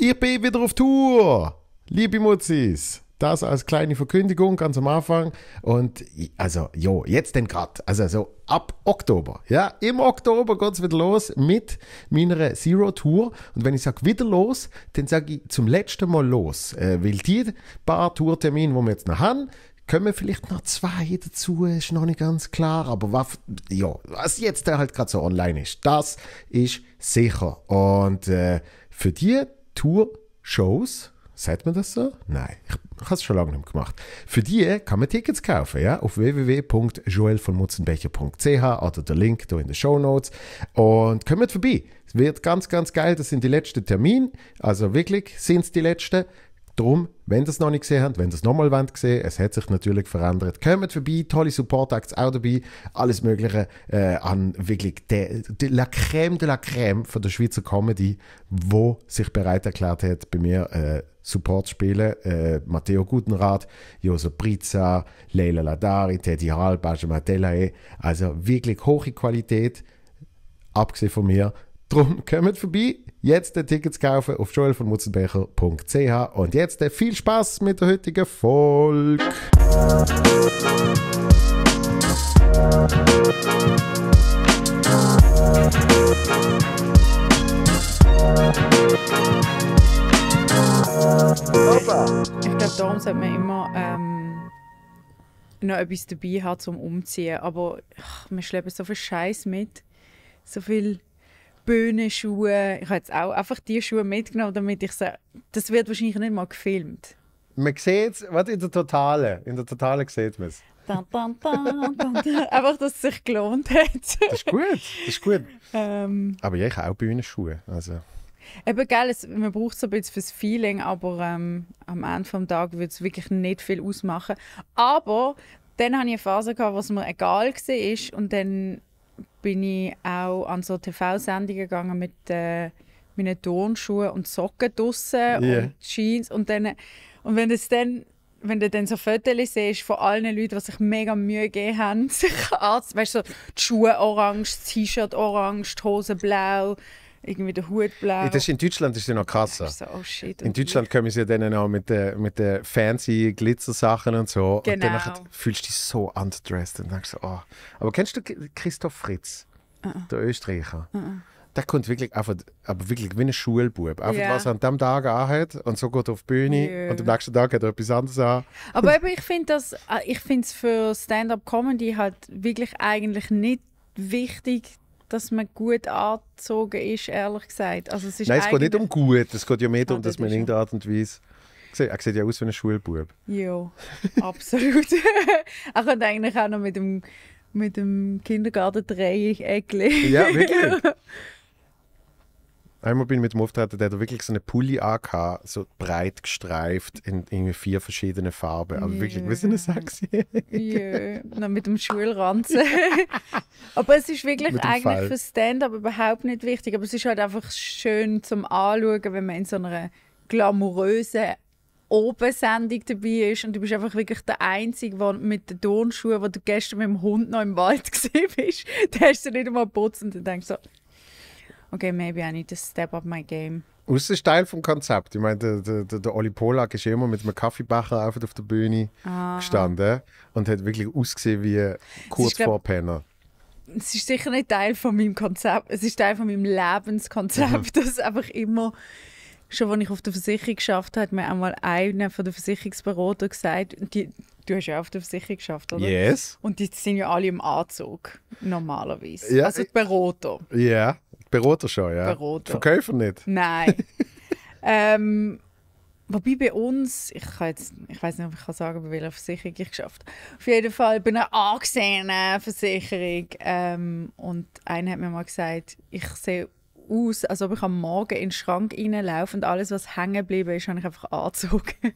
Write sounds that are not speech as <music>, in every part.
Ich bin wieder auf Tour! Liebe Mutzis! Das als kleine Verkündigung ganz am Anfang. Und also, jo, jetzt denn grad. Also so ab Oktober. Ja, im Oktober geht's wieder los mit meiner Zero Tour. Und wenn ich sage wieder los, dann sage ich zum letzten Mal los. Äh, weil die paar Tourtermine, die wir jetzt noch haben, kommen vielleicht noch zwei dazu, ist noch nicht ganz klar. Aber was, ja, was jetzt halt gerade so online ist, das ist sicher. Und äh, für die Tour-Shows, sagt man das so? Nein, ich, habe es schon lange nicht gemacht. Für die kann man Tickets kaufen, ja, auf www.joelvonmutzenbecher.ch oder der Link hier in den Show Notes und kommt vorbei. Es wird ganz, ganz geil. Das sind die letzten Termine, also wirklich sind es die letzten. Darum, wenn ihr es noch nicht gesehen habt, wenn ihr es nochmal gesehen es hat sich natürlich verändert. Kommt vorbei, tolle Support-Acts auch dabei, alles Mögliche äh, an wirklich de, de, la Creme de la Creme von der Schweizer Comedy, wo sich bereit erklärt hat, bei mir äh, Support zu spielen. Äh, Matteo Gutenrath, Josep Prizza, Leila Ladari, Teddy Hall, Benjamin Delahaye. Also wirklich hohe Qualität, abgesehen von mir. Darum kommt vorbei, jetzt die Tickets kaufen auf joelvonmutzenbecher.ch und jetzt äh, viel Spaß mit der heutigen Folge. Ich glaube, darum sollte man immer ähm, noch etwas dabei haben zum Umziehen. Aber ach, wir schleppen so viel Scheiß mit, so viel Bühnenschuhe. Ich habe jetzt auch einfach die Schuhe mitgenommen, damit ich sage, das wird wahrscheinlich nicht mal gefilmt. Man sieht es, was in der Totale, in der Totale sieht man es. <laughs> einfach, dass es sich gelohnt hat. das ist gut, das ist gut. Ähm, aber ja, ich habe auch Bühnenschuhe, also... Eben, gell, es, man braucht es ein bisschen fürs Feeling, aber ähm, am Ende des Tages würde es wirklich nicht viel ausmachen. Aber dann hatte ich eine Phase, gehabt, was mir egal war und dann bin ich auch an so TV-Sendungen gegangen mit äh, meinen Turnschuhen und Socken draussen yeah. und Jeans und dann, und wenn es dann wenn du dann so Fotos siehst von allen Leuten, die sich mega Mühe gegeben haben, <laughs> sich Arzt, weißt du, so die Schuhe orange, das T-Shirt orange, die Hose blau, irgendwie der Hut blau. Das ist in Deutschland ist ja noch krasser. So, oh shit, in oh Deutschland kommen sie ja dann auch mit den mit de fancy Glitzer-Sachen und so. Genau. Und dann genau. fühlst du dich so underdressed und denkst so, oh. Aber kennst du Christoph Fritz, uh -uh. der Österreicher? Uh der kommt wirklich einfach, aber wirklich wie ein Schulbub. Einfach yeah. was er an diesem Tag anhat und so geht er auf die Bühne yeah. und am nächsten Tag hat er etwas anderes an. Aber eben, ich finde das, äh, ich finde es für Stand-up Comedy halt wirklich eigentlich nicht wichtig, dass man gut angezogen ist, ehrlich gesagt. Also es ist Nein, es geht nicht um gut, es geht ja mehr darum, ah, dass man in irgendeiner Art und Weise... Er sieht ja aus wie ein Schulbub. Ja, <laughs> absolut. <laughs> er könnte eigentlich auch noch mit dem, mit dem Kindergarten-Dreieck Ja, <laughs> wirklich. Einmal bin ich mit dem auftreten, der hat wirklich so eine Pulli AK, so breit gestreift in irgendwie vier verschiedene Farben. Aber yeah. wirklich, wir sind eine sexy. Jö. Na, mit dem Schulranzen. <laughs> aber es ist wirklich eigentlich Fall. für Stand-up überhaupt nicht wichtig. Aber es ist halt einfach schön zum Anschauen, wenn man in so einer glamourösen Obensendung dabei ist und du bist einfach wirklich der Einzige, der mit den Turnschuhen, wo du gestern mit dem Hund noch im Wald gesehen <laughs> bist, der hast du nicht einmal putzen und dann denkst so, okay, maybe I need to step up my game. Und das ist Teil vom Konzept. Ich meine, der, der, der Oli Polak ist immer mit einem Kaffeebecher auf der Bühne ah. gestanden und hat wirklich ausgesehen wie kurz glaub, vor Penner. Es ist sicher nicht Teil von meinem Konzept. Es ist Teil von meinem Lebenskonzept, mhm. <laughs> dass einfach immer schon als ich auf der Versicherung geschafft habe, hat mir einmal einer von der Versicherungsberater gesagt, die, du hast ja auf der Versicherung geschafft, oder? Yes. Und die sind ja alle im Anzug, normalerweise. Yeah. Also die Berater. Ja. Berater schon, ja. Berater. Verkäufer nicht. Nein. <laughs> ähm, wobei bei uns, ich, kann jetzt, ich weiß nicht, ob ich kann sagen bei welcher Versicherung ich geschafft habe. Auf jeden Fall bei einer angesehenen Versicherung. Ähm, und einer hat mir mal gesagt, ich sehe aus, als ob ich am Morgen in den Schrank reinlaufe und alles, was hängen bleibt, ist, habe einfach angezogen. <laughs>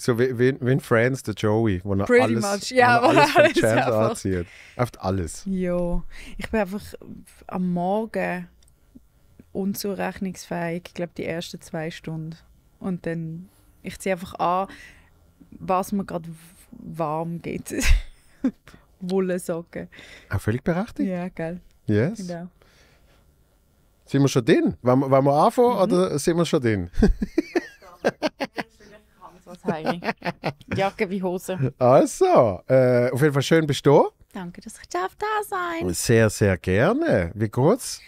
So wie, wie, in Friends, der Joey, wo er Pretty alles, much. Ja, wo alles, alles anzieht. Einfach alles. Ja, ich bin einfach am Morgen unzurechnungsfähig, ich glaube, die ersten zwei Stunden. Und dann, ich ziehe einfach an, was mir gerade warm geht. <laughs> Socken. Auch völlig berechtigt. Ja, gell. Yes. Genau. Sind wir schon drin? Wollen, wollen wir anfangen mhm. oder sind wir schon drin? Jacke wie Hose. Also, äh, auf jeden Fall schön bist du. Danke, dass ich da sein darf. Sehr, sehr gerne. Wie geht's?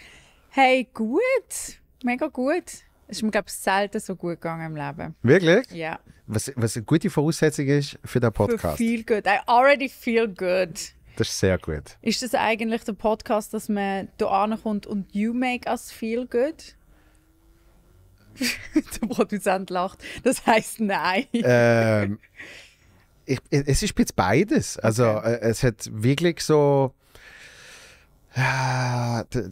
Hey, gut. Mega gut. Es ist mir, glaube ich, selten so gut gegangen im Leben. Wirklich? Ja. Was, was eine gute Voraussetzung ist für den Podcast. For feel good. I already feel good. Das ist sehr gut. Ist das eigentlich der Podcast, dass man hier ankommt und you make us feel good? <laughs> der Produzent lacht. Das heißt nein. Ähm, ich, es ist jetzt beides. Also okay. Äh, es hat wirklich so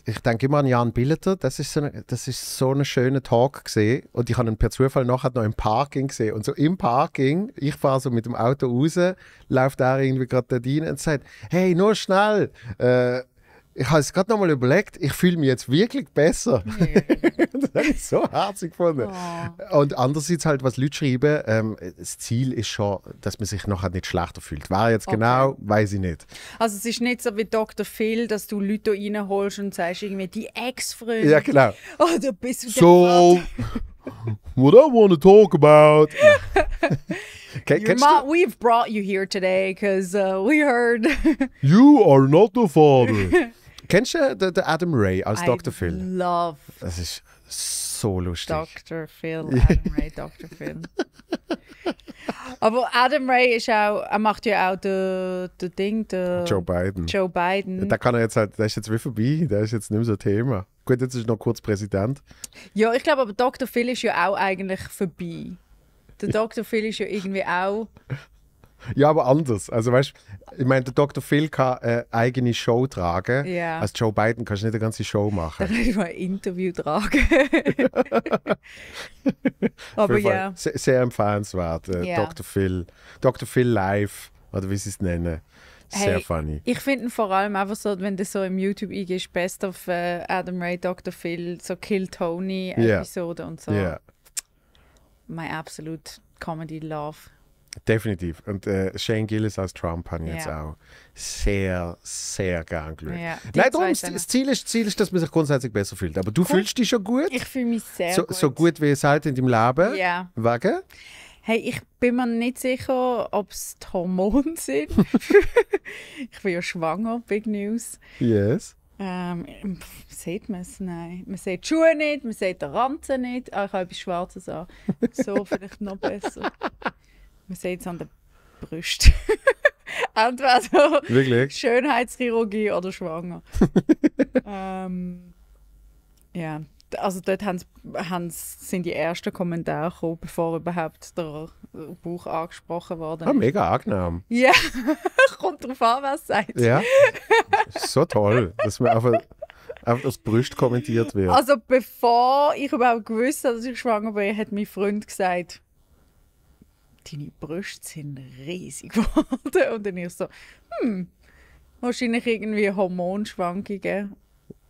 ich denke immer an Jan Billeter. Das ist so, eine, das ist so ein schöner Tag gesehen. Und ich habe ihn per Zufall nachher noch im Parking gesehen. Und so im Parking, ich fahre so mit dem Auto raus, läuft er irgendwie gerade da rein und sagt: Hey, nur schnell! Äh, ich habe es gerade nochmal überlegt, ich fühle mich jetzt wirklich besser. <laughs> das habe ich so herzig gefunden. Oh. Und andererseits halt, was Leute schreiben, ähm, das Ziel ist schon, dass man sich nachher nicht schlechter fühlt. Wer jetzt okay. genau, weiß ich nicht. Also es ist nicht so wie Dr. Phil, dass du Leute reinholst und sagst irgendwie, die Ex-Freundin. Ja, genau. Oder bist du So, <laughs> what I want to talk about. Can, <laughs> mom, we've brought you here today because uh, we heard you are not the father. Kennst du den, den Adam Ray als I Dr. Phil? Love. Das ist so lustig. Dr. Phil, <laughs> Adam Ray, Dr. Phil. Aber Adam Ray ist auch, er macht ja auch das Ding, den Joe Biden. Joe Biden. Ja, da kann er jetzt halt, der ist jetzt wie vorbei, der ist jetzt nicht mehr so ein Thema. Gut, jetzt ist noch kurz Präsident. Ja, ich glaube, aber Dr. Phil ist ja auch eigentlich vorbei. Der Dr. Phil ist ja irgendwie auch ja, aber anders. Also weißt ich meine, der Dr. Phil kann eine eigene Show tragen. Ja. Als Joe Biden kannst du nicht eine ganze Show machen. Da kann ich mal ein Interview tragen. <laughs> aber ja. Sehr, sehr empfehlenswert. Äh, ja. Dr. Phil. Dr. Phil Live, oder wie sie es nennen. Sehr hey, funny. Ich finde vor allem einfach so, wenn du so im YouTube eingehst, Best of äh, Adam Ray, Dr. Phil, so Kill Tony Episode yeah. und so. Yeah. My absolute comedy love. Definitiv. Und äh, Shane Gillis als Trump haben ja. jetzt auch sehr, sehr gern gelöst. Ja, Nein, darum, das Ziel, ist, Ziel ist, dass man sich grundsätzlich besser fühlt. Aber du cool. fühlst dich schon gut. Ich fühle mich sehr so, gut. So gut wie es halt in deinem Leben. Ja. Wegen? Hey, ich bin mir nicht sicher, ob es die Hormone sind. <laughs> ich bin ja schwanger, Big News. Yes. Ähm, sieht man es? Nein. Man sieht die Schuhe nicht, man sieht den Ranzen nicht. Ah, ich habe etwas Schwarzes an. So vielleicht noch besser. <laughs> Man sieht es an den Brüsten. <laughs> Entweder Wirklich? Schönheitschirurgie oder schwanger. <laughs> ähm, ja, also dort haben's, haben's, sind die ersten Kommentare gekommen, bevor überhaupt der Bauch angesprochen wurde. Ah, mega angenehm. Ja, <laughs> kommt drauf an, was du sagst. Ja, so toll, dass man einfach auf das Brust kommentiert wird. Also bevor ich überhaupt gewusst habe, dass ich schwanger bin, hat mein Freund gesagt, deine Brüste sind riesig <laughs> geworden. Und dann ich so, hm, wahrscheinlich irgendwie Hormonschwankungen.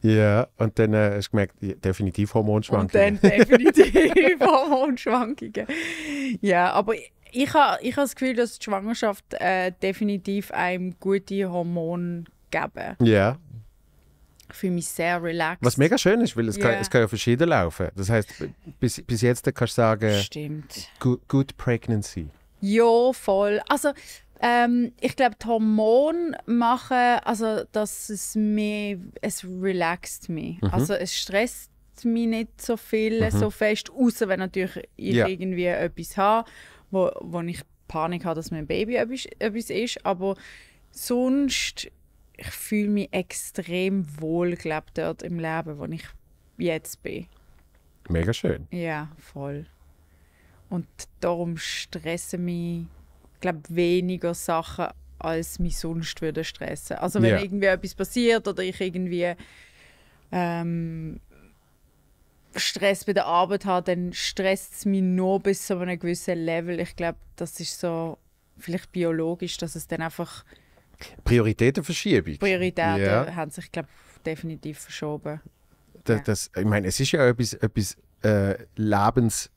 Ja, und dann äh, hast du gemerkt, definitiv Hormonschwankungen. Und dann definitiv <laughs> Hormonschwankungen. Ja, aber ich, ich habe ich ha das Gefühl, dass die Schwangerschaft äh, definitiv einem gute Hormone geben. Ja, fühle mich sehr relaxed. Was mega schön ist, weil es, yeah. kann, es kann ja verschieden laufen. Das heißt, bis, bis jetzt kannst du sagen, Stimmt. Good, good pregnancy. Ja, voll. Also ähm, ich glaube, die Hormone machen, also dass es mir, es relaxt mich. Mhm. Also es stresst mich nicht so viel, mhm. so fest, außer wenn natürlich ich ja. irgendwie etwas habe, wo, wo ich Panik habe, dass mein Baby etwas, etwas ist, aber sonst ich fühle mich extrem wohl, glaube dort im Leben, wo ich jetzt bin. Mega schön. Ja, voll. Und darum stressen mich, glaube weniger Sachen, als mich sonst würde stressen. Also wenn ja. irgendwie etwas passiert oder ich irgendwie ähm, Stress bei der Arbeit habe, dann stresst es mich nur bis zu einem gewissen Level. Ich glaube, das ist so vielleicht biologisch, dass es dann einfach Prioritätenverschiebung. Prioritäten ja. haben sich, glaube definitiv verschoben. Das, ja. das, ich meine, es ist ja etwas, etwas äh, Lebens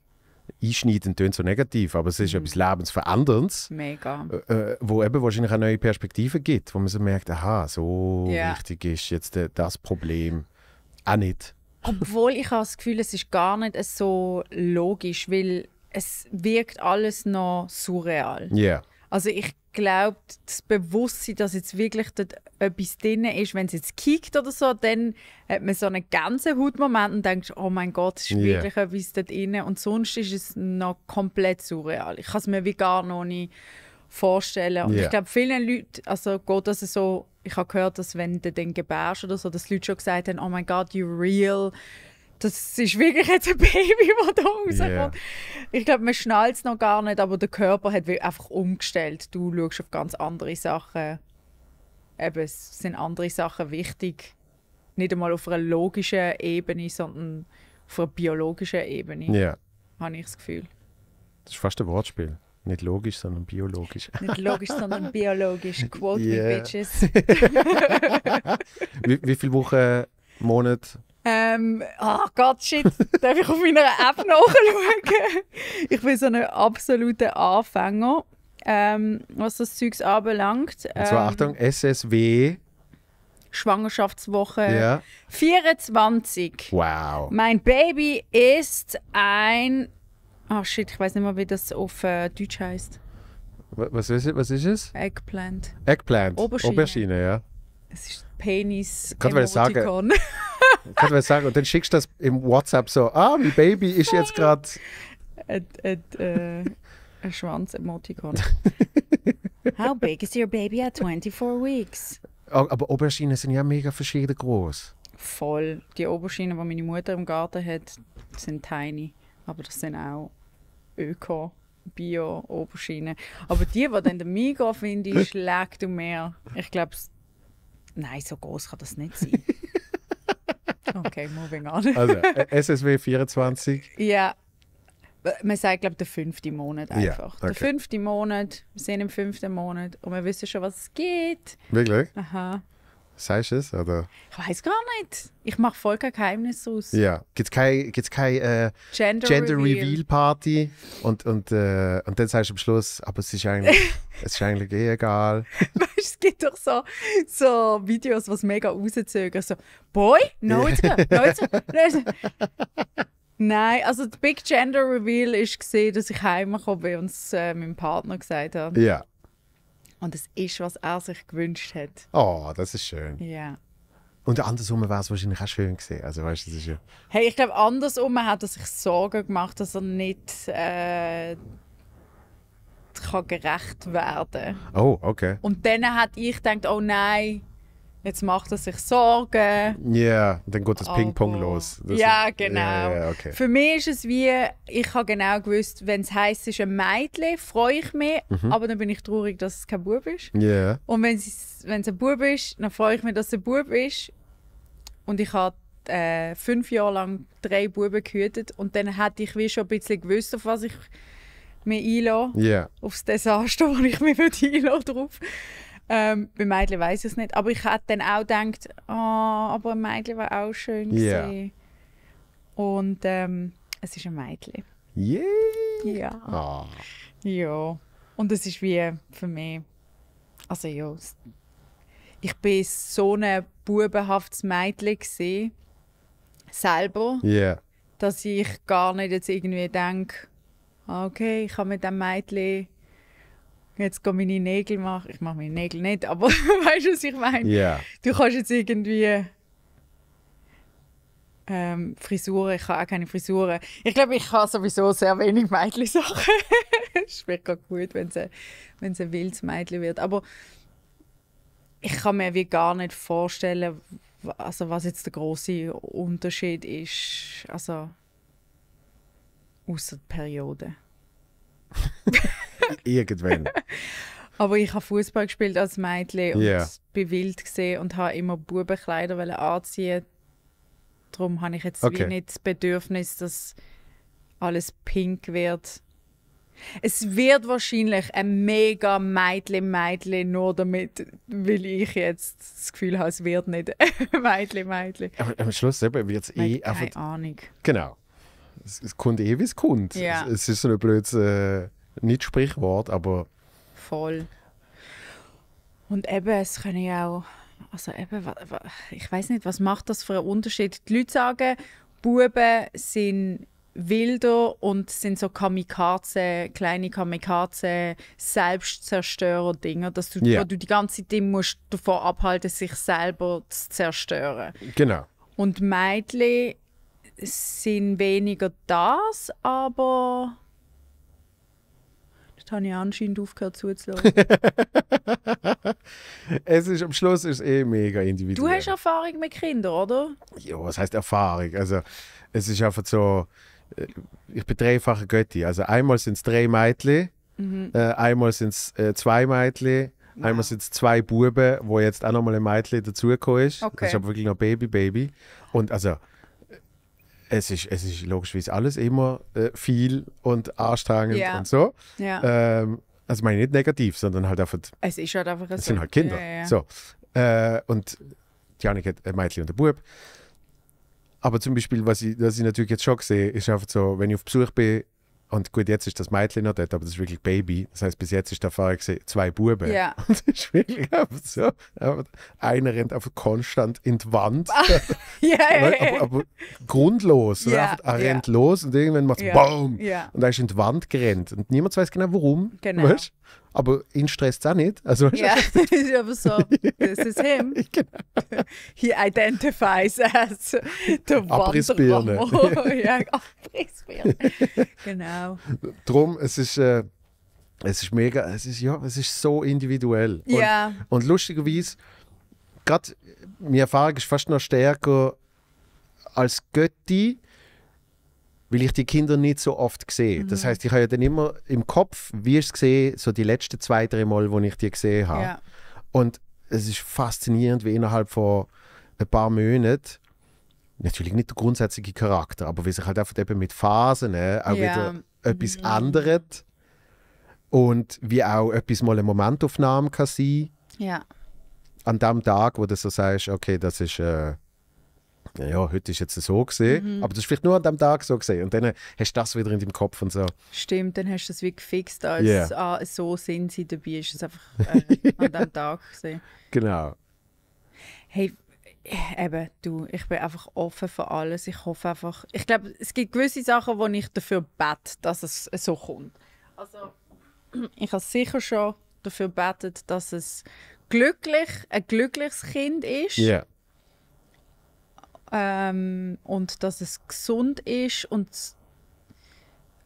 einschneidend tönt so negativ, aber es ist mhm. etwas Lebensveränderndes. Mega. Äh, äh, wo eben wahrscheinlich auch neue Perspektiven gibt, wo man so merkt, aha, so ja. wichtig ist jetzt äh, das Problem auch nicht. Obwohl ich habe das Gefühl, es ist gar nicht so logisch, weil es wirkt alles noch surreal. Ja. Yeah. Also ich glaubt, das Bewusstsein, dass jetzt wirklich dort etwas drin ist, wenn es jetzt kickt oder so, dann hat man so einen ganzen Hautmoment und denkt, oh mein Gott, es ist yeah. wirklich etwas dort drin. Und sonst ist es noch komplett surreal. Ich kann es mir wie gar noch nicht vorstellen. Und yeah. ich glaube, vielen Leuten also geht das so, ich habe gehört, dass wenn du den gebärst oder so, dass die Leute schon gesagt haben, oh mein Gott, you're real das ist wirklich jetzt ein <laughs> Baby, das da rauskommt. Yeah. Ich glaube, man schnallt es noch gar nicht, aber der Körper hat einfach umgestellt. Du schaust auf ganz andere Sachen. Eben, es sind andere Sachen wichtig. Nicht einmal auf einer logischen Ebene, sondern auf einer biologischen Ebene. Ja. Yeah. Habe ich das Gefühl. Das ist fast ein Wortspiel. Nicht logisch, sondern biologisch. <laughs> Nicht logisch, sondern biologisch. Quote yeah. me, bitches. <laughs> wie, wie viele Wochen, Monate ähm, oh Gott, shit, darf ich auf meiner App nachschauen? ich bin so ein absoluter Anfänger, ähm, was das Zeugs anbelangt. Ähm, Und Achtung, SSW. Schwangerschaftswoche ja. 24. Wow. Mein Baby ist ein. Oh shit, ich weiß nicht mehr, wie das auf äh, Deutsch heißt. Was ist, es? was ist es? Eggplant. Eggplant. Oberschiene. Oberschiene, ja. Es ist Penis. Kann man sagen? <laughs> Kann man sagen. Und dann schickst du das im WhatsApp so, ah, mein Baby ist jetzt gerade... Ein, äh, Schwanz-Emoticon. <laughs> How big is your baby at 24 weeks? Ah, aber Oberschienen sind ja mega verschieden groß. Voll. Die Oberschienen, die meine Mutter im Garten hat, sind tiny. Aber das sind auch Öko, Bio, Oberschienen. Aber die, die dann der Migros finde, schlägt <laughs> du mehr. Ich glaube, nein, so groß kann das nicht sein. Okay, moving on. <laughs> Also äh, SSW 24. Ja. Man sagt, glaube ich, der fünfte Monat einfach. Ja, okay. Der fünfte Monat, wir sind im fünften Monat und wir wissen schon, was es geht. Wirklich? Aha. Sagst du es? Oder? Ich weiß gar nicht. Ich mache voll kein Geheimnis aus. Ja. Gibt es keine, äh, Gender, Gender Reveal. Reveal. Party? Und, und, äh, und dann sagst du am Schluss, aber es ist eigentlich, <laughs> es ist eigentlich eh egal. <laughs> weißt du, es gibt doch so, so Videos, die mega rauszögern. So, Boy, no, it's good, no, it's good. Nein, also der Big Gender Reveal war, dass ich heimgekommen bin und es äh, meinem Partner gesagt habe. Ja. Und es ist, was er sich gewünscht hat. Oh, das ist schön. Ja. Yeah. Und andersrum wäre es wahrscheinlich auch schön gewesen. Also, weißt, das ist ja hey, ich glaube, andersrum hat er sich Sorgen gemacht, dass er nicht äh, kann gerecht werden kann. Oh, okay. Und dann hat ich gedacht, oh nein, jetzt macht er sich Sorgen. Ja, yeah, dann geht das oh Ping-Pong los. Das ja, genau. Yeah, okay. Für mich ist es wie, ich habe genau gewusst, wenn es heisst, es ist ein Mädchen, freue ich mich, mhm. aber dann bin ich traurig, dass es kein Bub ist. Yeah. Und wenn es, wenn es ein Bub ist, dann freue ich mich, dass es ein Bub ist. Und ich habe äh, fünf Jahre lang drei Buben gehütet und dann hätte ich wie schon ein bisschen gewusst, auf was ich mich einlasse. Yeah. Auf das Desaster, <laughs> wo ich mich einlasse drauf. Ähm, bei Mädchen weiß ich es nicht. Aber ich hätte dann auch gedacht, oh, aber ein Mädchen war auch schön. Yeah. Gewesen. Und ähm, es ist ein Mädchen. Yeah. Ja. Oh. Ja. Und es ist wie für mich, also ja, ich war so ein bubenhaftes Mädchen gewesen, selber, yeah. dass ich gar nicht jetzt irgendwie denke, ah, okay, ich habe mit dem Mädchen jetzt gehe meine Nägel machen. Ich mache meine Nägel nicht, aber <laughs> weißt du, was ich meine? Yeah. Du kannst jetzt irgendwie. Ähm, Frisuren, ich habe auch keine Frisuren. Ich glaube, ich habe sowieso sehr wenig Mädchen-Sachen. <laughs> Es wäre gerade gut, wenn es ein, ein wildes Mädchen wird. Aber ich kann mir wie gar nicht vorstellen, also was jetzt der große Unterschied ist. Also, außer die Periode. <laughs> Irgendwann. Aber ich habe Fußball gespielt als Mädchen und yeah. bin wild gesehen und habe immer Bubenkleider anziehen. Darum habe ich jetzt okay. nicht das Bedürfnis, dass alles pink wird. Es wird wahrscheinlich ein mega Mädchen, Meidle nur damit weil ich jetzt das Gefühl habe, es wird nicht <laughs> Meidle Mädchen. Aber am Schluss wird es eh einfach. Keine Ahnung. Genau. Es, es kommt eh, wie es kommt. Ja. Es, es, ist so ein blödes äh, Nicht-Sprichwort, aber. Voll. Und eben, es können ja auch. Also eben, ich weiß nicht, was macht das für einen Unterschied? Die Leute sagen, Buben sind wilder und sind so Kamikaze, kleine Kamikaze, Selbstzerstörer-Dinger, dass du, yeah. du die ganze Zeit musst davon abhalten, sich selber zu zerstören. Genau. Und Mädchen sind weniger das, aber das habe ich anscheinend aufgehört zuzulassen. <laughs> es ist, am Schluss ist es eh mega individuell. Du hast Erfahrung mit Kindern, oder? Ja, was heißt Erfahrung? Also es ist einfach so, äh, ich bin dreifache Götti. Also einmal sind es drei Mädchen, mhm. Äh, einmal sind es äh, zwei Mädchen, Wow. Einmal sind es zwei Buben, wo jetzt auch nochmal ein Mädchen dazugekommen ist. Okay. Das ist aber wirklich noch Baby, Baby. Und also, es ist, es ist logischerweise alles immer äh, viel und anstrengend yeah. und so. Yeah. Ähm, also meine ich nicht negativ, sondern halt einfach. Es ist halt einfach so. sind halt Kinder. Ja, ja. So. Äh, und Janik hat ein Mädchen und ein Bub. Aber zum Beispiel, was ich, was ich natürlich jetzt schon sehe, ist einfach so, wenn ich auf Besuch bin und gut, jetzt ist das Mädchen noch dort, aber das ist wirklich Baby. Das heißt, bis jetzt ist der Erfahrung zwei Buben. Ja. Und <laughs> das ist wirklich einfach so. Einer rennt einfach konstant in die Wand. Ah, <laughs> ja, aber, aber, aber, grundlos. Ja, er rennt los und irgendwann macht es BOOM. Ja. Und er ist in die Wand gerannt. Und niemand weiß genau, warum. Genau. Weißt? Aber ihn stresst es auch nicht. Also, ja, ist <laughs> aber so, this is him. <laughs> genau. He identifies as the Abrissbirne. <laughs> Oh, ja, Abrissbirne. genau. Drum, es ist... Äh, es ist mega, es ist, ja, es ist so individuell. Ja. und lustigerweise, gerade meine Erfahrung ist fast noch stärker als Götti, weil ich die Kinder nicht so oft sehe. Mhm. Das heißt, ich habe ja dann immer im Kopf, wie ich es sehe, so die letzten zwei, drei Mal, wo ich die gesehen habe. Ja. Und es ist faszinierend, wie innerhalb von ein paar Monaten, natürlich nicht der grundsätzliche Charakter, aber wie sich halt einfach eben mit Phasen äh, auch ja. wieder etwas mhm. ändert und wie auch etwas mal eine Momentaufnahme kann sein. Ja. An dem Tag, wo du so sagst, okay, das ist. Äh, naja, heute ist jetzt so gesehen, mhm. aber das ist vielleicht nur an dem Tag so gesehen. Und dann hast du das wieder in deinem Kopf und so. Stimmt, dann hast du das wie gefixt, als yeah. ah, so sind sie dabei, ist es einfach äh, <laughs> an dem Tag gesehen. Genau. Hey, eben, du, ich bin einfach offen für alles. Ich hoffe einfach, ich glaube, es gibt gewisse Sachen, wo ich dafür bete, dass es so kommt. Also, ich habe sicher schon dafür betet, dass es glücklich, ein glückliches Kind ist. Yeah ähm, und dass es gesund ist und,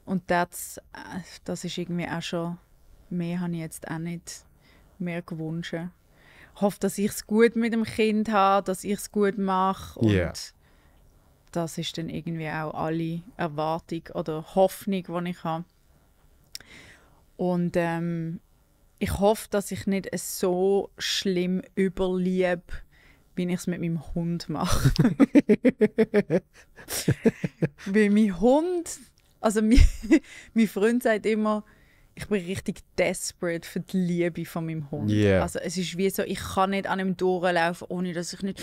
und das, äh, das ist irgendwie auch schon, mehr habe ich jetzt auch nicht mehr gewünscht. Ich hoffe, dass ich es gut mit dem Kind habe, dass ich es gut mache und yeah. das ist dann irgendwie auch alle Erwartung oder Hoffnung, die ich habe. Und ähm, ich hoffe, dass ich nicht so schlimm überlebe wie ich es mit meinem Hund mache. <laughs> Weil mein Hund, also mein, <laughs> mein Freund sagt immer, ich bin richtig desperate für die Liebe von meinem Hund. Yeah. Also es ist wie so, ich kann nicht an ihm durchlaufen, ohne dass ich nicht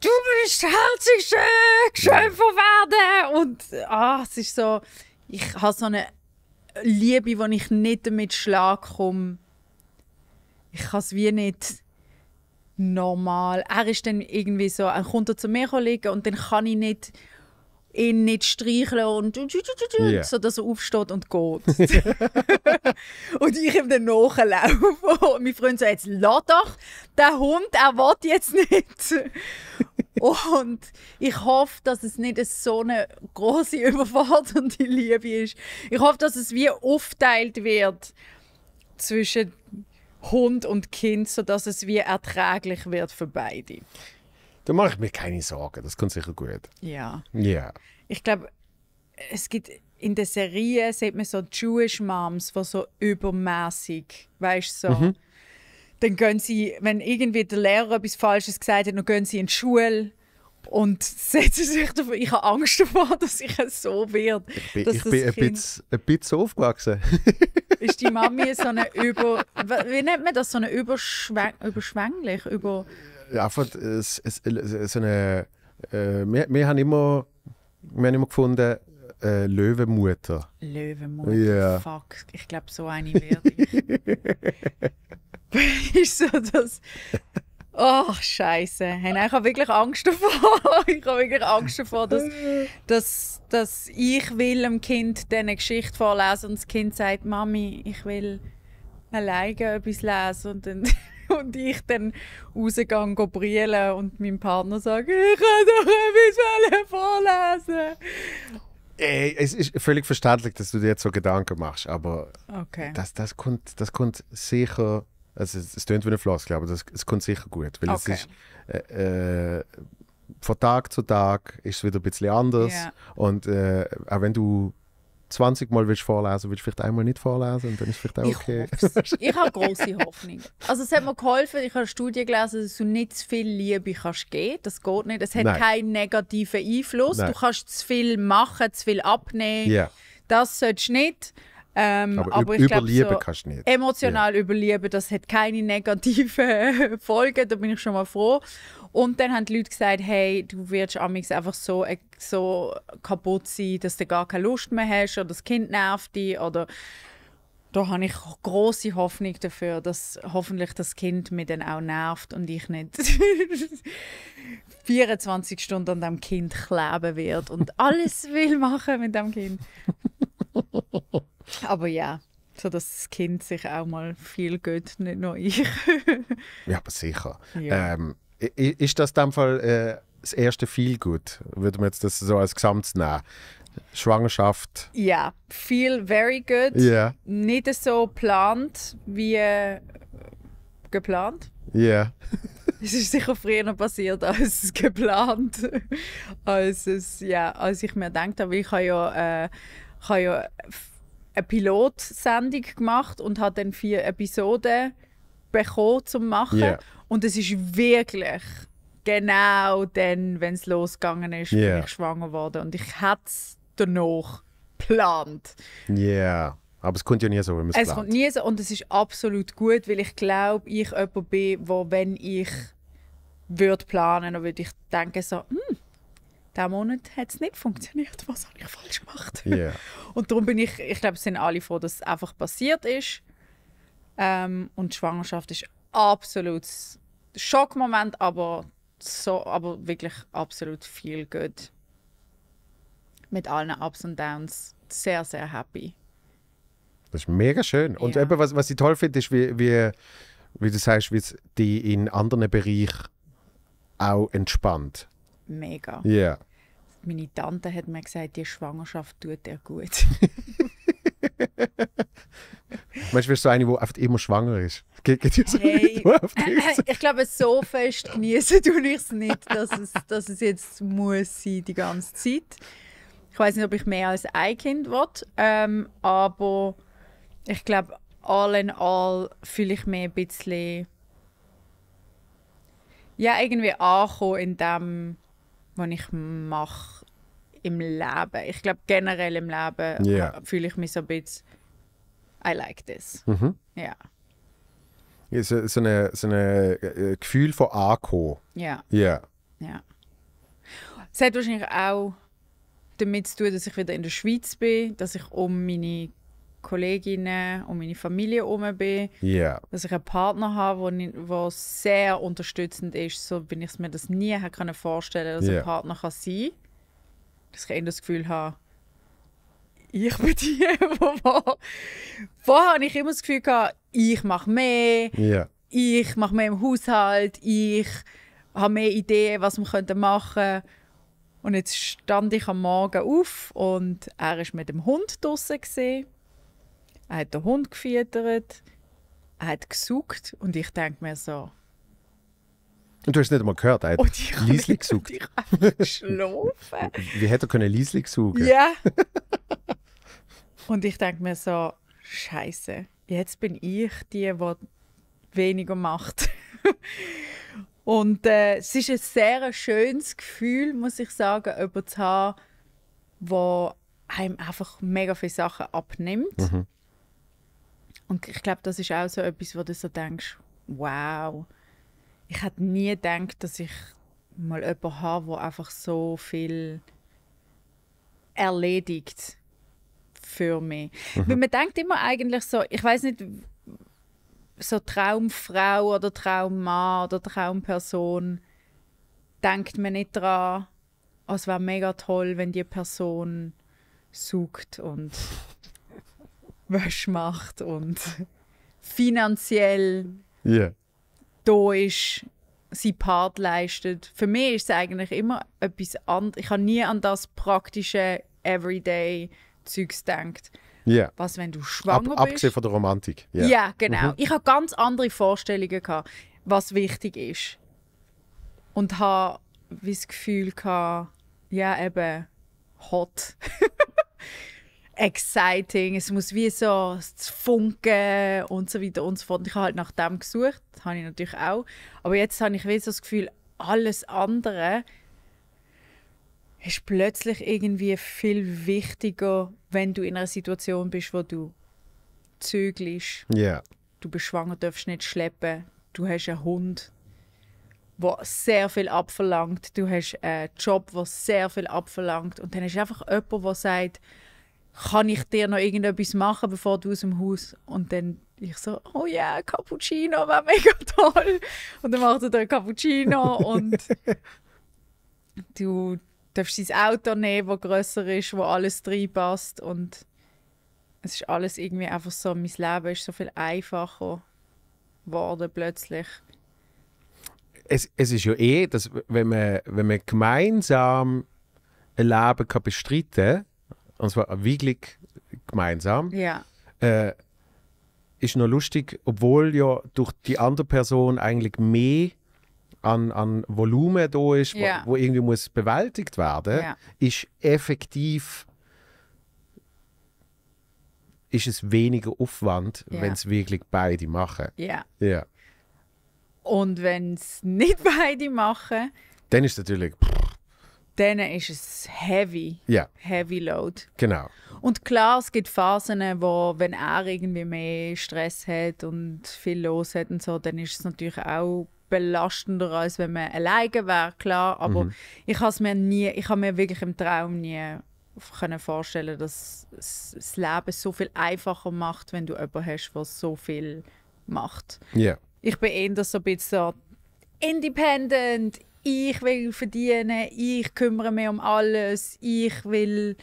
«Du bist das herzigste Geschöpf yeah. werden!» Und ah, es ist so, ich habe so eine Liebe, wo ich nicht damit schlagen schlagkomme. Ich kann es wie nicht normal. Er ist dann irgendwie so, er kommt zu mir liegen und dann kann ich nicht ihn nicht streicheln und yeah. so, dass er aufsteht und geht. <laughs> und ich ihm dann nachlaufe. <laughs> Und mein Freund so, jetzt lass doch den Hund, er will jetzt nicht. <laughs> und ich hoffe, dass es nicht so eine große überfordernde Liebe ist. Ich hoffe, dass es wie aufteilt wird zwischen Hund und Kind, sodass es wie erträglich wird für beide. Da mache ich mir keine Sorgen, das kommt sicher gut. Ja. Ja. Ich glaube, es gibt in der Serie sieht man so Jewish Moms, die so übermäßig, weißt so. Mhm. Dann gehen sie, wenn irgendwie der Lehrer etwas Falsches gesagt hat, dann gehen sie in die Schule und <laughs> setzen sich davon. Ich habe Angst davor, <laughs> dass ich so werde. Ich bin, ich bin ein, bisschen, ein bisschen aufgewachsen. <laughs> ist die Mami so eine über. Wie nennt man das? So eine überschwäng, überschwänglich? Über ja, einfach so eine. Äh, wir, wir, haben immer, wir haben immer gefunden, äh, Löwenmutter. Löwenmutter, yeah. fuck. Ich glaube, so eine werde ich. <laughs> <laughs> ist so das. Ach, oh, Scheiße. ich habe wirklich Angst davor. <laughs> ich habe wirklich Angst davor, dass, dass, dass ich will dem Kind diese Geschichte vorlesen will und das Kind sagt, Mami, ich will alleine etwas lesen. Und, dann, <laughs> und ich dann rausgehe und brille und meinem Partner sage, ich kann doch etwas vorlesen. Ey, es ist völlig verständlich, dass du dir jetzt so Gedanken machst, aber okay. das, das, kommt, das kommt sicher also es, es klingt wie eine Floskel, aber das, es kommt sicher gut, weil okay. es ist äh, äh, von Tag zu Tag ist es wieder ein bisschen anders yeah. und äh, auch wenn du 20 Mal willst vorlesen, willst willst du vielleicht einmal nicht vorlesen dann ist es vielleicht auch ich okay. <laughs> ich habe große Hoffnung. Also es hat mir geholfen, ich habe eine Studie gelesen, dass du nicht zu viel Liebe kannst geben. Das geht nicht. Es hat Nein. keinen negativen Einfluss. Nein. Du kannst zu viel machen, zu viel abnehmen. Yeah. Das solltest du nicht. Ähm, aber, aber überlieben so kannst du nicht. Emotional ja. überlieben, das hat keine negativen <laughs> Folgen, da bin ich schon mal froh. Und dann haben die Leute gesagt, hey, du wirst amigs einfach so, äh, so kaputt sein, dass du gar keine Lust mehr hast oder das Kind nervt dich oder da habe ich große Hoffnung dafür, dass hoffentlich das Kind mir dann auch nervt und ich nicht 24 <laughs> Stunden an dem Kind kleben wird und <laughs> alles will machen mit dem Kind. <laughs> Aber ja, so dass das Kind sich auch mal viel geht, nicht nur ich. ja, aber sicher. Ja. Ähm, ist das in dem Fall äh, das erste viel gut? Würde man jetzt das so als Gesamt nehmen? Schwangerschaft. Ja, viel very good. Yeah. Nicht so geplant wie äh, geplant. Ja. Yeah. <laughs> es ist sicher früher noch passiert als geplant, <laughs> als es, ja, als ich mir gedacht habe, ich habe ja äh, ich habe ja eine Pilotsendung gemacht und habe dann vier Episoden bekommen zum Machen. Yeah. Und es ist wirklich genau dann, wenn es losgegangen ist, yeah. bin ich schwanger geworden. Und ich hätte es danach geplant. Ja. Yeah. Aber es kommt ja nie so, wie man es Es plant. kommt nie so und es ist absolut gut, weil ich glaube, ich jemand bin, wo wenn ich würde planen, dann würde ich denken so, hm, diesen Monat hat es nicht funktioniert. Was habe ich falsch gemacht? Yeah. <laughs> Und darum bin ich, ich glaube, sind alle froh, dass es einfach passiert ist. Ähm, und Schwangerschaft ist absolut Schockmoment, aber so, aber wirklich absolut viel gut. Mit allen Ups und Downs. Sehr, sehr happy. Das ist mega schön. Und ja. eben, was, was ich toll finde, ist, wie, wie, wie du sagst, wie es die in anderen Bereichen auch entspannt mega. Ja. Yeah. Meine Tante hat mir gesagt, die Schwangerschaft tut dir gut. Meinst <laughs> du, wirst so eine, die einfach immer schwanger ist? Geht, geht so hey, nicht, äh, äh, ich glaube, so fest genießen tue ich es nicht, dass es, jetzt muss sein die ganze Zeit. Ich weiß nicht, ob ich mehr als ein Kind will, ähm, aber ich glaube, all in all fühle ich mich ein bisschen ja, irgendwie angekommen in dem was ich mache im Leben. Ich glaube, generell im Leben yeah. Äh, fühle ich mich so ein bisschen, I like this. Mhm. Ja. So, so ein so eine äh, Gefühl von Ankommen. Ja. ja. Ja. Es hat wahrscheinlich auch damit zu tun, dass ich wieder in der Schweiz bin, dass ich um meine Kolleginnen und meine Familie herum bin. Yeah. Dass ich einen Partner habe, der sehr unterstützend ist. So bin ich mir das nie können vorstellen dass yeah. ein Partner kann sein kann. Dass ich eher das Gefühl habe, ich <laughs> bin die, Vorher hatte ich immer das Gefühl, ich mache mehr, yeah. ich mache mehr im Haushalt, ich habe mehr Ideen, was wir machen könnten. Und jetzt stand ich am Morgen auf und er war mit dem Hund draußen. Gewesen er hat den Hund gefüttert, er hat gesucht und ich denke mir so. Und du hast nicht einmal gehört, er hat und ich Liesli gesucht. Ich geschlafen. <laughs> Wie hätte er können Liesli suchen? Ja. und ich denke mir so, Scheiße, jetzt bin ich die, die weniger macht. <laughs> und äh, es ist ein sehr schönes Gefühl, muss ich sagen, über zu haben, der einem einfach mega viele Sachen abnimmt. Mhm. Und ich glaube, das ist auch so etwas, wo du so denkst, wow, ich hätte nie gedacht, dass ich mal jemanden habe, der einfach so viel erledigt für mich. Mhm. Weil man denkt immer eigentlich so, ich weiß nicht, so Traumfrau oder Traummann oder Traumperson, denkt man nicht daran, oh, es wäre mega toll, wenn die Person sucht und Wäsche macht und finanziell yeah. da ist, sein Part leistet. Für mich ist es eigentlich immer etwas anderes. Ich habe nie an das praktische Everyday-Zeugs gedacht. Yeah. Was, wenn du schwanger Ab, bist? Abgesehen von der Romantik. Ja, yeah. yeah, genau. Mhm. Ich habe ganz andere Vorstellungen, gehabt, was wichtig ist. Und habe das Gefühl, gehabt, ja, eben, hot. <laughs> exciting, es muss wie so funken und so weiter und so fort. Ich habe halt nach dem gesucht, das habe ich natürlich auch. Aber jetzt habe ich wie so das Gefühl, alles andere ist plötzlich irgendwie viel wichtiger, wenn du in einer Situation bist, wo du zügelst. Yeah. Du bist schwanger, darfst nicht schleppen. Du hast einen Hund, der sehr viel abverlangt. Du hast einen Job, der sehr viel abverlangt. Und dann ist einfach jemand, der sagt, kann ich dir noch irgendetwas machen, bevor du aus dem Haus? Und dann ich so, oh ja, yeah, Cappuccino war mega toll. Und dann macht er da Cappuccino und <laughs> du darfst dein Auto nehmen, das grösser ist, wo alles reinpasst und es ist alles irgendwie einfach so, mein Leben ist so viel einfacher geworden plötzlich. Es, es ist ja eh, dass wenn man, wenn man gemeinsam ein Leben kann bestreiten kann, und zwar wirklich gemeinsam. Ja. Äh, ist noch lustig, obwohl ja durch die andere Person eigentlich mehr an, an Volumen da ist, ja. wo, wo, irgendwie muss bewältigt werden, ja. ist effektiv ist es weniger Aufwand, ja. wenn es wirklich beide machen. Ja. ja. Und wenn es nicht <laughs> beide machen, dann ist es natürlich. Pff, dann ist es heavy. Ja. Heavy Load. Genau. Und klar, es gibt Phasen, wo, wenn er irgendwie mehr Stress hat und viel los hat und so, dann ist es natürlich auch belastender, als wenn man alleine wäre, klar. Aber mhm. ich habe mir nie, ich habe mir wirklich im Traum nie können vorstellen, dass das Leben so viel einfacher macht, wenn du jemanden hast, der so viel macht. Ja. Yeah. Ich bin eher so ein bisschen so independent, ich will verdienen, ich kümmere mich um alles, ich will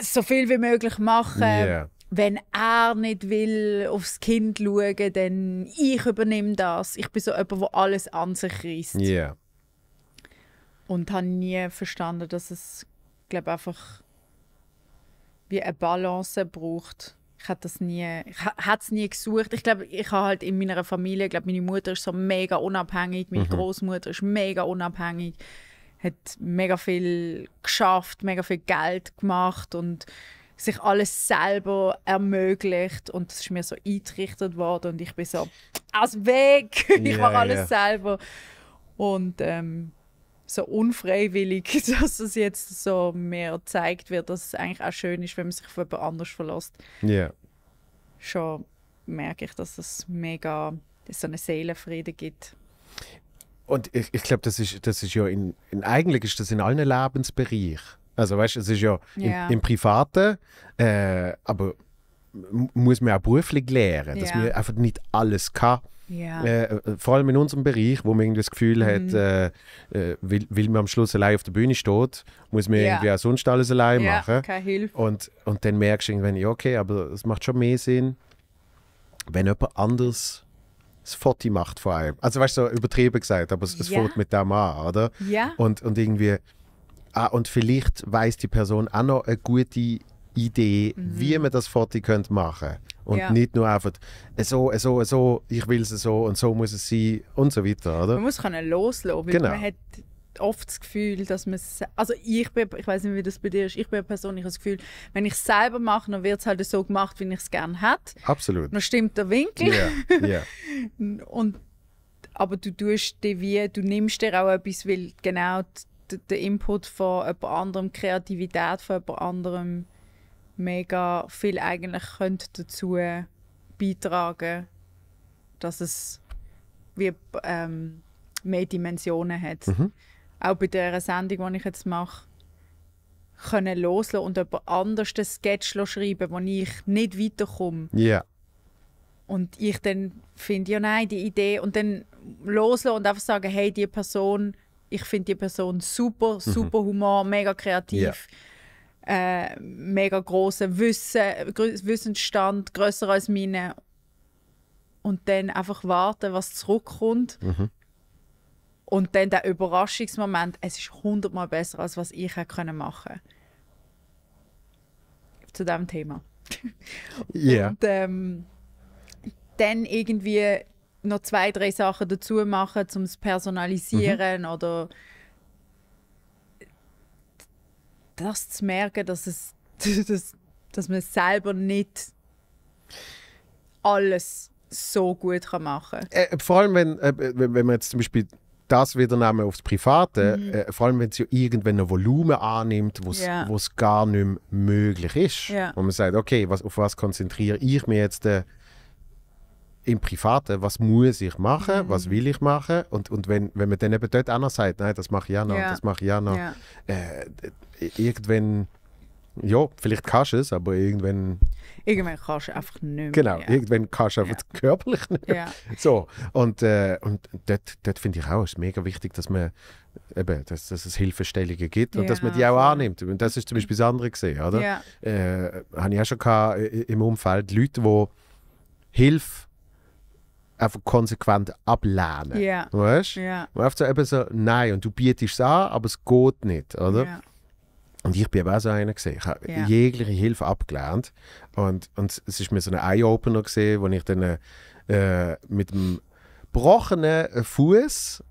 so viel wie möglich machen. Yeah. Wenn er nicht will aufs Kind schauen, dann ich übernehme das. Ich bin so jemand, der alles an sich reißt. Yeah. Und habe nie verstanden, dass es, glaube einfach wie eine Balance braucht ich habe das nie, ich es nie gesucht. Ich glaube, ich habe halt in meiner Familie, ich glaube, meine Mutter ist so mega unabhängig, meine mhm. Großmutter ist mega unabhängig, hat mega viel geschafft, mega viel Geld gemacht und sich alles selber ermöglicht und das ist mir so eingerichtet worden und ich bin so aus Weg, <laughs> ich yeah, mache alles yeah. selber und ähm, so unfreiwillig, <laughs> dass es jetzt so mehr zeigt wird, dass es eigentlich auch schön ist, wenn man sich auf jemand anders verlässt. Ja. Yeah. Schon merke ich, dass es mega dass so eine Seelenfriede gibt. Und ich, ich glaube, das ist, das ist ja in, in, eigentlich ist das in allen Lebensbereichen. Also weißt, du, es ist ja yeah. im, Privaten, äh, aber muss man auch beruflich lernen, yeah. dass man einfach nicht alles kann. Yeah. Äh, äh, vor allem in unserem Bereich, wo man irgendwie das Gefühl mhm. hat, äh, äh, weil, weil man am Schluss allein auf der Bühne steht, muss man ja. irgendwie auch sonst alles allein yeah, machen. Keine Hilfe. Und, und dann merkst du irgendwann, ja, okay, aber es macht schon mehr Sinn, wenn jemand anders das Foto macht vor allem. Also weißt du, so übertrieben gesagt, aber es, es fängt mit dem an, oder? Ja. Und, und irgendwie, ah, und vielleicht weiß die Person auch noch eine gute Idee, mhm. wie man das Foto könnte machen könnte. Und ja. nicht nur einfach so, so, so, ich will es so und so muss es sein und so weiter, oder? Man muss können loslassen, weil genau. man hat oft das Gefühl, dass man also ich bin, ich weiß nicht, wie das bei dir ist, ich bin persönlich das Gefühl, wenn ich es selber mache, dann wird es halt so gemacht, wie ich es gerne hätte. Absolut. Dann stimmt der Winkel. Yeah. <laughs> Yeah. und, aber du tust dir wie, du nimmst dir auch etwas, weil genau der Input von jemand anderem, Kreativität von jemand anderem mega viel eigentlich könnte dazu beitragen, dass es wie ähm, mehr Dimensionen hat. Mhm. Auch bei der Sendung, die ich jetzt mache, können loslassen und jemand anders den Sketch schreiben, wo ich nicht weiterkomme. Ja. Yeah. Und ich dann finde, ja nein, die Idee und dann loslassen und einfach sagen, hey, die Person, ich finde die Person super, mhm. super mhm. Humor, mega kreativ. Yeah äh, mega großen Wissen, Wissensstand, größer als meine. Und dann einfach warten, was zurückkommt. Mhm. Und dann der Überraschungsmoment, es ist hundertmal besser, als was ich hätte machen können. Zu diesem Thema. <laughs> Ja. yeah. Und ähm, dann irgendwie noch zwei, drei Sachen dazu machen, um es personalisieren mhm. oder das zu merken, dass, es, <laughs> dass, dass man selber nicht alles so gut kann machen kann. Äh, vor allem, wenn, äh, wenn man jetzt zum Beispiel das wieder nehmen aufs Private, mhm. äh, äh vor allem wenn es ja irgendwann ein Volumen annimmt, wo es yeah. gar nicht mehr möglich ist. Yeah. Und man sagt, okay, was, auf was konzentriere ich mich jetzt? Äh, im Privaten, was muss ich machen, mhm. was will ich machen und, und wenn, wenn man dann eben dort auch noch sagt, nein, das mache ich auch noch, ja. das mache ich auch noch, ja. Äh, irgendwann, ja, vielleicht kannst du es, aber irgendwann... Irgendwann kannst du einfach nicht mehr. Genau, ja. irgendwann kannst du einfach körperlich nicht mehr. So, und, äh, und dort, dort finde ich auch, ist mega wichtig, dass man eben, dass, dass es Hilfestellungen gibt und dass man die auch annimmt. Und das ist zum Beispiel das andere gesehen, oder? Äh, Habe ich auch schon gehabt, äh, im Umfeld Leute, die Hilfe einfach konsequent ablehnen. Yeah. Weißt du? Yeah. Und oft so eben so, nein, und du bietest es an, aber es geht nicht, oder? Yeah. Und ich bin auch so einer gesehen. Ich habe yeah. jegliche Hilfe abgelehnt. Und, und es ist mir so ein Eye-Opener gesehen, wo ich dann äh, äh mit einem gebrochenen Fuß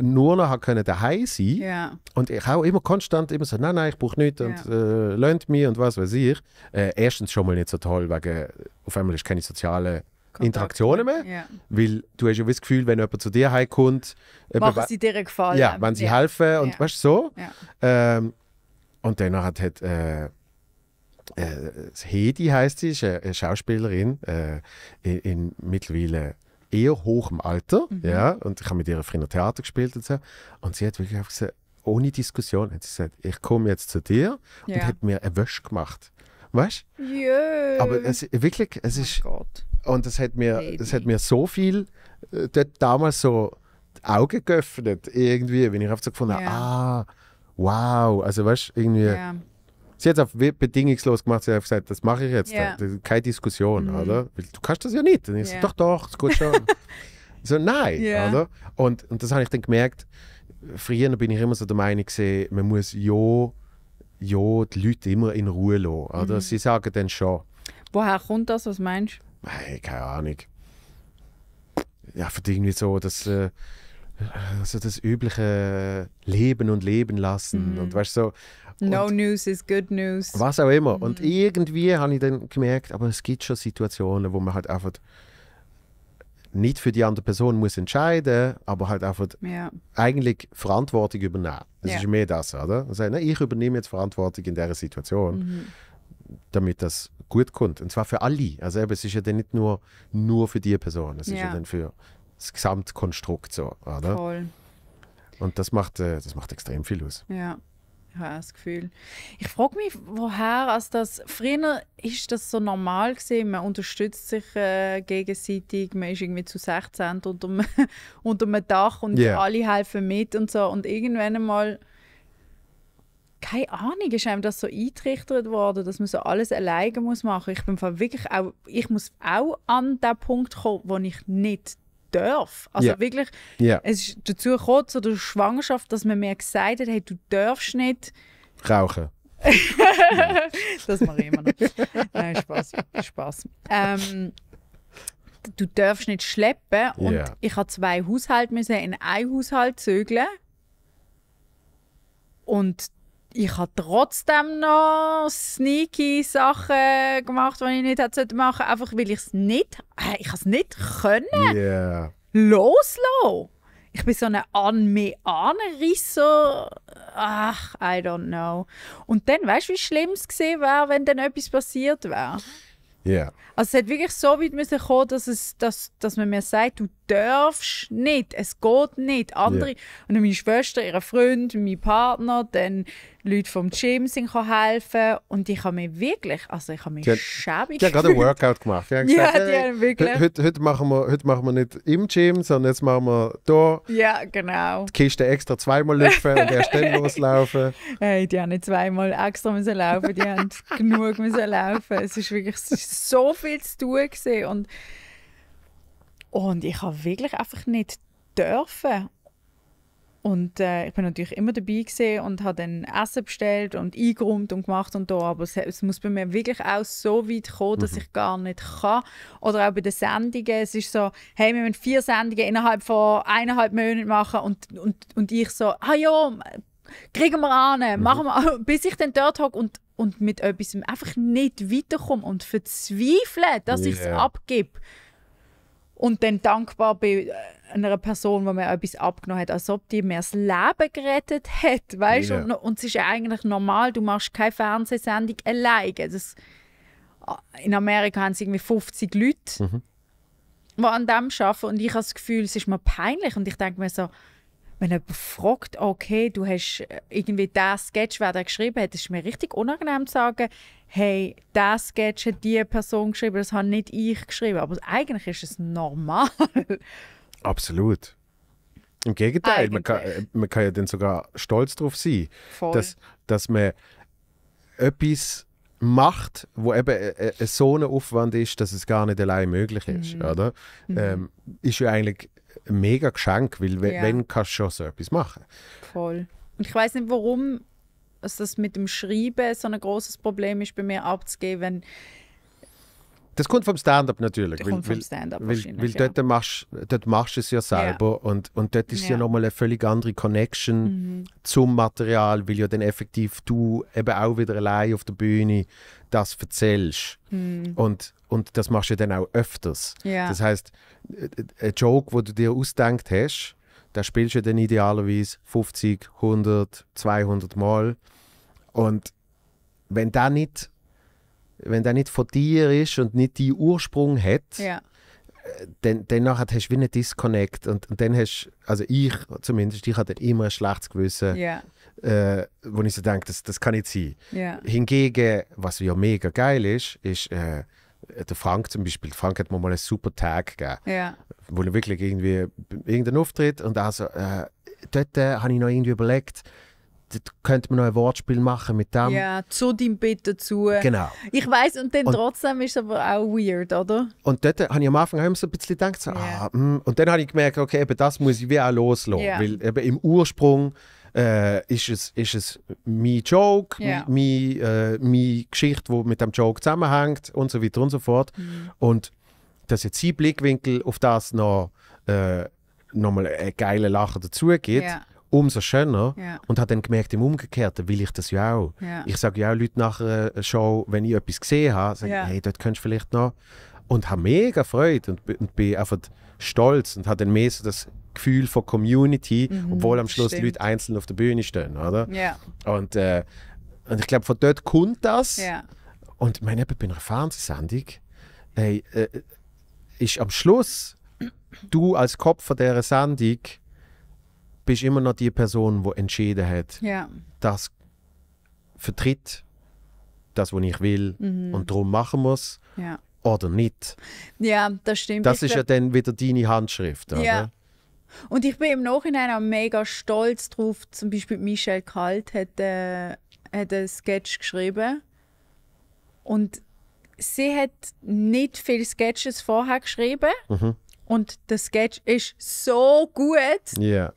nur noch können daheim sein yeah. und ich auch immer konstant immer so nein nein ich brauche nichts yeah. und äh, lernt mir und was weiß ich äh, erstens schon mal nicht so toll wegen auf einmal ist keine soziale Kontakt ne? Interaktionen mehr. Ja. Weil du hast ja das Gefühl, wenn jemand zu dir heimkommt, machen sie dir Gefallen. Ja, wenn sie ja. helfen und ja. weißt so. Ja. Ähm, und danach hat, hat äh, äh, Hedi heißt sie, ist eine Schauspielerin äh, in, in, mittlerweile eher hohem Alter, mhm. ja, und ich habe mit ihrer Freundin Theater gespielt und so. Und sie hat wirklich einfach gesagt, ohne Diskussion, hat sie gesagt, ich komme jetzt zu dir und ja. hat mir ein Wäsche gemacht, weißt? Yeah. Aber es wirklich, es oh ist, oh und das hat mir, Baby. das hat mir so viel äh, dort damals so Augen geöffnet, irgendwie, wenn ich oft so gefunden habe, ah, wow. Also weißt du, irgendwie. Ja. Sie hat es bedingungslos gemacht, sie hat gesagt, das mache ich jetzt. Ja. Da, keine Diskussion, mhm. oder? Du kannst das ja nicht. Dann ist ja. doch, doch, es geht schon. <laughs> so, nein, oder? Und, und das habe ich dann gemerkt, früher bin ich immer so der Meinung, gewesen, man muss ja, ja die Leute immer in Ruhe lassen. Oder? Mhm. Sie sagen dann schon. Woher kommt das? Was meinst du? hey, keine Ahnung. Ja, für irgendwie so, dass. Äh, also das übliche Leben und Leben lassen mhm. und weißt so No news is good news. Was auch immer. Mhm. Und irgendwie habe ich dann gemerkt, aber es gibt schon Situationen, wo man halt einfach nicht für die andere Person muss entscheiden, aber halt einfach ja. eigentlich Verantwortung übernehmen. Das ja. ist mehr das, oder? Also, ich übernehme jetzt Verantwortung in der Situation, mhm. damit das gut kommt. Und zwar für alle. Also eben, es ist ja dann nicht nur, nur für die Person, es ja. ist ja dann für das Gesamtkonstrukt so, oder? Voll. Und das macht, äh, das macht extrem viel aus. Ja, ich habe das Gefühl. Ich frage mich, woher also das. Früher ist das so normal gesehen. Man unterstützt sich äh, gegenseitig. Man ist irgendwie zu 16 unter dem, unter dem Dach und yeah. alle helfen mit und so. Und irgendwann einmal keine Ahnung, ist einem das so eintrichtert worden, dass man so alles alleine muss machen. Ich bin wirklich auch, ich muss auch an den Punkt kommen, wo ich nicht darf. Also yeah. wirklich, yeah. es ist dazu gekommen, zu der Schwangerschaft, dass man mir gesagt hat, hey, du darfst nicht rauchen. <laughs> das mache ich immer noch. Nein, Spaß, Spaß. Ähm, du darfst nicht schleppen und yeah. ich habe zwei Haushalte müssen in einen Haushalt zögeln und ich habe trotzdem noch sneaky Sachen gemacht, die ich nicht hätte machen sollte, einfach weil ich es nicht, ich es nicht können yeah. loslassen. Ich bin so eine an mich anrisser. Ach, I don't know. Und dann, weißt du, wie schlimm es gewesen wäre, wenn dann etwas passiert wäre? Yeah. Also es hat wirklich so weit müssen kommen, dass, es, dass, dass man mir sagt, du darfst nicht, es geht nicht. Andere, yeah. und meine Schwester, ihre Freund, mein Partner, dann Leute vom Gym sind helfen und ich habe mich wirklich, also ich habe mich schäbig gefühlt. Die haben gerade ein Workout gemacht. <laughs> ja, gesagt, die hey, haben wirklich. Heute, heute, machen wir, heute machen wir nicht im Gym, sondern jetzt machen wir hier. Ja, genau. Die Kiste extra zweimal lüpfen und erst dann <laughs> loslaufen. Hey, die haben nicht zweimal extra müssen laufen, die haben genug müssen laufen. Es ist wirklich so viel zu tun gewesen und und ich habe wirklich einfach nicht dürfen. Und äh, ich bin natürlich immer dabei gesehen und habe dann Essen bestellt und eingeräumt und gemacht und da. Aber es, es, muss bei mir wirklich auch so weit kommen, dass mhm. ich gar nicht kann. Oder auch bei den Sendungen. Es ist so, hey, wir müssen vier Sendungen innerhalb von eineinhalb Monaten machen und, und, und ich so, ah ja, kriegen wir an, mhm. machen wir, <laughs> bis ich dann dort hocke und, und mit etwas einfach nicht weiterkomme und verzweifle, dass yeah. ich es abgebe und dann dankbar bin äh, einer Person, die mir etwas abgenommen hat, als ob die mir das Leben gerettet hat, weißt yeah. und, und es ist ja eigentlich normal, du machst keine Fernsehsendung alleine. Das, äh, in Amerika haben es irgendwie 50 Leute, mhm. die an dem arbeiten und ich habe das Gefühl, es ist mir peinlich und ich denke mir so, wenn jemand fragt, okay, du hast äh, irgendwie diesen Sketch, wer der geschrieben hat, ist mir richtig unangenehm zu sagen, hey, diesen Sketch hat diese Person geschrieben, das habe nicht ich geschrieben. Aber eigentlich ist es normal. <laughs> Absolut. Im Gegenteil, man kann, äh, man kann, ja dann sogar stolz darauf sein, dass, dass man etwas macht, wo eben so äh, ein Aufwand ist, dass es gar nicht allein möglich ist, mhm. oder? Mhm. Ähm, ist ja eigentlich ein mega Geschenk, weil ja. wenn kannst du schon so etwas machen. Voll. Und ich weiß nicht, warum also das mit dem Schreiben so ein großes Problem ist bei mir abzugeben, wenn das kommt vom Stand-up natürlich. Das weil, kommt vom Stand-up weil, weil dort, ja. machst, dort machst du es ja selber ja. Und, und dort ist ja, ja nochmal eine völlig andere Connection mhm. zum Material, weil ja dann effektiv du eben auch wieder allein auf der Bühne das erzählst. Mhm. Und und das machst du dann auch öfters. Yeah. Das heißt, äh, äh, ein Joke, wo du dir ausdenkt hast, da spielst du dann idealerweise 50, 100, 200 Mal. Und wenn der nicht, wenn der nicht von dir ist und nicht die Ursprung hat, yeah. Äh, dann, dann nachher hast du wie einen Disconnect. Und, und dann hast also ich zumindest, ich hatte immer ein schlechtes Gewissen, yeah. äh, wo ich so denke, das, das kann nicht sein. Hingegen, was ja mega geil ist, ist, äh, der Frank zum Beispiel, Frank hat mir mal einen super Tag gegeben, ja. wo er wirklich irgendwie irgendeinen Auftritt und also äh, dort äh, habe ich noch irgendwie überlegt, könnte man noch ein Wortspiel machen mit dem. Ja, zu deinem Bett dazu. Genau. Ich weiß und dann und, trotzdem ist es aber auch weird, oder? Und dort habe ich am Anfang immer so ein bisschen gedacht, so, yeah. ah, mm. und dann habe ich gemerkt, okay, eben das muss ich wie auch loslassen, yeah. weil eben im Ursprung äh, ist, es, ist es mein Joke, yeah. mein, äh, meine Geschichte, die mit dem Joke zusammenhängt und so weiter und so fort. Mhm. Und dass jetzt sein Blickwinkel auf das noch, äh, noch mal einen geilen Lachen dazu gibt, yeah. umso schöner. Yeah. Und habe dann gemerkt, im Umgekehrten will ich das ja auch. Ich sage ja auch Leuten nach einer Show, wenn ich etwas gesehen habe, sage hey, dort könntest du vielleicht noch. Und habe mega Freude und, und bin einfach stolz und habe dann mehr so das Gefühl von Community, mhm, obwohl am Schluss stimmt. die Leute einzeln auf der Bühne stehen, oder? Ja. Und, äh, und ich glaube, von dort kommt das. Ja. Und ich meine, eben bei einer Fernsehsendung hey, äh, ist am Schluss du als Kopf von dieser Sendung bist immer noch die Person, die entschieden hat, ja. das vertritt das, was ich will mhm. und darum machen muss ja. oder nicht. Ja, das stimmt. Das ich ist ja dann wieder deine Handschrift. Oder? Ja, und ich bin im Nachhinein auch mega stolz drauf. Zum Beispiel Michelle Kalt hat, äh, hat einen Sketch geschrieben. Und sie hat nicht viele Sketches vorher geschrieben. Mhm. Und der Sketch ist so gut. Yeah.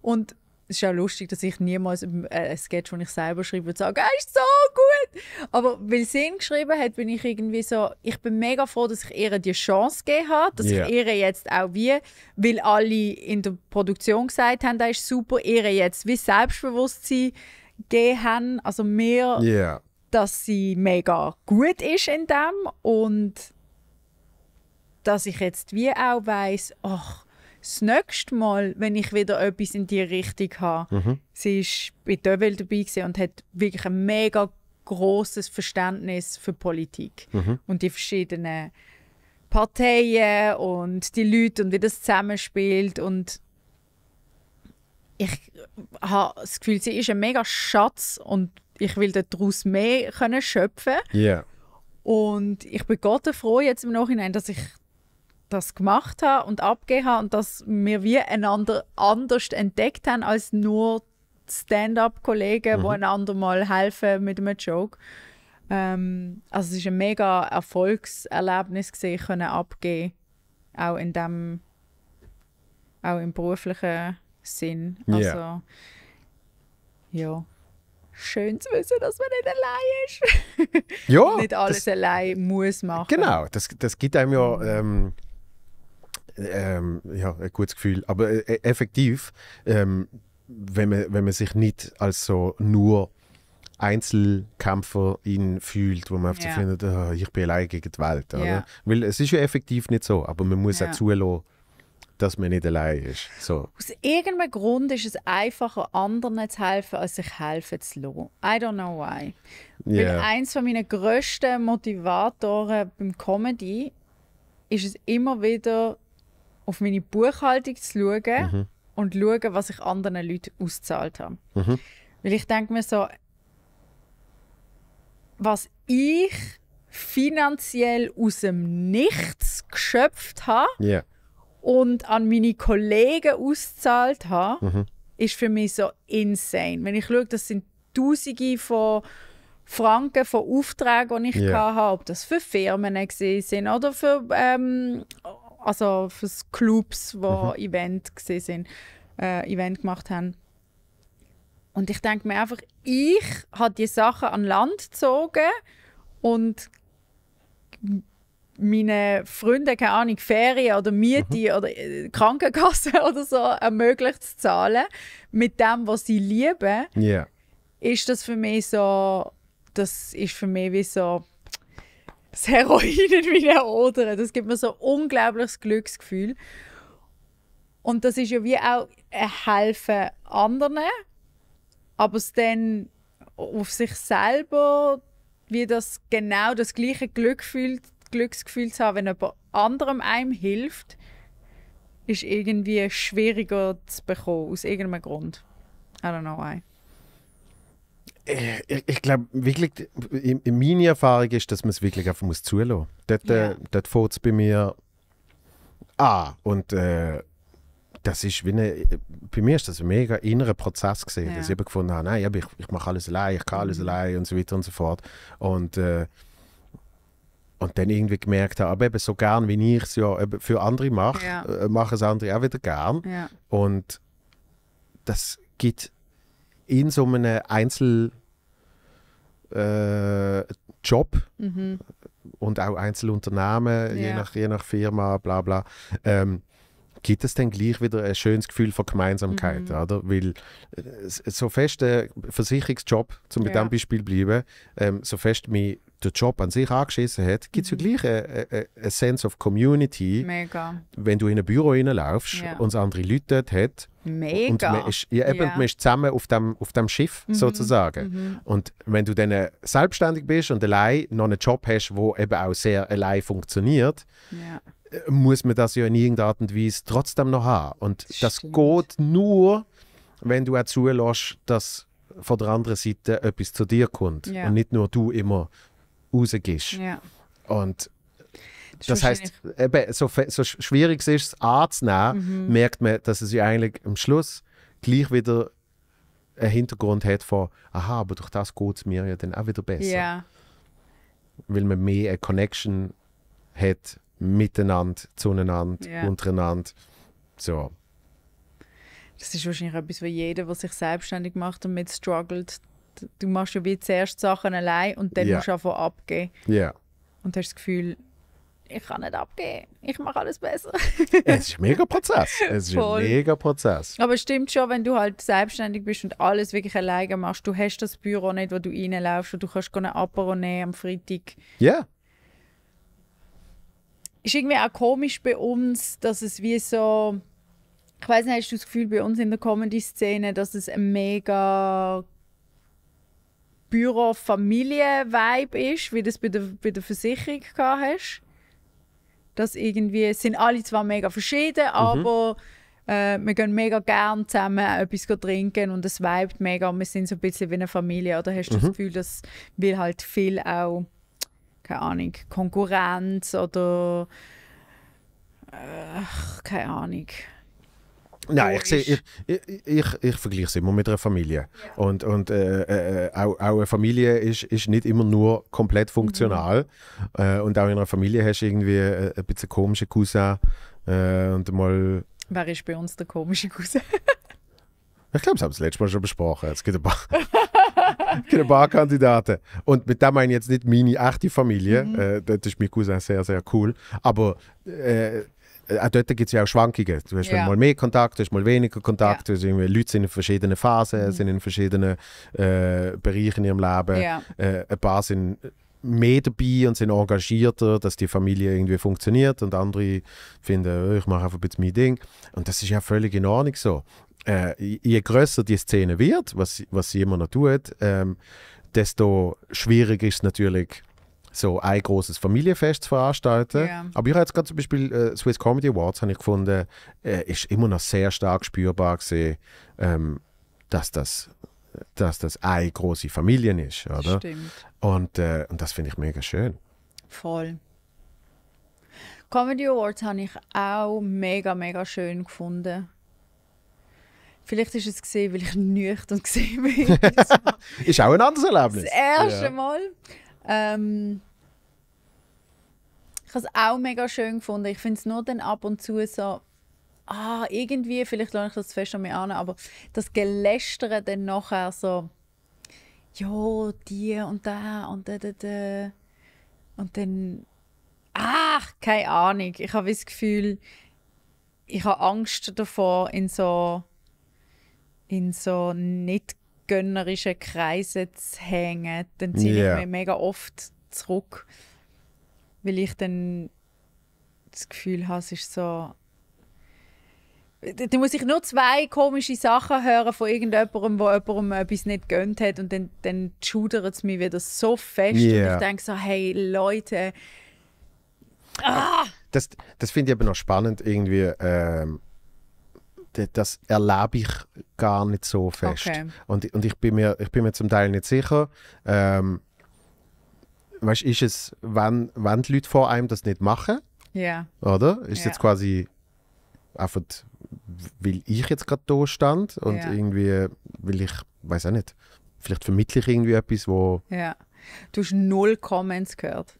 Und es ist auch lustig, dass ich niemals äh, ein Sketch, den ich selber schreibe, würde sagen, er ist so gut. Aber weil sie ihn geschrieben hat, bin ich irgendwie so, ich bin mega froh, dass ich ihr die Chance gegeben habe, dass yeah. ich ihr jetzt auch wie, weil alle in der Produktion gesagt haben, er ist super, ihr jetzt wie Selbstbewusstsein gegeben haben, also mehr, yeah. dass sie mega gut ist in dem und dass ich jetzt wie auch weiß, ach, das nächste Mal, wenn ich wieder etwas in die Richtung habe, mhm. sie ist bei Dövel dabei und hat wirklich ein mega großes Verständnis für Politik mhm. und die verschiedenen Parteien und die Leute und wie das zusammenspielt und ich habe das Gefühl, sie ist ein mega Schatz und ich will daraus mehr können schöpfen. Yeah. Und ich bin Gott froh jetzt im Nachhinein, dass ich das gemacht habe und abgegeben habe und dass wir wir einander anders entdeckt haben als nur Stand-up-Kollegen, mhm. die einander mal helfen mit einem Joke. Ähm, also es war ein mega Erfolgserlebnis, gewesen, können abgeben auch in dem, auch im beruflichen Sinn. Also, ja. Schön zu wissen, dass man nicht allein ist. ja. <laughs> nicht alles das, allein muss machen. Genau, das, das gibt einem ja mhm. ähm, ähm, ja, ein gutes Gefühl. Aber äh, e-, effektiv, ähm, wenn, man, wenn man sich nicht als so nur Einzelkämpfer fühlt, wo man oft ja. so findet, oh, ich bin allein gegen die Welt. Oder? Ja. Weil es ist ja effektiv nicht so, aber man muss ja. auch zulassen, dass man nicht allein ist. So. Aus irgendeinem Grund ist es einfacher, anderen zu helfen, als sich helfen zu lassen. I don't know why. Yeah. Weil eins von grössten Motivatoren beim Comedy ist es immer wieder, auf meine Buchhaltung zu schauen mhm. und schauen, was ich anderen Leuten ausgezahlt habe. Mhm. Weil ich denke mir so, was ich finanziell aus dem Nichts geschöpft habe yeah. und an meine Kollegen ausgezahlt habe, mhm. ist für mich so insane. Wenn ich schaue, das sind Tausende von Franken von Aufträgen, die ich yeah. hatte, ob das für Firmen waren oder für ähm, also für Clubs, die mhm. Event sind, äh, Event gemacht haben. Und ich denke mir einfach, ich habe die Sachen an Land gezogen und meine Freunde, keine Ahnung, Ferien oder Miete mhm. oder äh, Krankenkasse <laughs> oder so ermöglicht zu zahlen mit dem, was sie lieben, yeah. ist das für mich so, das ist für mich wie so, das Heroin <laughs> wieder erodern. Das gibt mir so ein unglaubliches Glücksgefühl. Und das ist ja wie auch ein Helfen anderen, aber es dann auf sich selber, wie das genau das gleiche Glückgefühl, Glücksgefühl zu haben, wenn jemand anderem einem hilft, ist irgendwie schwieriger zu bekommen, aus irgendeinem Grund. I don't know why. Äh, ich, ich glaube wirklich, in, in meine Erfahrung ist, dass man es wirklich einfach muss zulassen. Dort, äh, ja. äh, dort fängt es bei mir an. Und äh, das ist wie eine, bei mir ist das ein mega innerer Prozess gesehen, ja. dass ich gefunden habe, nein, ich, ich mache alles allein, ich kann alles mhm. allein und so weiter und so fort. Und, äh, und dann irgendwie gemerkt habe, aber eben so gern, wie ich es ja für andere mache, ja. Äh, machen es andere auch wieder gern. Ja. Und das gibt in so einem Einzeljob äh, mhm. und auch Einzelunternehmen, ja. je, nach, je nach Firma, bla bla, ähm, gibt es dann gleich wieder ein schönes Gefühl von Gemeinsamkeit, mhm. oder? Weil äh, so fest ein äh, Versicherungsjob, zum ja. Beispiel bleiben, ähm, so fest mich der Job an sich angeschissen hat, gibt es mhm. ja gleich einen eine Sense of Community. Mega. Wenn du in ein Büro reinlaufst ja. und andere Leute dort hat. Mega. Und man ist, ja, eben, yeah. man ist zusammen auf dem, auf dem Schiff mhm. sozusagen. Mhm. Und wenn du dann selbstständig bist und allein noch einen Job hast, wo eben auch sehr allein funktioniert, ja. muss man das ja in irgendeiner Art und Weise trotzdem noch haben. Und das, das geht nur, wenn du auch zulässt, dass von der anderen Seite etwas zu dir kommt. Yeah. Und nicht nur du immer rausgehst. Ja. Und das, das heißt, eben, so, so schwierig es ist, es anzunehmen, mhm. merkt man, dass es ja eigentlich am Schluss gleich wieder einen Hintergrund hat von, aha, aber durch das geht es mir ja dann auch wieder besser. Ja. Weil man mehr eine Connection hat miteinander, zueinander, ja. untereinander. So. Das ist wahrscheinlich etwas, was jeder, der sich selbstständig macht und mit struggelt, du machst ja wie zuerst Sachen allein und dann yeah. musst du einfach abgeben. Yeah. Und hast das Gefühl, ich kann nicht abgeben, ich mache alles besser. <laughs> es ist ein mega Prozess. Es ist Voll. ein mega Prozess. Aber es stimmt schon, wenn du halt selbstständig bist und alles wirklich alleine machst, du hast das Büro nicht, wo du reinläufst und du kannst einen Apero nehmen am Freitag. Ja. Yeah. Ist irgendwie auch komisch bei uns, dass es wie so ich weiß nicht, hast du das Gefühl bei uns in der Comedy-Szene, dass es ein mega Büro-Familie-Vibe ist, wie das bei der, bei der Versicherung gehabt hast. Dass irgendwie, sind alle zwar mega verschieden, mhm. aber äh, wir gehen mega gerne zusammen äh, etwas trinken und es vibet mega und wir sind so ein bisschen wie eine Familie. Oder hast du mhm. das Gefühl, dass wir halt viel auch, keine Ahnung, Konkurrenz oder Ach, äh, keine Ahnung, Nein, ich, sehe, ich, ich, ich, ich vergleiche es immer mit einer Familie. Ja. Und, und äh, äh, auch, auch, eine Familie ist, ist nicht immer nur komplett mhm. funktional. Mhm. Äh, und auch in einer Familie hast du irgendwie äh, ein bisschen komische Cousin äh, und mal... Wer ist bei uns der komische Cousin? <laughs> ich glaube, das haben wir letztes Mal schon besprochen. Es gibt ein paar... <laughs> ein paar Kandidaten. Und mit dem meine ich jetzt nicht meine echte Familie. Mhm. Äh, das ist mein Cousin sehr, sehr cool. Aber äh, äh, auch dort gibt es ja auch Schwankungen. Du hast ja. mal mehr Kontakt, du hast mal weniger Kontakt. Ja. Also Leute sind in verschiedenen Phasen, mhm. sind in verschiedenen äh, Bereichen in ihrem Leben. Ja. Äh, ein paar sind mehr dabei und sind engagierter, dass die Familie irgendwie funktioniert und andere finden, äh, ich mache einfach ein bisschen mein Ding. Und das ist ja völlig in Ordnung so. Äh, je größer die Szene wird, was, was sie immer noch tut, ähm, desto schwieriger ist es natürlich, so ein großes Familienfest zu veranstalten. Yeah. Aber ich habe jetzt gerade zum Beispiel äh, Swiss Comedy Awards ich gefunden, äh, ist immer noch sehr stark spürbar gesehen, ähm, dass das dass das eine große Familie ist, oder? Stimmt. Und, äh, und das finde ich mega schön. Voll. Comedy Awards habe ich auch mega, mega schön gefunden. Vielleicht ist es gesehen, weil ich nüchtern <laughs> gesehen bin. <laughs> ist auch ein anderes Erlebnis. Das erste ja. Mal. Ähm, ich habe es auch mega schön gefunden. Ich finde es nur dann ab und zu so, ah, irgendwie, vielleicht lerne ich das fest an mir an, aber das Gelästere dann nachher so, ja, die und da und da, da, da. Und dann, ach, keine Ahnung. Ich habe das Gefühl, ich habe Angst davor, in so, in so nicht gönnerischen Kreisen zu hängen, dann ziehe yeah. ich mich mega oft zurück, weil ich dann das Gefühl habe, es ist so da muss ich nur zwei komische Sachen hören von irgendjemandem, wo jemandem etwas nicht gönnt hat und dann, dann schudert es mich wieder so fest yeah. und ich denke so, hey Leute, ah! Das, das finde ich aber noch spannend irgendwie, ähm, das erlebe ich gar nicht so fest. Okay. Und, und ich, bin mir, ich bin mir zum Teil nicht sicher, ähm, weißt, ist es, wenn, wenn die Leute vor einem das nicht machen, yeah. oder? Ist yeah. jetzt quasi einfach, weil ich jetzt gerade da stand und yeah. irgendwie, will ich, weiß auch nicht, vielleicht vermittle ich irgendwie etwas, wo... Ja. Du hast null Comments gehört.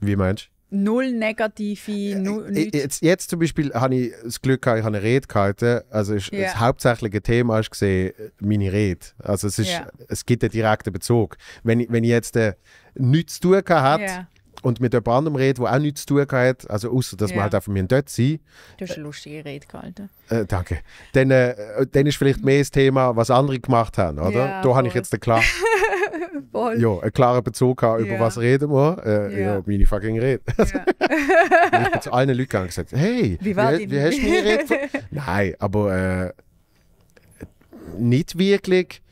Wie meinst du? null negative. Äh, äh, null, äh, jetzt, jetzt zum Beispiel habe ich das Glück gehabt, ich habe eine Rede gehalten. Also ist yeah. das hauptsächliche Thema ist gesehen, meine Rede. Also es, ist, yeah. es gibt einen direkten Bezug. Wenn, wenn ich jetzt äh, nichts zu tun hatte, yeah und mit jemand anderem rede, der auch nichts zu tun hat, also außer dass ja. wir halt einfach mir dort sein. Du hast eine lustige Rede gehalten. Äh, äh, danke. Dann, äh, dann ist vielleicht mehr das Thema, was andere gemacht haben, oder? Ja, da habe ich jetzt den <laughs> ja, einen klaren Bezug gehabt, über ja. was reden wir. Äh, ja. ja, meine fucking Rede. <laughs> ich bin zu allen Leuten gegangen und gesagt, hey, wie, war wie, wie hast du meine Rede? <laughs> Nein, aber äh, nicht wirklich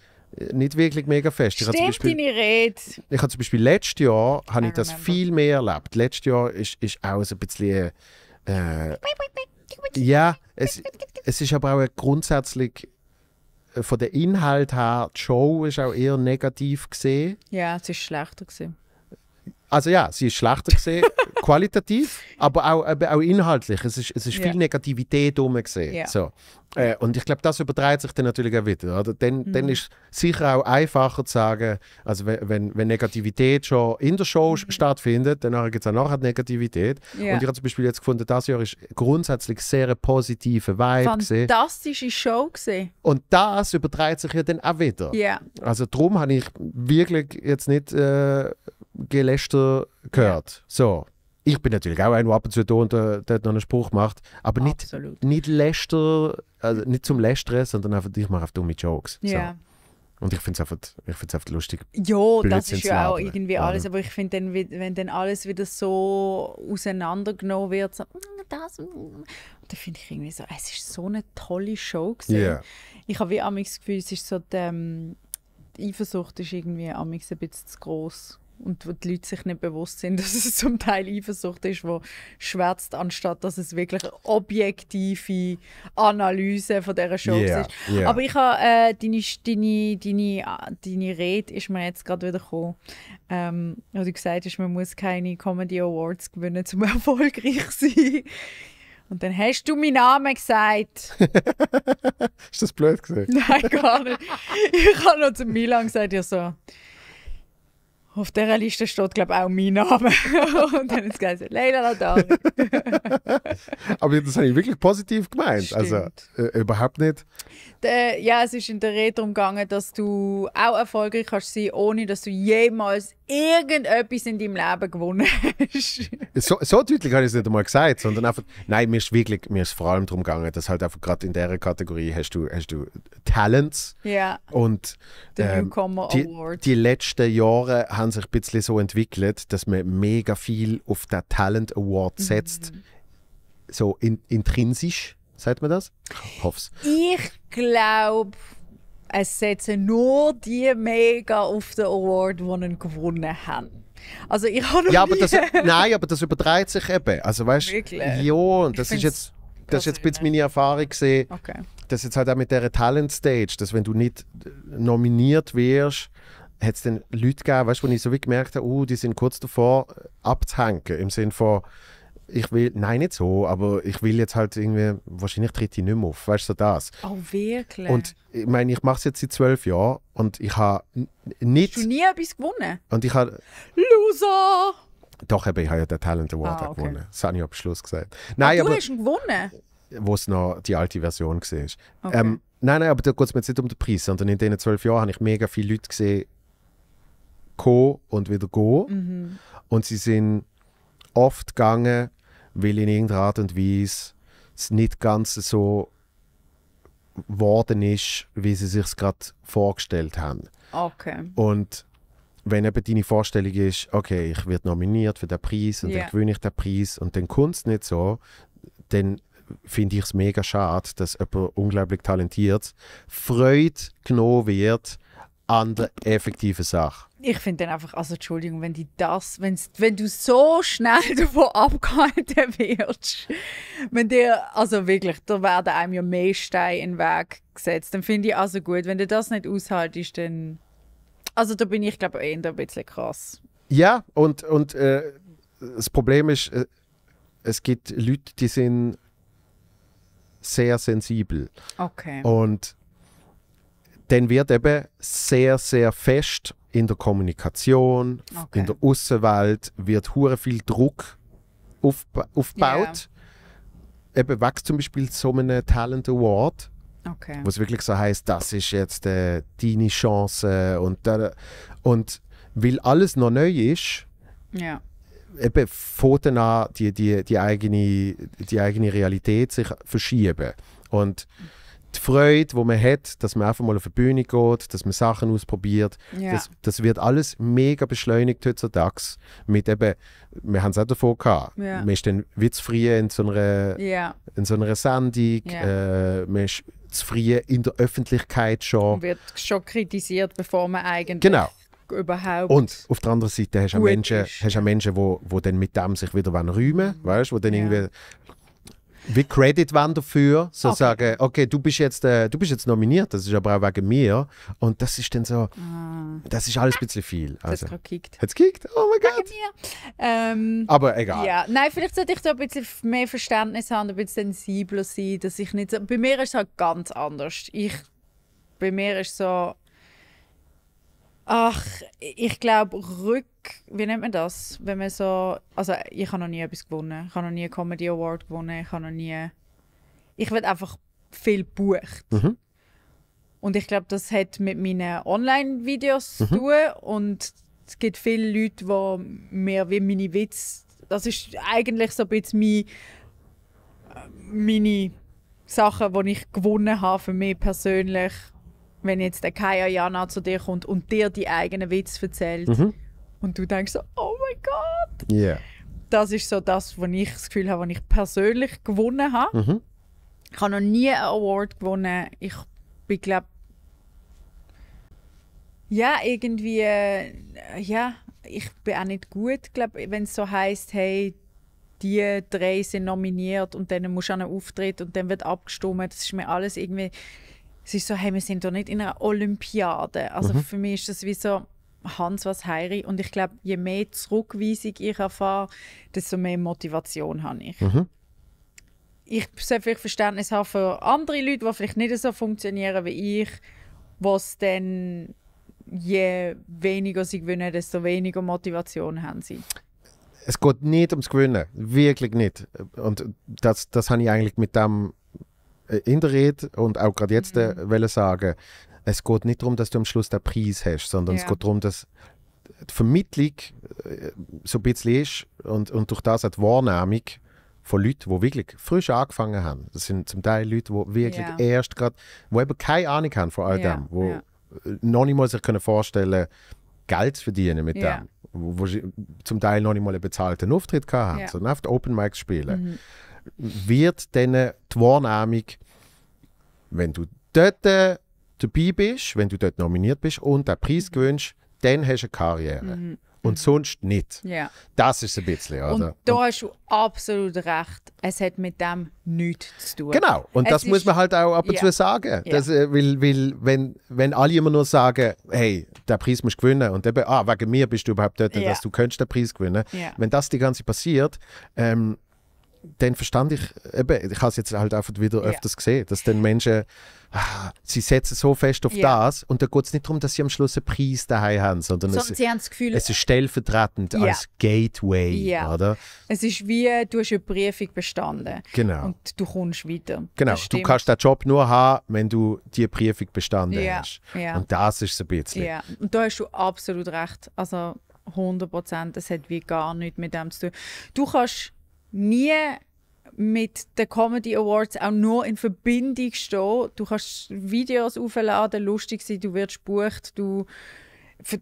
nicht wirklich mega fest. Ich Stimmt zum Beispiel, deine Rede. Ich habe zum Beispiel letztes Jahr habe ich das viel mehr erlebt. Letztes Jahr ist, ist auch so ein bisschen... Äh, ja, es, es ist aber auch grundsätzlich von der Inhalt her, die Show ist auch eher negativ gesehen. Ja, es ist schlechter gesehen. Also ja, sie ist schlechter gesehen, <laughs> qualitativ, aber auch, aber auch inhaltlich. Es ist, es ist viel yeah. Negativität drum gesehen. Yeah. So. Äh, und ich glaube, das übertreibt sich dann natürlich auch wieder. Oder? Dann, mhm. dann ist es sicher auch einfacher zu sagen, also wenn, wenn Negativität schon in der Show mhm. stattfindet, dann gibt es auch nachher Negativität. Yeah. Und ich habe zum Beispiel jetzt gefunden, das Jahr ist grundsätzlich sehr ein positiver Vibe. Fantastische gewesen. Show gesehen. Und das übertreibt sich ja dann auch wieder. Also darum habe ich wirklich jetzt nicht äh, Geläster gehört. Ja. So. Ich bin natürlich auch ein, der ab und zu da und äh, da, noch einen Spruch macht. Aber nicht, nicht Läster, also nicht zum Lästern, sondern einfach, ich mache auf dumme Jokes. Ja. So. Und ich finde es einfach, einfach lustig. Ja, das ist ja auch irgendwie alles. Aber ich finde, wenn dann alles wieder so auseinandergenommen wird, so, mm, das, mm, dann finde ich irgendwie so, es ist so eine tolle Show gewesen. Yeah. Ich habe wie amigs das Gefühl, es ist so, die, ähm, die Eifersucht ist irgendwie amigs ein bisschen zu groß und wo die Leute sich nicht bewusst sind, <laughs> dass es zum Teil Eifersucht ist, wo schwärzt, anstatt dass es wirklich eine objektive Analyse von dieser Show yeah, ist. Yeah. Aber ich habe äh, deine, deine, deine, deine Rede ist mir jetzt gerade wieder gekommen, ähm, wo du gesagt hast, man muss keine Comedy Awards gewinnen, um <laughs> erfolgreich zu sein. Und dann hast du meinen Namen gesagt. <laughs> ist das blöd gesagt? Nein, gar nicht. Ich habe noch zu Milan gesagt, ja so, auf dieser Liste steht, glaube ich, auch mein Name. <laughs> und dann ist es Leila Ladari. <laughs> Aber das habe ich wirklich positiv gemeint. Also, Stimmt. Also äh, überhaupt nicht. De, ja, es ist in der Rede darum gegangen, dass du auch erfolgreich kannst sein ohne dass du jemals irgendetwas in deinem Leben gewonnen hast. <laughs> so, so, deutlich habe ich es nicht einmal gesagt, sondern einfach, nein, mir ist wirklich, mir ist vor allem darum gegangen, dass halt einfach gerade in dieser Kategorie hast du, hast du Talents. Ja. Und ähm, die, die, letzten Jahre haben sich ein bisschen so entwickelt, dass man mega viel auf den Talent Award mhm. setzt. Mhm. So in, intrinsisch, sagt man das? Ich hoffe es. Ich glaube es setzen nur die mega auf den Award, die einen gewonnen haben. Also ich habe ja, aber das, Nein, aber das übertreibt sich eben. Also weißt du, ja, das ist jetzt das ist jetzt ein bisschen meine Erfahrung gesehen. Okay. Das jetzt halt auch mit dieser Talent Stage, dass wenn du nicht äh, nominiert wirst, hat es dann Leute gegeben, weißt du, wo ich so wie gemerkt habe, uh, die sind kurz davor äh, abzuhängen, im Sinne von ich will, nein, nicht so, aber ich will jetzt halt irgendwie, wahrscheinlich tritt ich nicht mehr auf, weißt du, das. Oh, wirklich? Und ich meine, ich mache es jetzt seit zwölf Jahren und ich habe nicht... Hast du nie etwas gewonnen? Und ich habe... Loser! Doch, eben, ich habe ja den Talent Award ah, okay. gewonnen. Das habe ich am Schluss gesagt. Ah, nein, aber du aber, hast ihn gewonnen? Wo es noch die alte Version war. Okay. Ähm, nein, nein, aber da geht es mir jetzt nicht um den Preis, sondern in diesen zwölf Jahren habe ich mega viele Leute gesehen, kommen und wieder gehen. Mhm. Und sie sind oft gegangen weil in irgendeiner Art und Weise es nicht ganz so geworden ist, wie sie sich gerade vorgestellt haben. Okay. Und wenn eben deine Vorstellung ist, okay, ich werde nominiert für den Preis und yeah. dann gewinne ich den Preis und dann kommt es nicht so, dann finde ich es mega schade, dass jemand unglaublich talentiert Freude genommen wird an der effektiven Sache ich finde dann einfach, also Entschuldigung, wenn die das, wenn's, wenn du so schnell <laughs> davon abgehalten wirst, wenn dir, also wirklich, da werden einem ja mehr Steine in den Weg gesetzt, dann finde ich also gut, wenn du das nicht aushaltest, dann, also da bin ich glaube ich eher ein bisschen krass. Ja, und, und äh, das Problem ist, äh, es gibt Leute, die sind sehr sensibel. Okay. Und dann wird eben sehr, sehr fest in der Kommunikation, okay. in der Außenwelt wird hure viel Druck auf, aufgebaut. Yeah. Eben wächst zum Beispiel so einen Talent Award, okay. wo es wirklich so heißt, das ist jetzt äh, deine Chance und da, und weil alles noch neu ist, yeah. eben fängt dann an, die, die, die, eigene, die eigene Realität sich verschieben und die Freude, die man hat, dass man einfach mal auf die Bühne geht, dass man Sachen ausprobiert, ja. das, das, wird alles mega beschleunigt heutzutage. Mit eben, wir haben es auch davor gehabt, ja. man ist dann wie in so einer, ja. in so einer Sendung, ja. Äh, man ist zufrieden in der Öffentlichkeit schon. Man wird schon kritisiert, bevor man eigentlich... Genau. Überhaupt und auf der anderen Seite hast du Menschen, hast auch Menschen wo, wo dann mit dem sich wieder räumen wollen, mhm. weißt du, wo dann ja. irgendwie wie Credit waren dafür, so okay. sagen, okay, du bist jetzt, äh, du bist jetzt nominiert, das ist aber auch wegen mir. Und das ist dann so, ah. das ist alles ein bisschen viel. Also, das hat es Hat's gekickt? Oh mein Gott. Ähm, aber egal. Ja, nein, vielleicht sollte ich da ein bisschen mehr Verständnis haben, ein bisschen sensibler sein, dass ich nicht, so, bei mir ist es halt ganz anders. Ich, bei mir ist es so, Ach, ich glaube, Rück. Wie nennt man das? Wenn man so. Also, ich habe noch nie etwas gewonnen. Ich habe noch nie einen Comedy Award gewonnen. Ich habe noch nie. Ich werde einfach viel bucht. Mhm. Und ich glaube, das hat mit meinen Online-Videos mhm. zu tun. Und es gibt viele Leute, die mir wie meine Witz. Das ist eigentlich so ein bisschen mein, äh, meine Sachen, die ich gewonnen habe für mich persönlich, wenn jetzt der Kaya Jana zu dir kommt und dir die eigenen Witze erzählt mhm. und du denkst so, oh mein Gott. Yeah. Das ist so das, was ich das Gefühl habe, was ich persönlich gewonnen habe. Mhm. Ich habe noch nie einen Award gewonnen. Ich bin, glaube ja, irgendwie, äh, ja, ich bin auch nicht gut, glaube wenn es so heißt, hey, die drei sind nominiert und dann muss du an einen Auftritt und dann wird abgestimmt. Das ist mir alles irgendwie, es ist so, hey, wir sind doch nicht in einer Olympiade. Also mhm. für mich ist das wie so, Hans was heiri und ich glaube, je mehr Zurückweisung ich erfahre, desto mehr Motivation habe ich. Mhm. Ich sollte vielleicht Verständnis haben für andere Leute, die vielleicht nicht so funktionieren wie ich, was dann je weniger sie gewinnen, desto weniger Motivation haben sie. Es geht nicht ums Gewinnen, wirklich nicht. Und das, das habe ich eigentlich mit dem äh, in der Rede und auch gerade jetzt äh, mhm. wollen sagen, es geht nicht darum, dass du am Schluss den Preis hast, sondern ja. es geht darum, dass die Vermittlung äh, so ein bisschen ist und, und durch das auch die Wahrnehmung von Leuten, die wirklich frisch angefangen haben. Das sind zum Teil Leute, die wirklich ja. erst gerade, die eben keine Ahnung haben von all ja. dem, die ja. noch nicht mal sich können Geld zu verdienen mit dem, wo, wo, zum Teil noch nicht mal einen bezahlten Auftritt hatten, sondern oft Open Mics spielen. Mhm wird dann die Wahrnehmung, wenn du dort äh, dabei bist, wenn du dort nominiert bist und den Preis gewünscht, dann hast du eine Karriere. Mhm. Und sonst nicht. Ja. Das ist ein bisschen, oder? Und da hast du absolut recht. Es hat mit dem nichts zu tun. Genau. Und es das muss man halt auch ab und ja. zu sagen. Ja. Das, äh, weil, weil, wenn, wenn alle immer nur sagen, hey, der Preis musst du gewinnen und eben, ah, wegen mir bist du überhaupt dort, dass du könntest den Preis gewinnen. Wenn das die ganze passiert, ähm, dann verstand ich, eben, ich habe es jetzt halt einfach wieder öfters gesehen, dass dann Menschen, ah, sie setzen so fest auf ja. das und da geht es nicht darum, dass sie am Schluss einen Preis daheim haben, sondern, sondern es, sie haben das Gefühl, es ist stellvertretend ja. als Gateway, oder? Es ist wie, du hast eine Prüfung bestanden genau. und du kommst weiter. Genau, du kannst den Job nur haben, wenn du die Prüfung bestanden hast. Und das ist so ein bisschen. Ja. Und da hast du absolut recht, also 100 Prozent, das hat wie gar nichts mit dem zu tun. Du kannst nie mit den Comedy Awards auch nur in Verbindung stehen. Du kannst Videos aufladen, lustig sein, du wirst bucht, du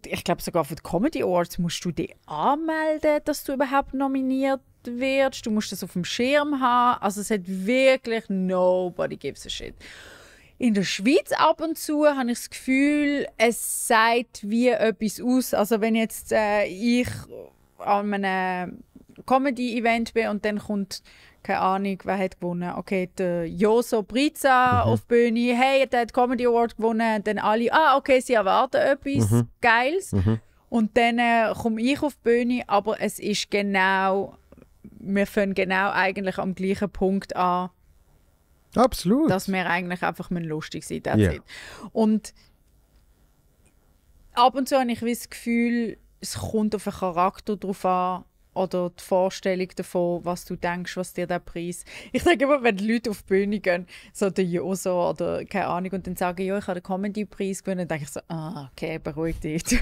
ich glaube sogar für die Comedy Awards musst du dich anmelden, dass du überhaupt nominiert wirst. Du musst das auf dem Schirm haben. Also es hat wirklich nobody gives a shit. In der Schweiz ab und zu habe ich das Gefühl, es sagt wie etwas aus. Also wenn jetzt äh, ich an einem Comedy-Event bin und dann kommt, keine Ahnung, wer hat gewonnen. Okay, der Joso Brizza mhm. auf die Bühne, hey, der hat Comedy Award gewonnen. Und dann alle, ah, okay, sie erwarten etwas mhm. Geiles. Mhm. Und dann äh, komme ich auf die Bühne, aber es ist genau, wir fangen genau eigentlich am gleichen Punkt an. Absolut. Dass wir eigentlich einfach lustig sind. Yeah. Und ab und zu habe ich das Gefühl, es kommt auf den Charakter drauf an, oder die Vorstellung davon, was du denkst, was dir der Preis. <laughs> Ich denke immer, wenn die Leute auf die Bühne gehen, so der Joso oder keine Ahnung, und dann sagen, ja, ich habe den Comedy-Preis gewonnen, dann denke ich so, ah, okay, beruhig dich. <laughs>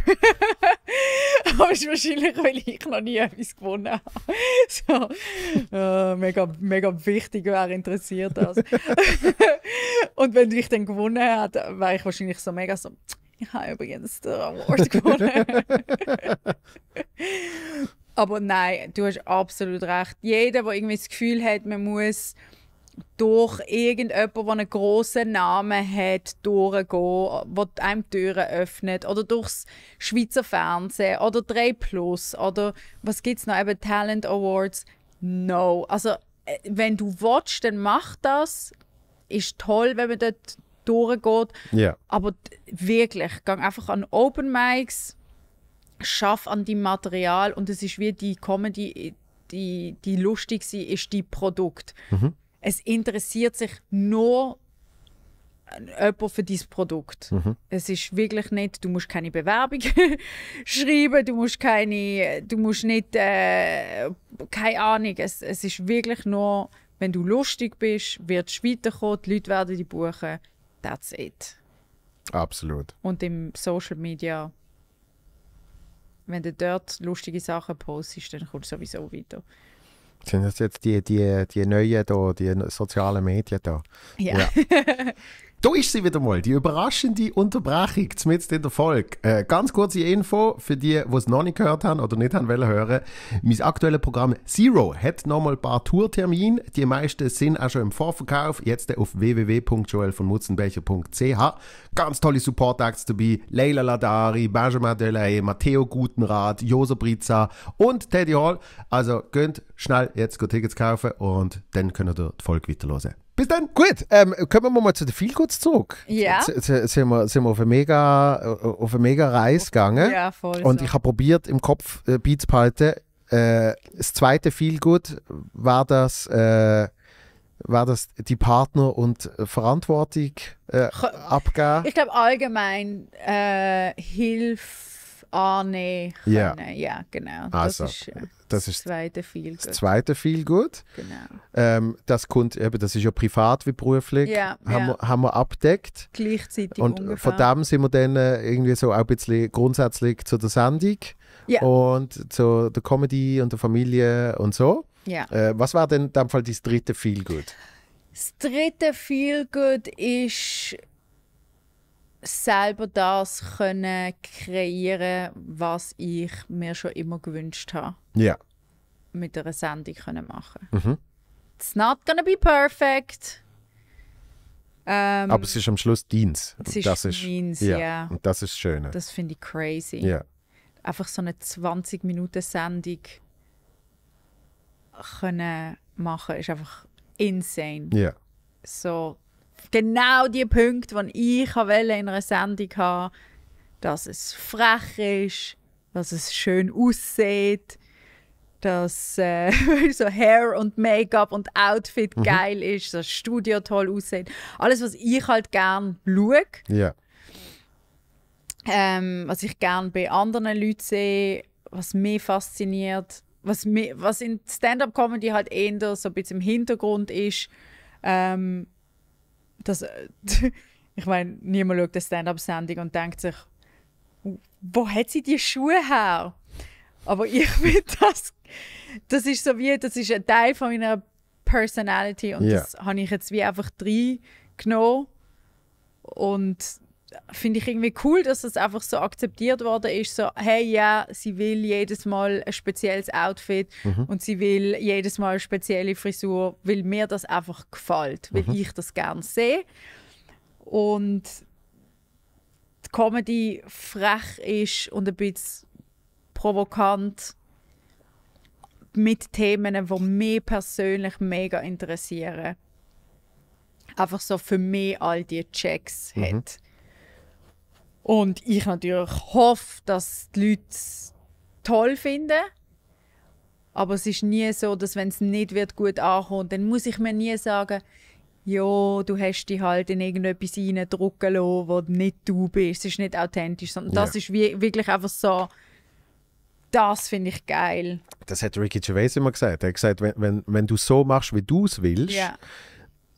Aber es ist wahrscheinlich, weil ich noch nie etwas gewonnen habe. <laughs> So, äh, mega, mega wichtig, wäre interessiert das. und wenn ich dann gewonnen hätte, wäre ich wahrscheinlich so mega so, ich habe übrigens den Award gewonnen. Aber nein, du hast absolut recht. Jeder, der irgendwie das Gefühl hat, man muss durch irgendjemanden, der einen grossen Namen hat, durchgehen, der einem die Türen öffnet. Oder durchs Schweizer Fernsehen. Oder 3 Plus. Oder was gibt es noch? Eben Talent Awards. No. Also, äh, wenn du willst, dann mach das. Ist toll, wenn man dort durchgeht. Yeah. Aber wirklich, gang einfach an Open Mics schaff an dem Material und es ist wie die Comedy, die, die lustig sie ist die Produkt. Mhm. Es interessiert sich nur äh, jemand für dein Produkt. Mhm. Es ist wirklich nicht, du musst keine Bewerbung <laughs> schreiben, du musst keine, du musst nicht, äh, keine Ahnung, es, es ist wirklich nur, wenn du lustig bist, wird es weiterkommen, die Leute werden dich buchen, that's it. Absolut. Und im Social Media wenn du dort lustige Sachen postest, dann kommst du sowieso weiter. Sind das jetzt die, die, die neuen da, die sozialen Medien da? Ja. ja. <laughs> Da ist sie wieder mal, die überraschende Unterbrechung mitten in der Folge. Äh, ganz kurze Info für die, die es noch nicht gehört haben oder nicht haben wollen hören. Mein aktuelles Programm Zero hat nochmal ein paar Tourtermine. Die meisten sind auch schon im Vorverkauf, jetzt auf www.joelvonmutzenbecher.ch. Ganz tolle Support-Acts dabei. Leila Ladari, Benjamin Delay, Matteo Gutenrat, Josa Brizza und Teddy Hall. Also könnt schnell jetzt Tickets kaufen und dann könnt ihr die Folge weiterhören. Bis dann. Gut, ähm, kommen wir mal zu den Feelgoods zurück. Ja. Jetzt sind wir, sind wir auf eine mega, äh, auf eine mega Reise gegangen. Ja, voll. Und so. ich habe probiert, im Kopf äh, Beats behalten. Äh, das zweite Feelgood war das, äh, war das die Partner und Verantwortung äh, abgeben. Ich glaube allgemein äh, Hilfe annehmen können. Ja, ja genau. Das also, ist, äh, das, ist das zweite viel gut. Das zweite viel gut. Genau. Ähm, das, kommt, eben, das ist ja privat wie beruflich. Ja, haben, ja. Wir, haben wir abdeckt. Gleichzeitig. Und ungefähr. von dem sind wir dann äh, irgendwie so auch ein bisschen grundsätzlich zu der Sendung ja. und zu der Comedy und der Familie und so. Ja. Äh, was war denn in dem Fall das dritte viel gut? Das dritte Feelgood ist selber das können kreieren, was ich mir schon immer gewünscht habe. Ja. Mit einer Sendung können machen. Mhm. It's not gonna be perfect. Ähm, Aber es ist am Schluss Dienst. Es ist, das ist Dienst, ja. ja. Und das ist schön. Das finde ich crazy. Ja. Einfach so eine 20 Minuten Sendung können machen, ist einfach insane. Ja. So genau die Punkte, die ich in einer Sendung haben dass es frech ist, dass es schön aussieht, dass äh, <laughs> so Hair und Make-up und Outfit mhm. geil ist, dass das Studio toll aussieht. Alles, was ich halt gern schaue. Ja. Ähm, was ich gern bei anderen Leuten sehe, was mich fasziniert, was, mich, was in Stand-up-Comedy halt eher so ein bisschen im Hintergrund ist. Ähm, das, äh, <laughs> ich meine, niemand schaut eine Stand-up-Sendung und denkt sich, wo hat sie die Schuhe her? Aber ich <laughs> finde das, das ist so wie, das ist ein Teil von meiner Personality und yeah. das habe ich jetzt wie einfach drin genommen und finde ich irgendwie cool, dass das einfach so akzeptiert worden ist, so hey ja, sie will jedes Mal ein spezielles Outfit mhm. und sie will jedes Mal eine spezielle Frisur, weil mir das einfach gefällt, weil mhm. ich das gerne sehe. Und die Comedy frech ist und ein bisschen provokant mit Themen, die mich persönlich mega interessieren. Einfach so für mich all die Checks mhm. hat. Und ich natürlich hoffe, dass die Leute es toll finden. Aber es ist nie so, dass wenn es nicht wird gut ankommt, dann muss ich mir nie sagen, ja, du hast dich halt in irgendetwas reindrücken lassen, wo nicht du bist. Es ist nicht authentisch, sondern ja. das ist wie, wirklich einfach so, das finde ich geil. Das hat Ricky Gervais immer gesagt. Er hat gesagt, wenn, wenn, wenn du so machst, wie du es willst, ja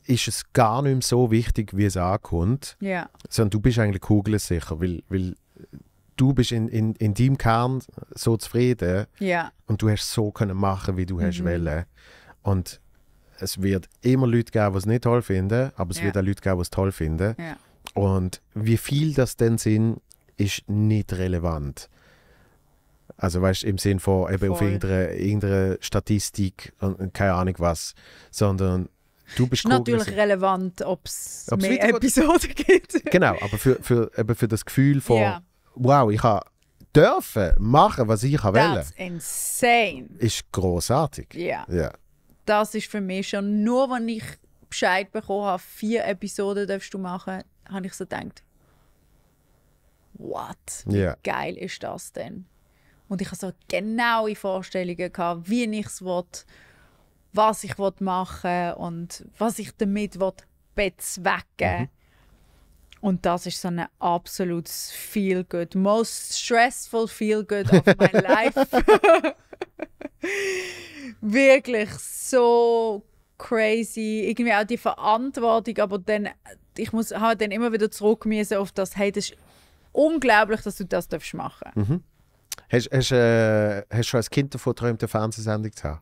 ist es gar nicht mehr so wichtig, wie es ankommt. Ja. Sondern du bist eigentlich kugelsicher, weil, weil du bist in, in, in deinem Kern so zufrieden ja. und du hast so können machen, wie du mhm. hast wollen. Und es wird immer Leute geben, die es nicht toll finden, aber es ja. wird auch Leute geben, die es toll finden. Ja. Und wie viel das denn sind, ist nicht relevant. Also weißt im Sinne von eben auf irgendeiner irgendeine Statistik und keine Ahnung was, sondern Du bist Natürlich Kognitiv. relevant, ob es mehr Episoden <laughs> gibt. genau, aber für, für, eben für das Gefühl von, yeah. wow, ich habe dürfen machen, was ich That's will. That's insane. Ist grossartig.» Ja. Yeah. yeah. Das ist für mich schon, nur wenn ich Bescheid bekommen habe, vier Episoden darfst du machen, habe ich so gedacht, what? Yeah. Wie geil ist das denn? Und ich habe so genaue Vorstellungen, gehabt, wie ich es wollte was ich machen will und was ich damit bezwecken mhm. Und das ist so ein absolutes Feel Good, most stressful Feel Good of my <laughs> life. <laughs> Wirklich so crazy. Irgendwie auch die Verantwortung, aber dann, ich muss halt dann immer wieder zurück auf das, hey, das ist unglaublich, dass du das machen darfst. Mhm. Hast, hast, äh, hast du schon als Kind davon geträumt, eine Fernsehsendung zu haben?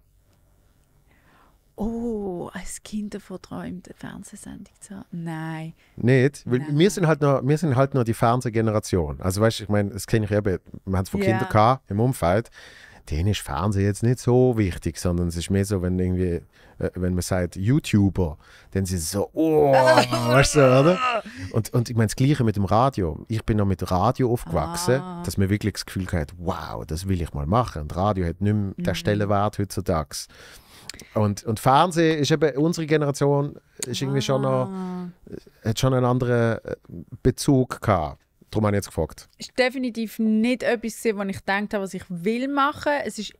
oh, als Kind davon träumt, eine Fernsehsendung zu haben. Nein. Nicht? Weil Nein. Wir, sind halt nur, wir sind halt noch die Fernsehgeneration. Also weißt du, ich meine, das kenne ich eben, wir haben es von ja. Kindern gehabt, im Umfeld. Denen ist Fernsehen jetzt nicht so wichtig, sondern es ist mehr so, wenn irgendwie, äh, wenn man sagt YouTuber, dann sind sie so, oh, <laughs> weißt du, oder? Und, und ich meine, das Gleiche mit dem Radio. Ich bin noch mit Radio aufgewachsen, ah. dass man wirklich das Gefühl hat, wow, das will ich mal machen. Und Radio hat nicht mehr mhm. den Stellenwert heutzutage. Und, und Fernsehen ist eben, unsere Generation ist irgendwie ah. schon noch, ah. hat schon einen anderen äh, Bezug gehabt. Darum habe ich jetzt gefragt. Es ist definitiv nicht etwas, was ich gedacht habe, was ich will machen. Es ist,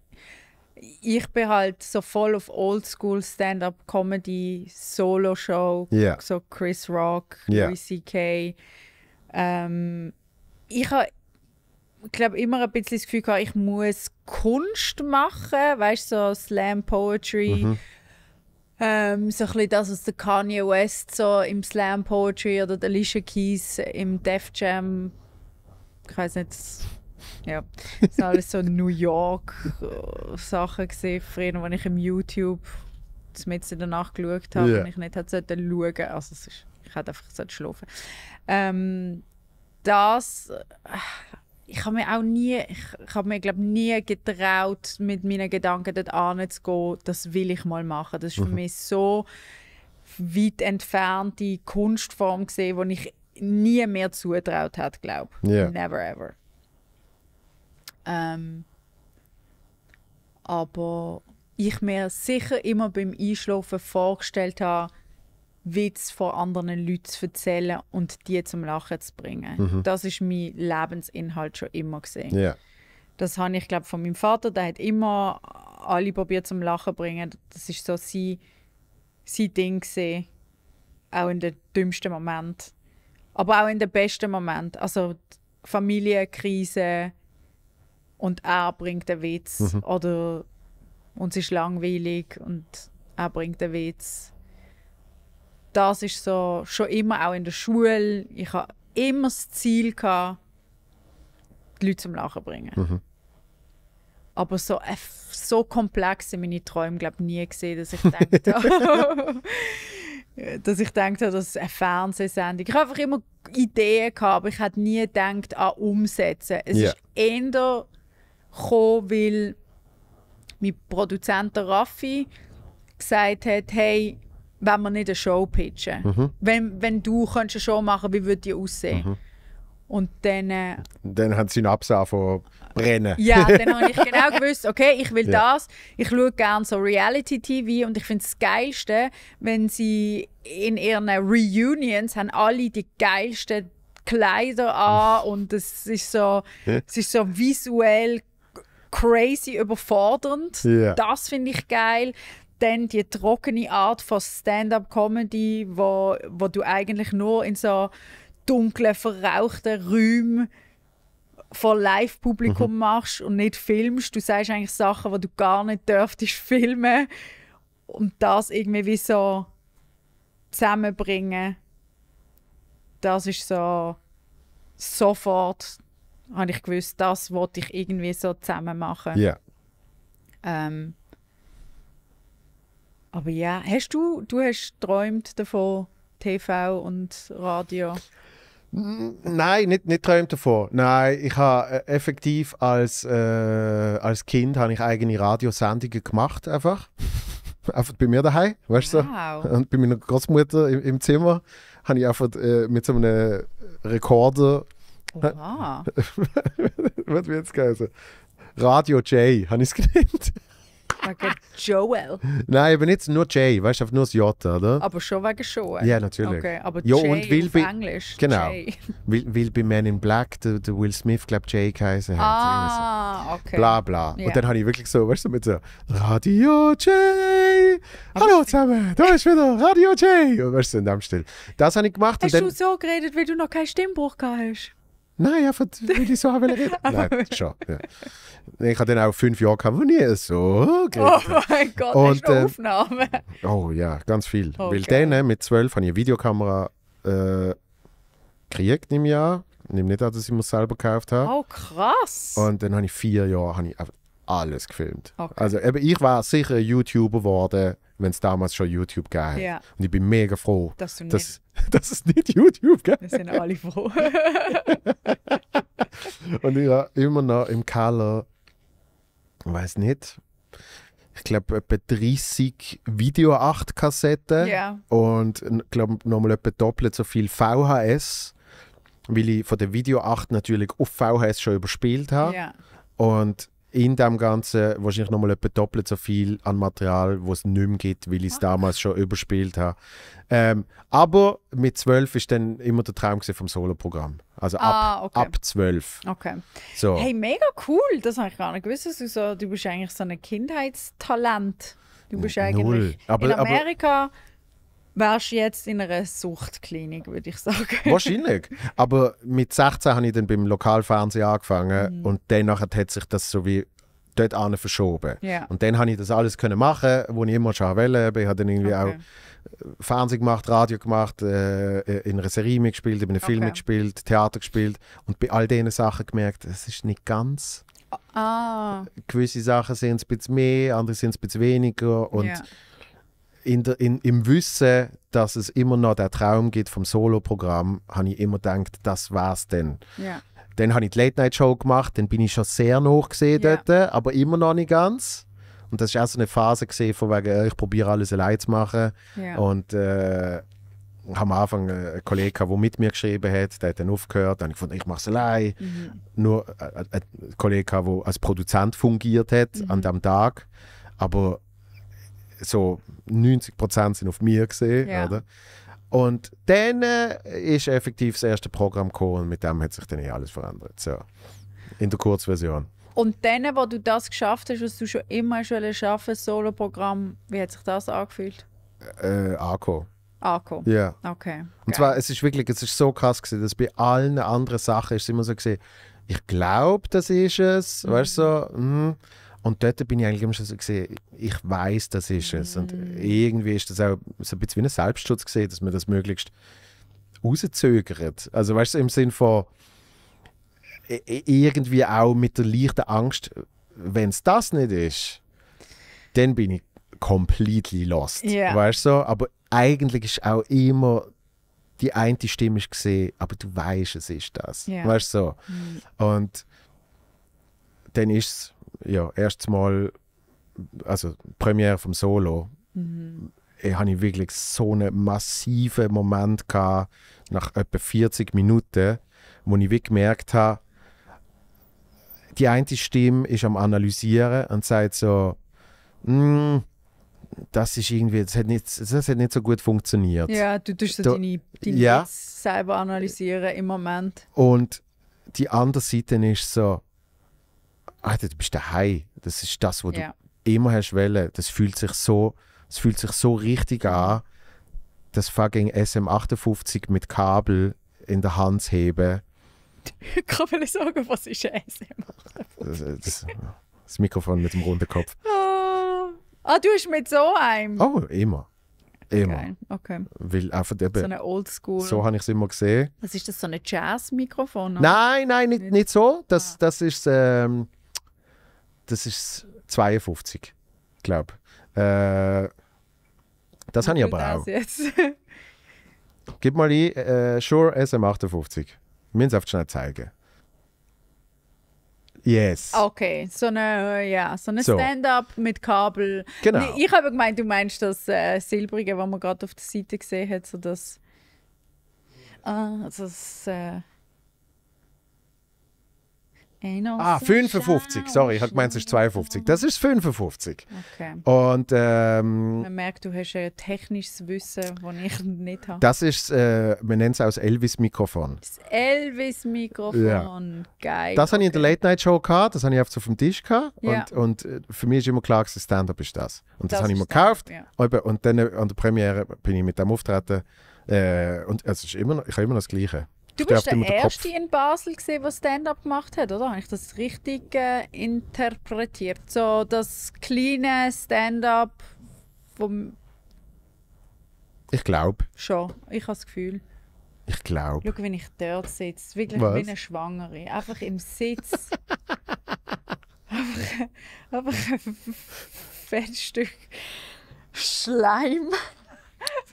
ich bin halt so voll auf Oldschool Stand-up Comedy, Solo-Show, yeah. so Chris Rock, yeah. Louis C.K. Ähm, ich habe ich glaube, immer ein bisschen das Gefühl gehabt, ich muss Kunst machen, weißt du, so Slam Poetry. Mhm. Ähm, so ein bisschen das, was der Kanye West so im Slam Poetry oder der Alicia Keys im Def Jam, ich weiß nicht, ja, das sind alles so <laughs> New York äh, Sachen gesehen, früher, wenn ich im YouTube mit in der Nacht geschaut habe yeah. und ich nicht hätte schauen sollen. Also ist, ich hätte einfach schlafen ähm, das ich habe mir auch nie, ich habe mir glaube nie getraut, mit meinen Gedanken dort anzugehen, das will ich mal machen. Das ist mhm. für mich so weit entfernte Kunstform gesehen, die ich nie mehr zutraut hat, glaube ich. Yeah. Never ever. Ähm, aber ich mir sicher immer beim Einschlafen vorgestellt habe, Witz vor anderen Leuten zu erzählen und die zum Lachen zu bringen. Mhm. Das ist mein Lebensinhalt schon immer gesehen. Yeah. Das habe ich, glaube von meinem Vater. Der hat immer alle probiert zum Lachen zu bringen. Das ist so sein, sein Ding gesehen. Auch in den dümmsten Moment. Aber auch in den besten Moment. Also Familienkrise und er bringt einen Witz. Mhm. Oder uns ist langweilig und er bringt einen Witz das ist so schon immer auch in der Schule. Ich habe immer das Ziel gehabt, die Leute zum Lachen bringen. Mhm. Aber so, äh, so komplex sind meine Träume, glaube nie gesehen, dass ich denke, <laughs> dass ich denkt habe, dass eine Fernsehsendung. Ich habe einfach immer Ideen gehabt, aber ich hätte nie gedacht an Umsetzen. Es yeah. ist eher gekommen, weil mein Produzent Raffi gesagt hat, hey, wenn wir nicht eine Show pitchen. Mhm. Wenn, wenn du könntest eine Show machen wie würde die aussehen? Mhm. Und dann... Äh, dann hat sie Synapsen von brennen. Ja, <laughs> dann habe ich genau gewusst, okay, ich will ja. das. Ich schaue gerne so Reality-TV und ich finde es Geilste, wenn sie in ihren Reunions haben alle die geilsten Kleider an und es ist so, es ist so visuell crazy überfordernd. Yeah. Das finde ich geil dann die trockene Art von Stand-up-Comedy, wo, wo du eigentlich nur in so dunklen, verrauchten Räumen vor Live-Publikum mhm. machst und nicht filmst. Du sagst eigentlich Sachen, die du gar nicht dürftest filmen und das irgendwie wie so zusammenbringen. Das ist so sofort habe ich gewusst, das wollte ich irgendwie so zusammen machen. Ja. Yeah. Ähm, aber ja, hast du, du hast träumt davon, TV und Radio? Nein, nicht, nicht träumt davon. Nein, ich habe äh, effektiv als, äh, als Kind habe ich eigene Radiosendungen gemacht einfach. <laughs> einfach bei mir daheim, weißt du? Wow. Und bei meiner Großmutter im, im Zimmer habe ich einfach äh, mit so einem Rekorder. Oha. <laughs> Was wird es geheißen? Radio J, habe ich es <laughs> genannt. Wegen Joel. Nein, aber nicht nur Jay, weißt du, nur das J, oder? Aber schon wegen Joel. Ja, natürlich. Okay, aber ja, J und weil auf bei, Englisch. Genau. J. Weil, weil bei Man in Black der, der Will Smith, glaube ich, J geheißen hat. Ah, so. okay. Bla, bla. Yeah. Und dann habe ich wirklich so, weißt du, mit so Radio Jay. Hallo zusammen, da ist wieder Radio Jay. Und weißt du, in dem Stil. Das habe ich gemacht. Hast und dann, du so geredet, weil du noch keinen Stimmbruch gehabt hast? Nein, einfach, weil ich so haben reden. <laughs> Nein, schon. Ja. Ich habe dann auch fünf Jahre gehabt, wo nie so oh geredet Oh mein Gott, und, äh, Aufnahme. Oh ja, ganz viel. Okay. Oh, weil dann äh, mit zwölf habe ich eine Videokamera äh, gekriegt im Jahr. Ich nehme nicht an, dass ich mir selber gekauft habe. Oh krass. Und dann habe ich vier Jahre habe ich alles gefilmt. Okay. Also eben, ich war sicher YouTuber geworden, wenn es damals schon YouTube gab. Ja. Und ich bin mega froh, dass, du nicht dass, <laughs> dass es nicht YouTube gab. Wir sind alle froh. <laughs> Und ich war immer noch im Color, ich weiß nicht, ich glaube, etwa 30 Video 8 Kassetten yeah. und glaube nochmal etwa doppelt so viel VHS, weil ich von der Video 8 natürlich auf VHS schon überspielt habe. Yeah. Und in dem Ganzen wahrscheinlich nochmal etwa doppelt so viel an Material, wo es nicht mehr gibt, weil ich es damals schon überspielt habe. Ähm, aber mit zwölf ist dann immer der Traum vom Solo-Programm. Also ab, ah, okay. ab zwölf. Okay. So. Hey, mega cool. Das habe ich gar nicht gewusst. Du, so, du bist eigentlich so ein Kindheitstalent. Du bist eigentlich Null. Aber, in Amerika... Aber, wärst du jetzt in einer Suchtklinik, würde ich sagen. Wahrscheinlich. Aber mit 16 habe ich dann beim Lokalfernsehen angefangen mhm. und danach hat sich das so wie dort an verschoben. Yeah. Und dann habe ich das alles können machen, wo ich immer schon wollte. Ich habe dann irgendwie okay. auch äh, Fernsehen gemacht, Radio gemacht, äh, äh, in einer Serie mitgespielt, in einem Film okay. mitgespielt, Theater gespielt und bei all diesen Sachen gemerkt, es ist nicht ganz. Ah. Gewisse Sachen sind es ein bisschen mehr, andere sind es ein bisschen weniger und yeah in der, in, im Wissen, dass es immer noch der Traum gibt vom Solo-Programm, habe ich immer gedacht, das war's denn. Ja. Dann habe ich die Late-Night-Show gemacht, dann bin ich schon sehr hoch gesehen ja. dort, aber immer noch nicht ganz. Und das war auch so eine Phase, gewesen, von wegen, äh, ich probiere alles allein zu machen. Ja. Und äh, am Anfang einen Kollegen, der mit mir geschrieben hat, der hat dann aufgehört. Dann habe ich gefunden, ich mache es allein. Mhm. Nur ein, äh, äh, ein Kollege, der als Produzent fungiert hat mhm. an dem Tag. Aber so 90 Prozent sind auf mir gesehen, ja. oder? Und dann äh, ist effektiv das erste Programm gekommen und mit dem hat sich dann eh alles verändert. So. In der Kurzversion. Und dann, wo du das geschafft hast, was du schon immer schon schaffen, Solo-Programm, wie hat sich das angefühlt? Äh, angekommen. Angekommen. Ja. Okay. Und zwar, es ist wirklich, es ist so krass gewesen, dass bei allen anderen Sachen ist es immer so gesehen, ich glaube, das ist es, mhm. weißt du, so, mhm. Und dort bin ich eigentlich immer schon so gesehen, ich weiß, das ist es. Und mm. irgendwie ist das auch so ein bisschen wie ein Selbstschutz gesehen, dass man das möglichst rauszögert. Also weißt du, im Sinn von irgendwie auch mit der leichten Angst, wenn es das nicht ist, dann bin ich completely lost. Yeah. Weißt du? So? Aber eigentlich ist auch immer die eine Stimme ist gesehen, aber du weißt, es ist das. Yeah. Weißt du? So? Mhm. Und dann ist es ja, erstes Mal, also Premiere vom Solo, mhm. ich hatte wirklich so einen massiven Moment gehabt, nach etwa 40 Minuten, wo ich wirklich gemerkt habe, die eine Stimme ist am Analysieren und sagt so, mm, das ist irgendwie, das hat nicht, das hat nicht so gut funktioniert. Ja, du tust so da, deine, deine ja. selber analysieren im Moment. Und die andere Seite ist so, Alter, ah, du bist daheim. Das ist das, was ja. du immer hast wollen. Das fühlt sich so, es fühlt sich so richtig an, das fucking SM58 mit Kabel in der Hand zu heben. Kann man nicht sagen, was ist ein SM58? Das, das, das Mikrofon mit dem runden Kopf. Ah, ah du hast mit so einem? Oh, immer. Immer. Geil. Okay. Weil einfach so eine Oldschool. So habe ich es immer gesehen. Was ist das, so ein Jazz-Mikrofon? Nein, nein, nicht, nicht so. Das, ah. das ist... Ähm, das ist 52, glaube ich. Äh, das habe ich aber das auch. Jetzt. Gib mal ein, äh, Shure SM58. Wir müssen es schnell zeigen. Yes. Okay, so eine, ja, so eine so. Stand-up mit Kabel. Genau. Ich habe gemeint, du meinst das äh, silbrige, was man gerade auf der Seite gesehen hat, so das. Ah, das. Äh, Ah, 55, ah, sorry, ich habe gemeint, es ist 52. Das ist 55. Okay. Und, ähm, Man merkt, du hast ein technisches Wissen, das ich nicht habe. Das ist, äh, man nennt es auch das Elvis-Mikrofon. Das Elvis-Mikrofon, ja. geil. Das okay. habe ich in der Late-Night-Show gehabt, das habe ich oft auf dem Tisch gehabt. Ja. Und, und äh, für mich ist immer klar, dass Stand-Up ist das. Und das, das habe ich mir gekauft. Ja. Und dann äh, an der Premiere bin ich mit dem auftreten. Äh, und es ist immer noch, ich habe immer noch das Gleiche. Du bist der Erste Kopf. in Basel, der Stand-up gemacht hat, oder? Habe ich das richtig äh, interpretiert? So das kleine Stand-up vom... Ich glaube. Schon, ich habe das Gefühl. Ich glaube. Schau, wenn ich dort sitze, wirklich Was? wie eine Schwangere, einfach im Sitz. <laughs> einfach, einfach ein Fettstück Schleim.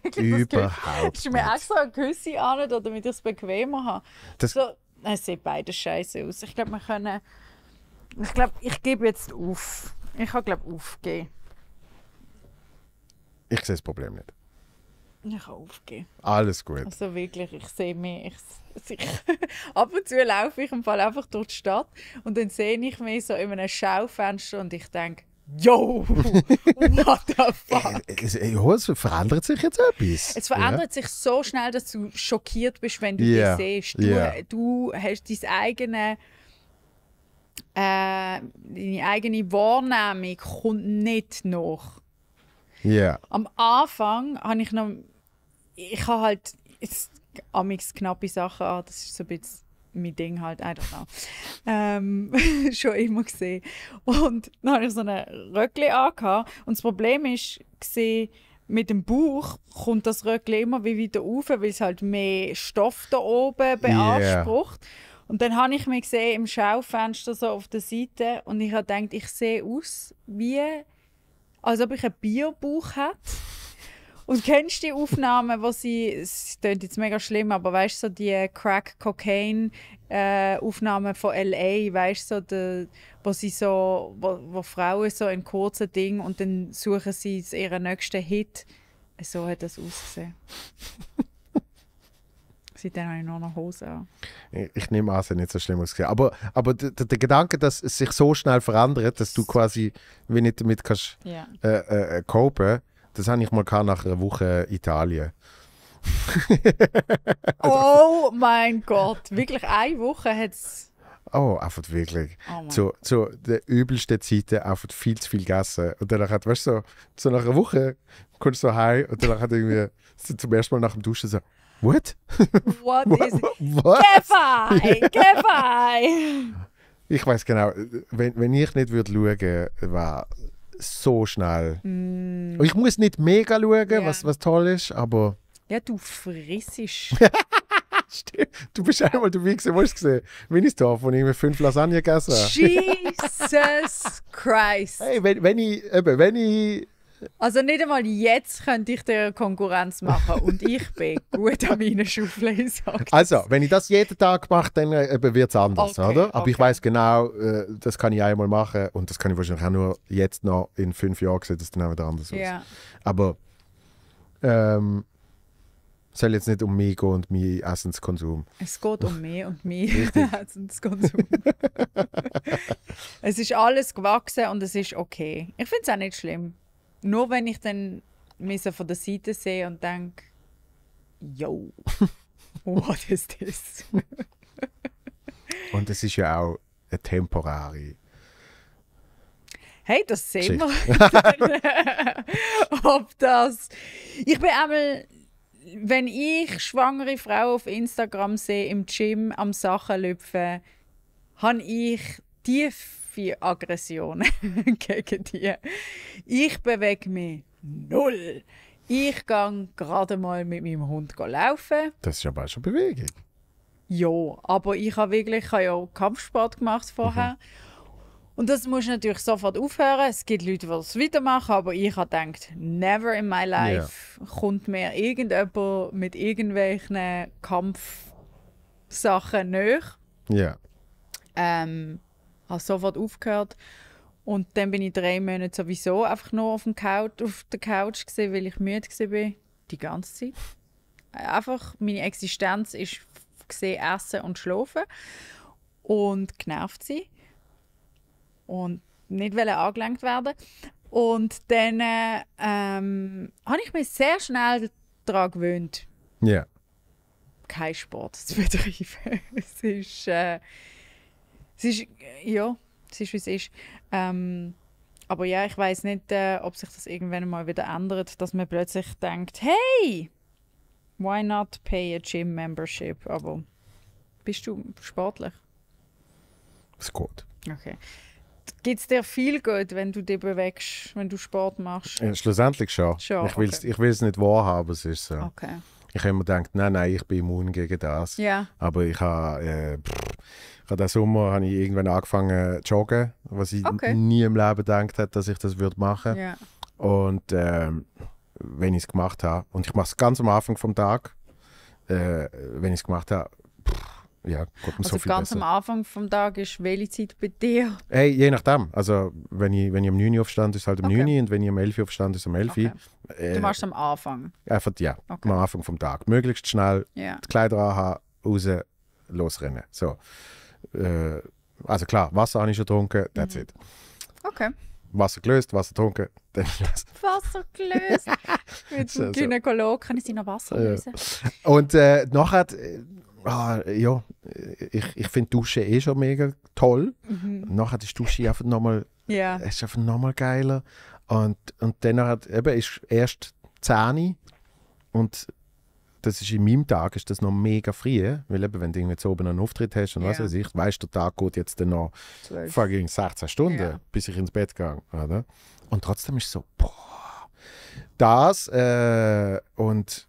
<laughs> Überhaupt Ist mir auch so eine Küsse an, damit ich es bequemer habe. Das so, es sieht beides scheiße aus. Ich glaube, wir können. Ich glaube, ich gebe jetzt auf. Ich habe, glaube aufgeben. Ich sehe das Problem nicht. Ich kann aufgeben. Alles gut. Also wirklich, ich sehe mich. Ich, ich, <laughs> ab und zu laufe ich im Fall einfach durch die Stadt und dann sehe ich mich so in einem Schaufenster und ich denke, Yo, what the fuck? Es, es verändert sich jetzt etwas. Es verändert ja. sich so schnell, dass du schockiert bist, wenn du yeah. dich siehst. Du, yeah. Äh, du hast dein eigene, äh, deine eigene Wahrnehmung kommt nicht nach. Yeah. Am Anfang habe ich noch, ich habe halt amix knappe Sachen an, das ist so ein bisschen mein Ding halt, I don't know. Ähm, <laughs> schon immer gesehen. Und dann hatte ich so einen Röckli angehabt. Und das Problem ist, mit dem Bauch kommt das Röckli immer wieder auf, weil es halt mehr Stoff da oben beansprucht. Yeah. Und dann habe ich mich gesehen im Schaufenster so auf der Seite und ich habe gedacht, ich sehe aus wie, als ob ich einen Bierbauch hätte. Und kennst du die Aufnahmen, wo sie, es klingt jetzt mega schlimm, aber weißt du, so die Crack-Cocaine-Aufnahmen äh, von L.A., weißt du, so die, wo sie so, wo, wo Frauen so ein kurzes Ding und dann suchen sie ihren nächsten Hit. So hat das ausgesehen. <laughs> Seitdem habe ich nur noch Hose an. Ich, ich nehme an, es hat nicht so schlimm ausgesehen. Aber, aber der, Gedanke, dass es sich so schnell verändert, dass du quasi wie nicht damit kannst yeah. Äh, äh, äh, copen kannst, das habe ich mal nach einer Woche Italien. <laughs> Also, oh mein Gott, wirklich eine Woche hat es. Oh, einfach wirklich. Oh zu, zu den übelsten Zeiten einfach viel zu viel gegessen. Und danach hat, weißt du, so, nach einer Woche kommst du heim und dann hat irgendwie <laughs> zum ersten Mal nach dem Duschen so, what? <laughs> What, what is it? What? Goodbye, goodbye. Ich weiß genau, wenn, wenn ich nicht würde schauen, war so schnell. Mm. Ich muss nicht mega schauen, ja. was, was toll ist, aber. Ja, du frissest. <laughs> Stimmt. Du bist einmal dabei gewesen, wo ich gesehen Minisdorf, wo ich mir fünf Lasagne gegessen habe. Jesus Christ! Hey, wenn, wenn ich, eben, wenn ich also nicht einmal jetzt könnte ich dir Konkurrenz machen und ich bin <laughs> gut an meinen Schaufeln. Also, wenn ich das jeden Tag mache, dann äh, wird es anders, okay, oder? Aber okay. ich weiß genau, äh, das kann ich einmal machen und das kann ich wahrscheinlich auch nur jetzt noch in fünf Jahren sehen, das dann wieder anders aus. Aber ähm, soll jetzt nicht um mich gehen und meinen Essenskonsum. Es geht um mich und meinen <laughs> Essenskonsum. <laughs> es ist alles gewachsen und es ist okay. Ich finde es auch nicht schlimm. Nur wenn ich dann mich so von der Seite sehe und denke, yo, <laughs> what is this? und es ist ja auch eine temporäre hey, das sehen wir. <laughs> Ob das. Ich bin einmal, wenn ich schwangere Frauen auf Instagram sehe, im Gym am Sachen lüpfen, habe ich tief tiefe Aggressionen <laughs> gegen die. Ich bewege mich null. Ich gehe gerade mal mit meinem Hund laufen. Das ist aber schon Bewegung. Ja, aber ich habe wirklich ich ja auch Kampfsport gemacht vorher. Mhm. Und das muss natürlich sofort aufhören. Es gibt Leute, die es wieder machen, aber ich habe gedacht, never in my life yeah. kommt mir irgendjemand mit irgendwelchen Kampfsachen näher. Ja. Yeah. Ähm, habe sofort aufgehört. Und dann bin ich drei Monate sowieso einfach nur auf, dem Couch, auf der Couch, gewesen, weil ich müde war. Die ganze Zeit. Einfach, meine Existenz war essen und schlafen. Und genervt sein. Und nicht angelenkt werden. Und dann äh, ähm, habe ich mich sehr schnell daran gewöhnt. Ja. Yeah. Kein Sport zu <laughs> betreiben. es ist. Äh, es ist, äh, ja, es ist, wie es ist. Ähm, aber ja, ich weiß nicht, äh, ob sich das irgendwann mal wieder ändert, dass man plötzlich denkt, hey, why not pay a gym membership? Aber bist du sportlich? Es geht. Okay. Geht es dir viel gut, wenn du dich bewegst, wenn du Sport machst? Ja, schlussendlich schon. schon ich will es okay. nicht wahrhaben, es ist so. Okay. Ich habe immer gedacht, nein, nein, ich bin immun gegen das. Ja. Aber ich habe... Äh, ich habe diesen Sommer habe ich irgendwann angefangen zu joggen, was ich okay. nie im Leben gedacht hätte, dass ich das würde machen würde. Yeah. Und ähm, wenn ich es gemacht habe, und ich mache es ganz am Anfang vom Tag, äh, wenn ich es gemacht habe, ja, Gott, also so ganz besser. am Anfang vom Tag ist welche Zeit bei dir? Hey, je nachdem. Also wenn ich, wenn ich um 9 Uhr aufstand, ist es halt um okay. 9 Uhr und wenn ich um 11 Uhr aufstand, ist es um 11 Uhr. Okay. Äh, du machst es am Anfang? Einfach, ja, okay. am Anfang vom Tag. Möglichst schnell yeah. die Kleider anhaben, raus, losrennen. So. Äh, also klar, Wasser habe ich schon getrunken, that's mhm. it. Okay. Wasser gelöst, Wasser getrunken, dann das. <laughs> Wasser gelöst. <laughs> Mit dem Gynäkolog kann ich sie noch Wasser lösen. Ja. Und äh, nachher, äh, ah, ja, ich, ich finde Duschen eh schon mega toll. Mhm. nachher ist Duschen einfach nochmal yeah. ist geiler. Und, und dann hat, eben, ist erst 10 und das ist in meinem Tag ist das noch mega früh, weil eben, wenn du jetzt oben einen Auftritt hast und yeah. was weiß ich, weißt der Tag geht jetzt dann noch fucking 16 Stunden, yeah. bis ich ins Bett gehe, oder? Und trotzdem ist es so, boah, das äh, und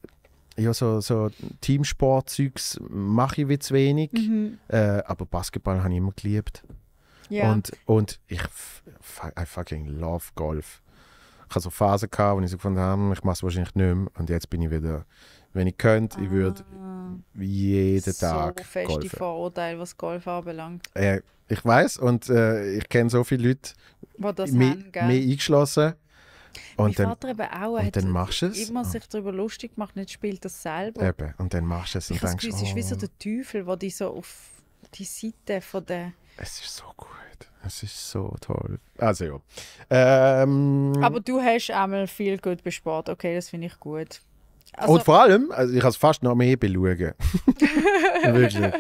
ja, so, so Teamsport-Zeugs mache ich wie zu wenig, mhm. äh, aber Basketball habe ich immer geliebt. Yeah. Und, und ich I fucking love Golf. Ich hatte so Phasen, wo ich so gefunden habe, hm, ich mache es wahrscheinlich nicht mehr und jetzt bin ich wieder wenn ich könnte, ah, ich würde jeden so Tag feste golfen. Vorurteil, was Golf anbelangt. Äh, ich weiß und äh, ich kenne so viele Leute, die das mich, haben, gell? eingeschlossen. Und mein dann, Vater eben auch, und hat dann machst es. immer ah. sich darüber lustig gemacht, nicht spielt das selber. Eben, und dann machst du es und denkst... es ist wie so oh. der Teufel, der dich so auf die Seite von der... Es ist so gut. Es ist so toll. Also ja. Ähm, Aber du hast einmal viel gut bespart. Okay, das finde ich gut. Also, und vor allem, also ich habe es fast noch mehr beschauen. <laughs> Wirklich.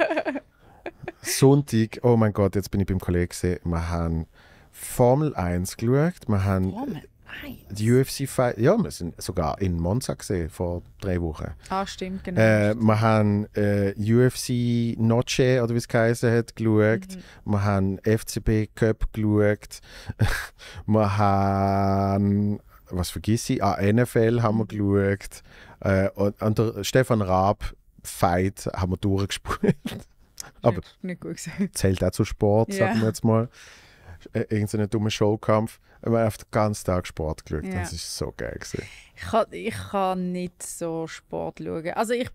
Sonntag, oh mein Gott, jetzt bin ich beim Kollegen gesehen. Wir haben Formel 1 geschaut. Wir haben Formel 1? Die UFC Fight. Ja, wir sind sogar in Monza gesehen vor drei Wochen. Ah, stimmt, genau. Äh, wir haben äh, UFC Noche oder wie es geheißen hat, geschaut. Mhm. Wir haben FCB Cup geschaut. <laughs> wir haben was vergiss ich? Ah, NFL haben wir mhm. geschaut. Äh, und, und der Stefan Raab Fight haben wir durchgespielt. <laughs> Aber nicht gut gesehen. zählt auch zu Sport, yeah. sagen wir jetzt mal. Äh, irgend so einen dummen Showkampf. Ich habe auf den ganzen Tag Sport geschaut. Yeah. Das war so geil. Gewesen. Ich, kann, ich kann nicht so Sport schauen. Also ich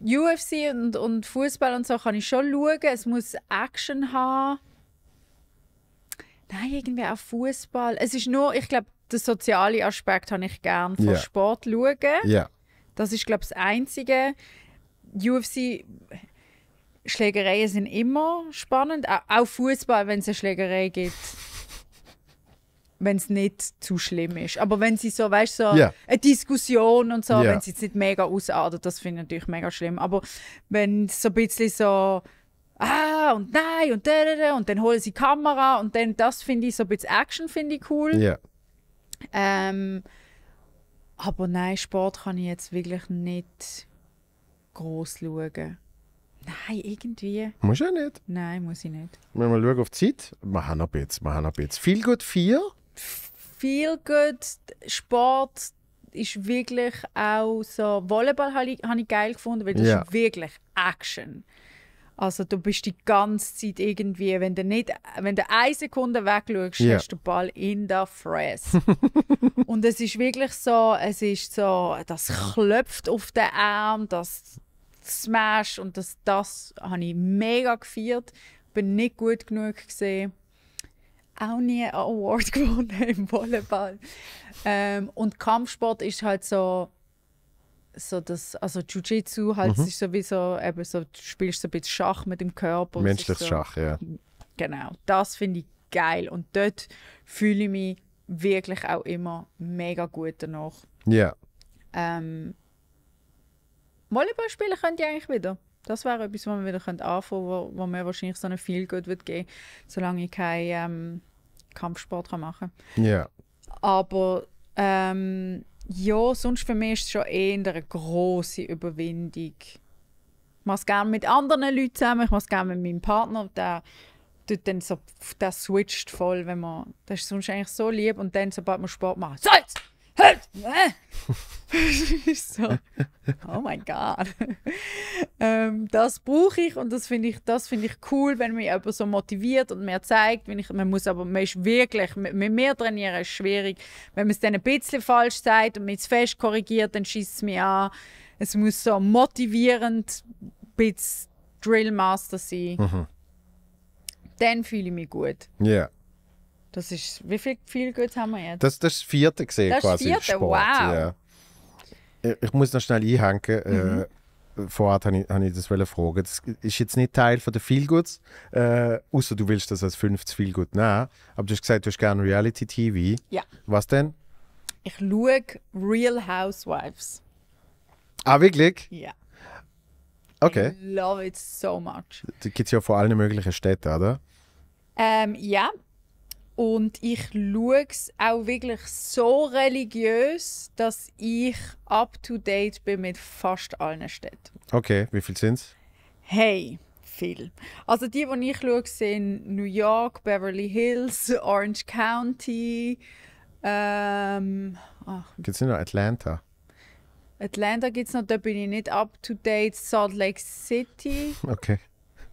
UFC und, und Fußball und so kann ich schon schauen. Es muss Action haben. Nein, irgendwie auch Fußball. Es ist nur, ich glaube, den sozialen Aspekt habe ich gerne. Von yeah. Sport schauen. Yeah. Das ist, glaube ich, das Einzige. UFC. Schlägereien sind immer spannend. Auch Fußball, wenn es eine Schlägerei gibt. Wenn es nicht zu schlimm ist. Aber wenn sie so, weißt so yeah. eine Diskussion und so, yeah. wenn sie jetzt nicht mega ausadert, das finde ich natürlich mega schlimm. Aber wenn es so ein bisschen so, ah und nein und da, da, da und dann holen sie Kamera und dann, das finde ich so ein bisschen Action, finde ich cool. Yeah. Ähm, aber nein, Sport kann ich jetzt wirklich nicht groß schauen. Nein, irgendwie. Muss ja nicht. Nein, muss ich nicht. Wenn wir schauen auf die Zeit, wir haben ab jetzt, wir haben ab jetzt. Viel gut vier. Viel gut Sport ist wirklich auch so. Volleyball habe ich, hab ich geil gefunden, weil das ja. ist wirklich Action. Also du bist die ganze Zeit irgendwie, wenn du nicht, wenn du eine Sekunde wegschaust, yeah. hast du den Ball in der Fresse. <laughs> und es ist wirklich so, es ist so, das klopft auf den Arm, das Smash und das, das habe ich mega gefeiert. Bin nicht gut genug gesehen. Auch nie einen Award <laughs> gewonnen im Volleyball. Ähm, und Kampfsport ist halt so, so das, also Jiu-Jitsu halt, mhm. ist sowieso eben so, du spielst so ein bisschen Schach mit dem Körper. Menschliches so, Schach, ja. Genau, das finde ich geil und dort fühle ich mich wirklich auch immer mega gut danach. Ja. Yeah. Ähm, Volleyball spielen könnte ich eigentlich wieder. Das wäre etwas, was man wieder anfangen könnte, wo, wo mir wahrscheinlich so eine viel gut wird geben, solange ich keinen ähm, Kampfsport kann machen kann. Yeah. Ja. Aber ähm, ja, sonst für mich ist es schon eher eine große Überwindung. Ich mache es gerne mit anderen Leuten zusammen, ich mache es gerne mit meinem Partner, der tut dann so, der switcht voll, wenn man, das ist sonst eigentlich so lieb und dann, sobald man Sport macht, so jetzt! so, oh mein Gott. ähm, das brauche ich und das finde ich, find ich cool, wenn mich jemand so motiviert und mir zeigt. Wenn ich, man muss aber, man ist wirklich, mit mehr trainieren ist schwierig. Wenn man es dann ein bisschen falsch sagt und mich zu fest korrigiert, dann schießt es mich an. Es muss so motivierend ein bisschen Drillmaster sein. Mhm. Dann fühle ich mich gut. Ja. Yeah. Das ist, wie viel, viel Gutes haben wir jetzt? Das, das ist das vierte gesehen das quasi. Vierte? Sport, wow. Ja. Ich muss noch schnell einhängen. Äh, mhm. Äh, vorher habe ich, hab ich das fragen. Das ist jetzt nicht Teil der Feelgoods, äh, außer du willst das als fünftes Feelgood nehmen. Aber du hast gesagt, du hast gerne Reality-TV. Ja. Was denn? Ich schaue Real Housewives. Ah, wirklich? Ja. Okay. I love it so much. Da gibt es ja vor allen möglichen Städten, oder? Ähm, ja, und ich schaue es auch wirklich so religiös, dass ich up to date bin mit fast allen Städten. Okay, wie viel es? Hey, viel. Also die, die ich schaue, sind New York, Beverly Hills, Orange County. Ähm, Gibt es noch Atlanta? Atlanta gibt es noch, da bin ich nicht up to date. Salt Lake City. <laughs> Okay.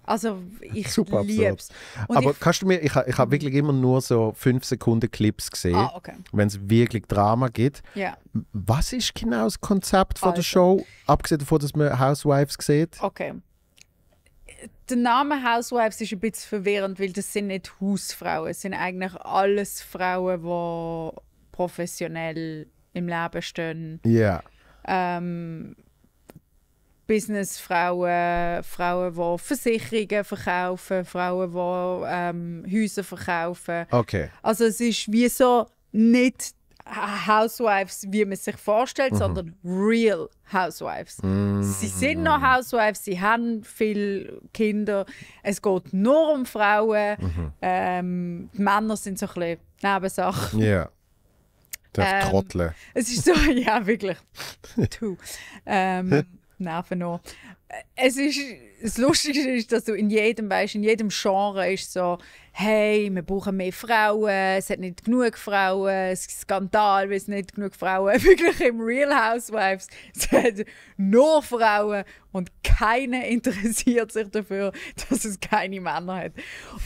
Also ich Super liebe es. Aber ich kannst du mir, ich, ich habe mhm. wirklich immer nur so 5 Sekunden Clips gesehen, ah, okay. wenn es wirklich Drama gibt. Yeah. Was ist genau das Konzept von also. der Show, abgesehen davon, dass man Housewives sieht? Okay. Der Name Housewives ist ein bisschen verwirrend, weil das sind nicht Hausfrauen, es sind eigentlich alles Frauen, die professionell im Leben stehen. Ja. Yeah. Ähm, Businessfrauen, Frauen, die Versicherungen verkaufen, Frauen, die ähm, Häuser verkaufen. Okay. Also es ist wie so nicht Housewives, wie man sich vorstellt, mhm. sondern Real Housewives. Mhm. Sie sind noch Housewives, sie haben viele Kinder. Es geht nur um Frauen. Mhm. Ähm, die Männer sind so ein bisschen Nebensache. Ja. Yeah. Der ähm, Trottel. Es ist so, <laughs> ja, wirklich. ähm, <laughs> Nerven noch. Äh, es ist, das Lustige ist, dass du in jedem, weißt, in jedem Genre ist so, hey, wir brauchen mehr Frauen, es hat nicht genug Frauen, es ist Skandal, weil es nicht genug Frauen, <laughs> wirklich im Real Housewives, <laughs> es hat nur Frauen und keiner <laughs> interessiert sich dafür, dass es keine Männer hat.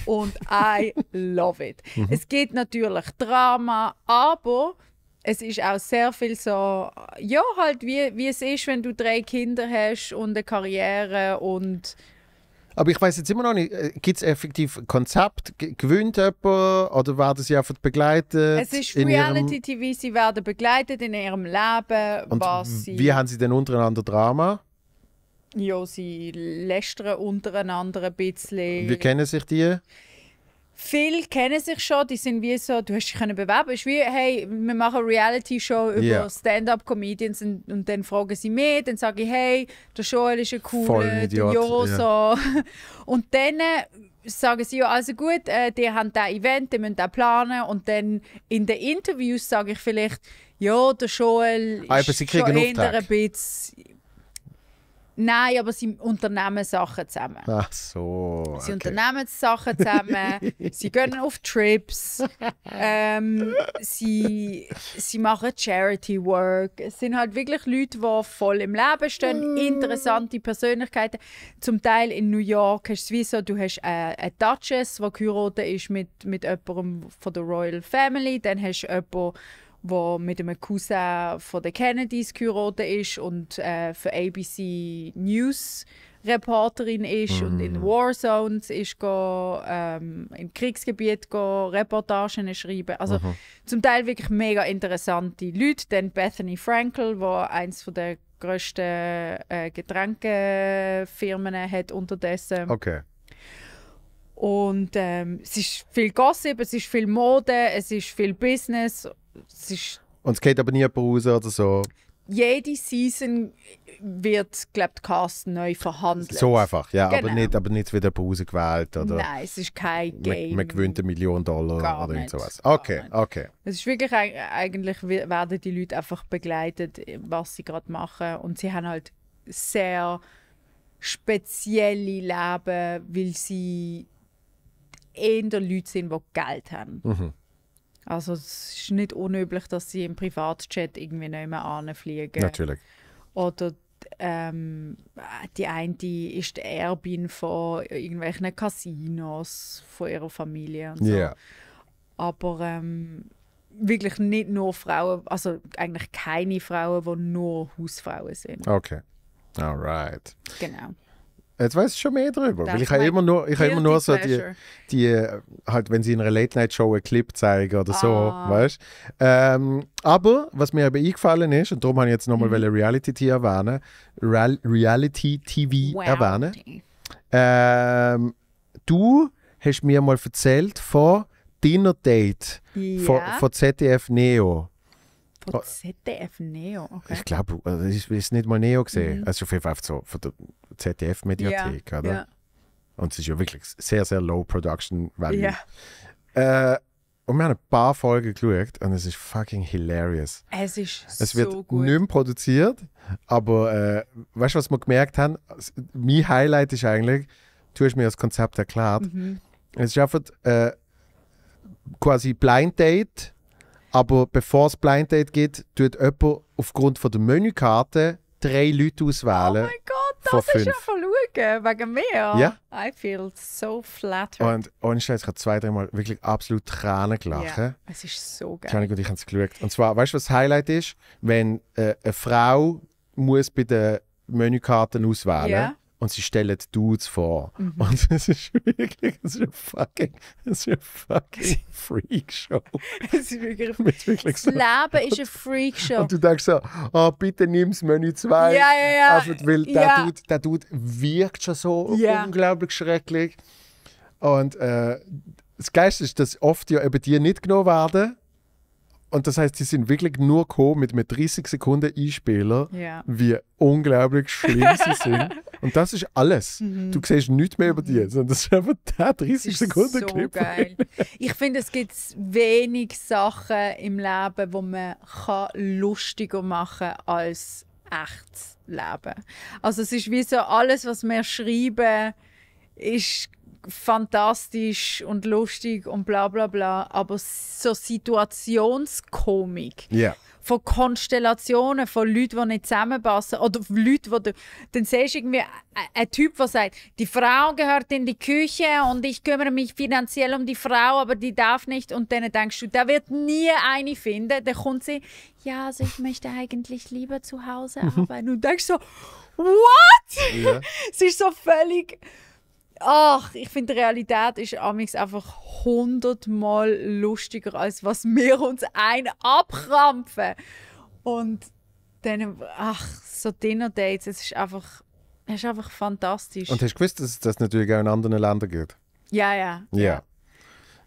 Und I love it. Mhm. Es gibt natürlich Drama, aber es ist auch sehr viel so, ja, halt wie, wie es ist, wenn du drei Kinder hast und eine Karriere und aber ich weiß jetzt immer noch nicht, äh, gibt es effektiv ein Konzept? Gewöhnt jemand oder werden sie einfach begleitet? Es ist Reality-TV, sie werden begleitet in ihrem Leben. Und was sie wie haben sie denn untereinander Drama? Ja, sie lästern untereinander ein bisschen. Wie kennen sich die? Viele kennen sich schon, die sind wie so, du hast dich können bewerben. Es ist wie, hey, wir machen eine Reality-Show über Ja. Stand-Up-Comedians und, und dann fragen sie mich, dann sage ich, hey, der Joel ist ein Voll ein cooler, der Idiot, Joro <laughs> Und dann äh, sagen sie, ja, also gut, äh, die haben das Event, die müssen das planen. Und dann in den Interviews sage ich vielleicht, ja, der Joel Ah, aber sie kriegen ein bisschen Nein, aber sie unternehmen Sachen zusammen. Ach so. Okay. Sie unternehmen Sachen zusammen, <laughs> sie gehen auf Trips, ähm, sie, sie machen Charity Work. Es sind halt wirklich Leute, die voll im Leben stehen, mm. interessante Persönlichkeiten. Zum Teil in New York hast du wie du hast äh, eine Duchess, die geheiratet ist mit, mit jemandem von der Royal Family, dann hast du jemanden, wo mit einem Cousin von den Kennedys geheiratet ist und äh, für ABC News Reporterin ist mm. und in mhm. Warzones ist go, ähm, in Kriegsgebiet go, Reportagen schreiben. Also mhm. zum Teil wirklich mega interessante Leute. Dann Bethany Frankel, wo eins von der grössten äh, Getränkefirmen hat unterdessen. Okay. Und ähm, es ist viel Gossip, es ist viel Mode, es ist viel Business es ist und es geht aber nie jemand raus oder so. Jede Season wird, glaube ich, Cast neu verhandelt. So einfach, ja, genau. aber nicht, aber nicht wieder rausgewählt. Nein, es ist kein Game. Man, man gewinnt eine Million Dollar Gar oder irgend sowas. Okay, okay. Es ist wirklich, eigentlich werden die Leute einfach begleitet, was sie gerade machen. Und sie haben halt sehr spezielle Leben, weil sie eher Leute sind, die Geld haben. Mhm. Also es ist nicht unüblich, dass sie im Privatchat irgendwie nicht mehr anfliegen. Natürlich. Oder ähm, die eine ist die Erbin von irgendwelchen Casinos, von ihrer Familie und so. Yeah. Aber ähm, wirklich nicht nur Frauen, also eigentlich keine Frauen, die nur Hausfrauen sind. Okay, alright. Genau. Jetzt weiß ich schon mehr drüber. weil ich habe immer nur, ich immer nur so die, die, äh, halt, wenn sie in einer Late-Night-Show einen Clip zeigen oder so, ah. weißt ähm, Aber was mir eben eingefallen ist, und darum habe ich jetzt nochmal mhm. Reality-TV erwähnen, Real, Reality-TV wow. erwähnen. Ähm, du hast mir mal erzählt von Dinner Date yeah. von, ZDF Neo. Von oh. ZDF Neo, okay. Ich glaube, also äh, ich es nicht mal Neo gesehen. Mhm. Also auf jeden Fall so von der ZDF-Mediathek, yeah, oder? Yeah. Und es ist ja wirklich sehr, sehr low Production Value. Yeah. Äh, und wir haben ein paar Folgen geschaut und es ist fucking hilarious. Es ist es wird so gut. nicht mehr produziert, aber äh, weißt du, was wir gemerkt haben? Mein Highlight ist eigentlich, du hast mir das Konzept erklärt. Mhm. Es ist einfach äh, quasi Blind Date, aber bevor es Blind Date geht, tut jemand aufgrund von der Menükarte drei Leute auswählen. Oh mein Gott, das ist ja verlogen, wegen mir. Ja. I feel so flattered. Und ohne Scheiß, ich habe zwei, drei Mal wirklich absolut Tränen gelacht. Ja, es ist so geil. Janik ich habe es geschaut. Und zwar, weißt du, was das Highlight ist? Wenn äh, eine Frau muss bei den Menükarten auswählen muss. Ja und sie stellen Dudes vor. Mhm. Und es ist wirklich es ist eine fucking, es ist eine fucking Freakshow. es ist wirklich, <laughs> Mit wirklich so. das Leben ist eine Freakshow. Und du denkst so, oh, bitte nimm das Menü 2. Ja, ja, ja. Also, weil der, Dude, der Dude wirkt schon so ja. unglaublich schrecklich. Und äh, das Geilste ist, dass oft ja eben die nicht genommen werden und das heißt, die sind wirklich nur gekommen mit, mit 30 Sekunden Einspieler, ja. wie unglaublich schlimm sie sind. Und das ist alles. <laughs> Mhm. Du siehst nichts mehr über die, sondern mhm. das ist einfach der 30 Sekunden ist so Clip. Geil. Ich finde, es gibt wenig Sachen im Leben, wo man kann lustiger machen kann als echtes Leben. Also es ist wie so alles, was wir schreiben, ist fantastisch und lustig und bla bla bla, aber so Situationskomik. Yeah. Von Konstellationen, von Leuten, die nicht zusammenpassen. Oder Leute, die dann siehst du irgendwie einen Typ, der sagt, die Frau gehört in die Küche und ich kümmere mich finanziell um die Frau, aber die darf nicht. Und dann denkst du, da wird nie eine finden. Dann kommt sie, ja, also ich möchte eigentlich lieber zu Hause mhm. arbeiten. Mhm. Und denkst so, what? Yeah. <laughs> es ist so völlig Ach, ich finde, die Realität ist amix einfach hundertmal lustiger, als was wir uns ein abkrampfen. Und dann, ach, so Dinner-Dates, es ist einfach, es ist einfach fantastisch. Und hast du gewusst, dass es das natürlich auch in anderen Ländern gibt? Ja, ja. Ja. ja.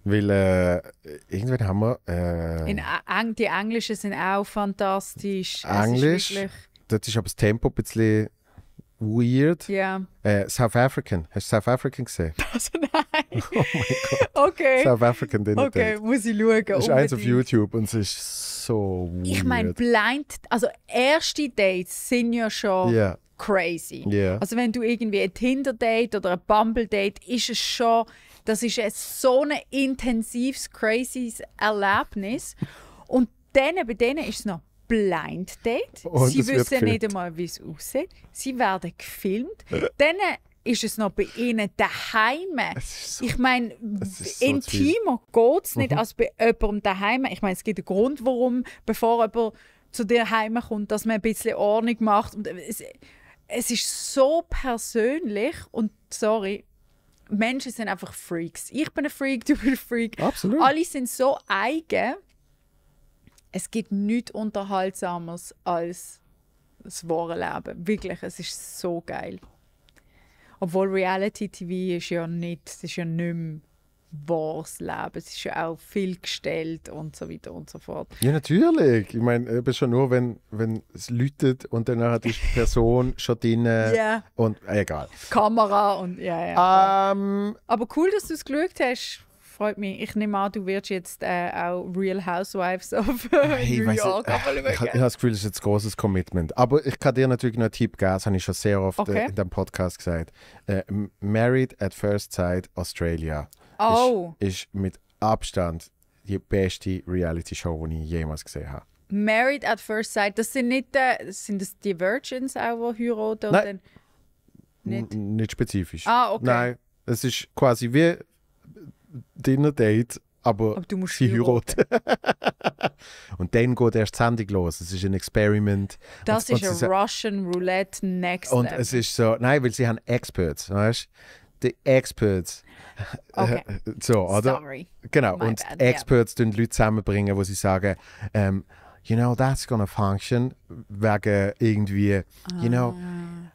Weil äh, irgendwann haben wir. Äh, Eng die Englischen sind auch fantastisch. Englisch. Ist wirklich... dort ist aber das Tempo ein bisschen weird. Ja. Yeah. Äh, South African. Hast du South African gesehen? Also nein. Oh mein Gott. Okay. South African Dinner Okay, Date. muss ich schauen. Das ist eins auf YouTube und es ist so weird. Ich meine, blind, also erste Dates sind ja schon yeah. crazy. Yeah. Also wenn du irgendwie ein Tinder-Date oder ein Bumble-Date, ist es schon, das ist so ein intensives, crazy Erlebnis. Und denen, bei denen ist es noch Blind Date. Und oh, sie wissen nicht einmal, wie es aussieht. Sie werden gefilmt. Äh. Dann ist es noch bei ihnen daheim. So, ich meine, so intimer geht es nicht mhm. als bei jemandem daheim. Ich meine, es gibt einen Grund, warum, bevor jemand zu dir heimkommt, dass man ein bisschen Ordnung macht. Und es, es ist so persönlich und sorry, Menschen sind einfach Freaks. Ich bin ein Freak, du bist ein Freak. Absolut. Alle sind so eigen es gibt nichts Unterhaltsameres als das wahre Leben. Wirklich, es ist so geil. Obwohl Reality TV ist ja nicht, es ist ja nicht mehr wahres Leben. Es ist ja auch viel gestellt und so weiter und so fort. Ja, natürlich. Ich meine, eben schon nur, wenn, wenn es läutet und dann ist die <laughs> Person schon drin Ja. und äh, egal. Kamera und ja, ja. Um, ähm, Aber cool, dass du es geschaut hast freut mich. Ich nehme an, du wirst jetzt äh, auch Real Housewives of <laughs> äh, hey, New York abschauen. Äh, ich, ich, habe das Gefühl, das ist jetzt ein großes Commitment. Aber ich kann dir natürlich noch einen Tipp geben, das habe ich schon sehr oft äh, okay. äh, in deinem Podcast gesagt. Äh, Married at First Sight Australia oh. ist, ist mit Abstand die beste Reality-Show, die ich jemals gesehen habe. Married at First Sight, das sind nicht äh, sind das die Virgins auch, die heiraten? Nicht? nicht? spezifisch. Ah, okay. Nein, es ist quasi wie Dinner Date, aber, aber sie heiraten. <laughs> und dann geht erst die Sendung los. Es ist ein Experiment. Das und, ist ein Russian Roulette Next Und Step. es ist so, nein, weil sie haben Experts, weißt du? Die Experts. Okay. <laughs> So, oder? Sorry. Genau, My und bad. Experts yeah. Leute zusammenbringen, wo sie sagen, um, ähm, you know, that's gonna function, wegen irgendwie, you know, ah.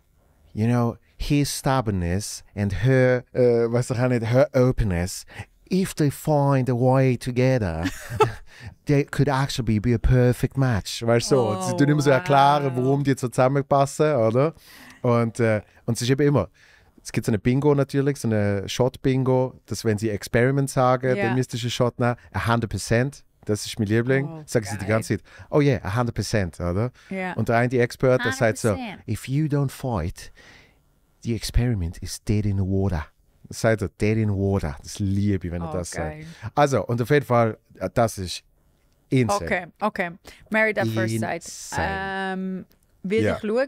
you know, his stubbornness and her, uh, was auch nicht, her openness, if they find a way together, <laughs> they could actually be a perfect match. Weißt du, oh, sie tun immer so oh, erklären, wow. warum die zusammenpassen, oder? Und, äh, und es ist eben immer, es gibt so eine Bingo natürlich, so eine Shot-Bingo, dass wenn sie Experiment sagen, yeah. dann müsstest du einen Shot nehmen, 100%. Das ist mein Liebling. Oh, Sagen sie die ganze Zeit, oh yeah, 100%, oder? Yeah. Und der eine, die Expert, der sagt so, if you don't fight, The Experiment ist Dead in the Water. Das sagt er, Dead in the Water. Das liebe ich, wenn er oh, das geil. sagt. Also, und auf jeden Fall, äh, das ist insane. Okay, okay. Married at First Sight. Ähm, will yeah. ich schauen.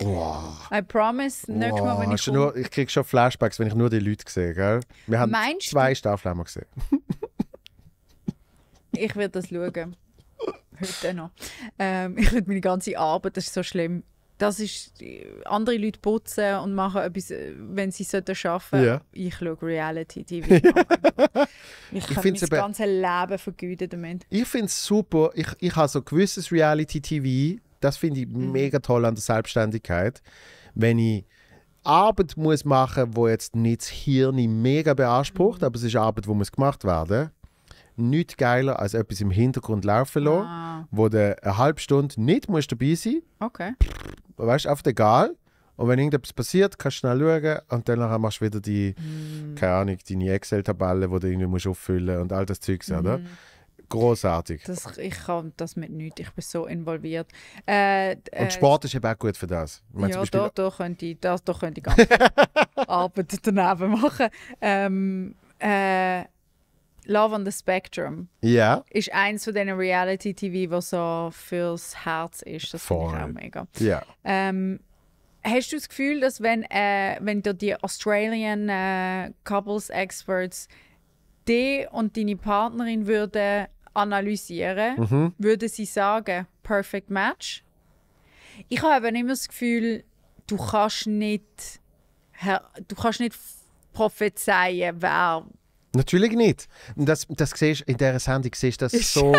Wow. I promise, wow. Mal, wenn ich komme... Nur, ich kriege schon Flashbacks, wenn ich nur die Leute sehe, gell? Wir haben Meinst zwei du? Staffeln mal gesehen. ich werde das schauen. Heute noch. Ähm, ich würde meine ganze Arbeit, das ist so schlimm, das ist, äh, andere Leute putzen und machen etwas, äh, wenn sie arbeiten sollten. Ja. Ich schaue Reality TV. <laughs> ich ich finde das ganze Leben vergeuden damit. Ich finde es super. Ich, ich habe so gewisses Reality TV. Das finde ich mhm. mega toll an der Selbstständigkeit. Wenn ich Arbeit muss machen, wo jetzt nicht das Hirn mega beansprucht, mhm. aber es ist Arbeit, die muss gemacht werden nichts geiler als etwas im Hintergrund laufen lassen, ah. wo du eine halbe Stunde nicht musst dabei sein musst. Okay. Weißt du, auf egal. Und wenn irgendetwas passiert, kannst du schnell schauen und dann machst du wieder die, mm. keine Ahnung, deine Excel-Tabelle, die du irgendwie musst auffüllen und all das Zeugs, mm. oder? Grossartig. Das, ich kann das mit nichts, ich bin so involviert. Äh, äh, und Sport ist eben auch gut für das. ja, da, da könnte ich, das, da könnte ich ganz <laughs> Arbeit daneben machen. Ähm, äh, Love on the Spectrum ja. ist eins von diesen Reality-TV, was so fürs Herz ist. Das finde ich auch mega. Ja. Ähm, hast du das Gefühl, dass wenn, äh, wenn dir die Australian äh, Couples Experts die und deine Partnerin würden analysieren, mhm. würden sie sagen, perfect match? Ich habe eben immer das Gefühl, du kannst nicht, du kannst nicht prophezeien, wer Natürlich nicht. Das, das siehst, in dieser Sendung siehst du das so.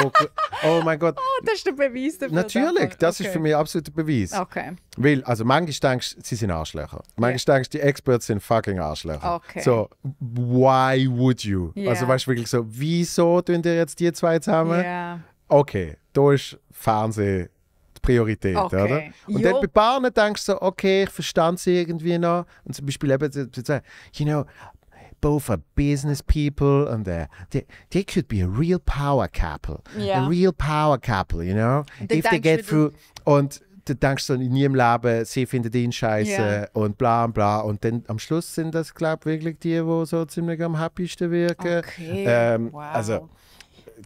oh mein Gott. Oh, <laughs> das ist der Beweis dafür. Natürlich, das okay. ist für mich absoluter Beweis. Okay. Weil, also manchmal denkst du, sie sind Arschlöcher. Manchmal yeah. denkst du, die Experts sind fucking Arschlöcher. Okay. So, why would you? Yeah. Also weißt du wirklich so, wieso tun dir jetzt die zwei zusammen? Yeah. Okay, da ist Fernsehen die Priorität, okay. oder? Und jo. dann bei Bahnen denkst du so, okay, ich verstand sie irgendwie noch. Und zum Beispiel eben, you know, both are business people and they're, they they could be a real power couple, yeah. a real power couple, you know, the if they get through. Und du denkst dann in ihrem Leben, sie findet ihn scheiße yeah. und bla bla. Und dann am Schluss sind das, glaube ich, wirklich die, die so ziemlich am happiesten wirken. Okay. Ähm, also, wow. Also,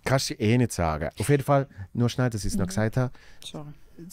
kannst du eh nicht sagen. Auf jeden Fall, nur schnell, dass ich es mhm. noch gesagt habe. Sorry.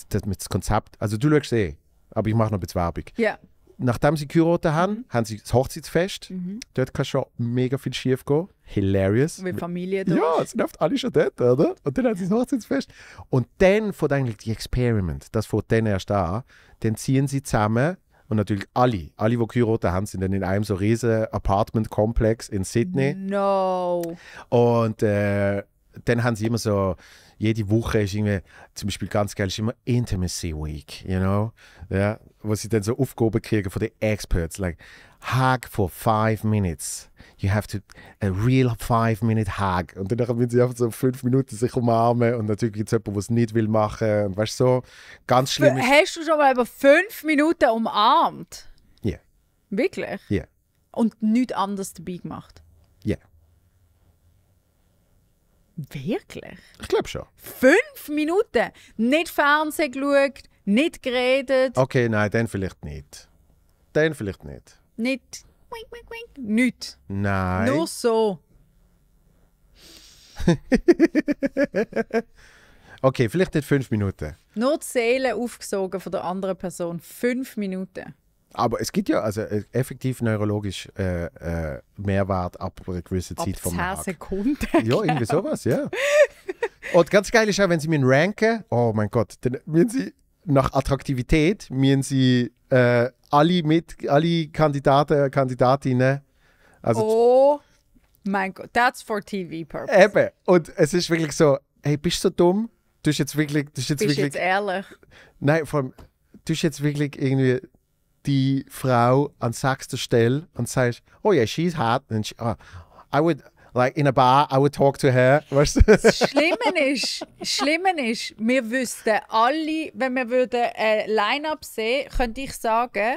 Das, das Konzept, also du schaust eh, aber ich mache noch ein bisschen Werbung. Yeah nachdem sie geheiratet haben, mhm. haben sie das Hochzeitsfest. Mhm. Dort kann schon mega viel schief gehen. Hilarious. Mit Familie da Ja, es sind oft alle schon dort, oder? Und dann haben sie das Hochzeitsfest. Und dann fängt eigentlich die Experiment, das fängt dann erst an. Dann ziehen sie zusammen und natürlich alle, alle, die geheiratet haben, sind dann in einem so riesen Apartment-Komplex in Sydney. No. Und äh, dann haben sie immer so, jede Woche ist irgendwie, zum Beispiel ganz geil, ist immer Intimacy Week, you know? Ja, wo sie dann so Aufgaben kriegen von den Experts, like hug for five minutes. You have to a real five minute hug. Und dann müssen sie einfach so fünf Minuten sich umarmen und natürlich gibt es jemanden, der es nicht will machen. Und weißt so ganz schlimm. F hast du schon mal über fünf Minuten umarmt? Ja. Yeah. Wirklich? Ja. Yeah. Und nichts anderes dabei gemacht? Ja. Yeah. Wirklich? Ich glaube schon. Fünf Minuten? Nicht Fernsehen geschaut, nicht geredet. Okay, nein, dann vielleicht nicht. Dann vielleicht nicht. Nicht. Wink, wink, wink. Nicht. Nein. Nur so. <laughs> okay, vielleicht nicht fünf Minuten. Nur die Seele aufgesogen von der anderen Person. Fünf Minuten. Aber es gibt ja also äh, effektiv neurologisch äh, äh, Mehrwert ab einer gewissen Zeit ab vom Tag. Sekunden. Ja, irgendwie sowas, ja. Und ganz geil ist auch, wenn sie mir ranken, oh mein Gott, dann, wenn sie nach Attraktivität müssen sie äh, alle, mit, alle Kandidaten, Kandidatinnen. Also oh mein Gott, that's for TV purpose. Eben. Und es ist wirklich so, hey, bist du so dumm? Du bist jetzt wirklich. Du bist jetzt, bist wirklich, jetzt ehrlich. Nein, vor allem, du bist jetzt wirklich irgendwie die Frau an sechster Stelle und sagst, oh yeah, she's hot. And she, oh, I would like in a bar, I would talk to her. <laughs> Das Schlimme ist, Schlimme ist, wir wüssten alle, wenn wir würden ein Line-Up sehen, könnte ich sagen,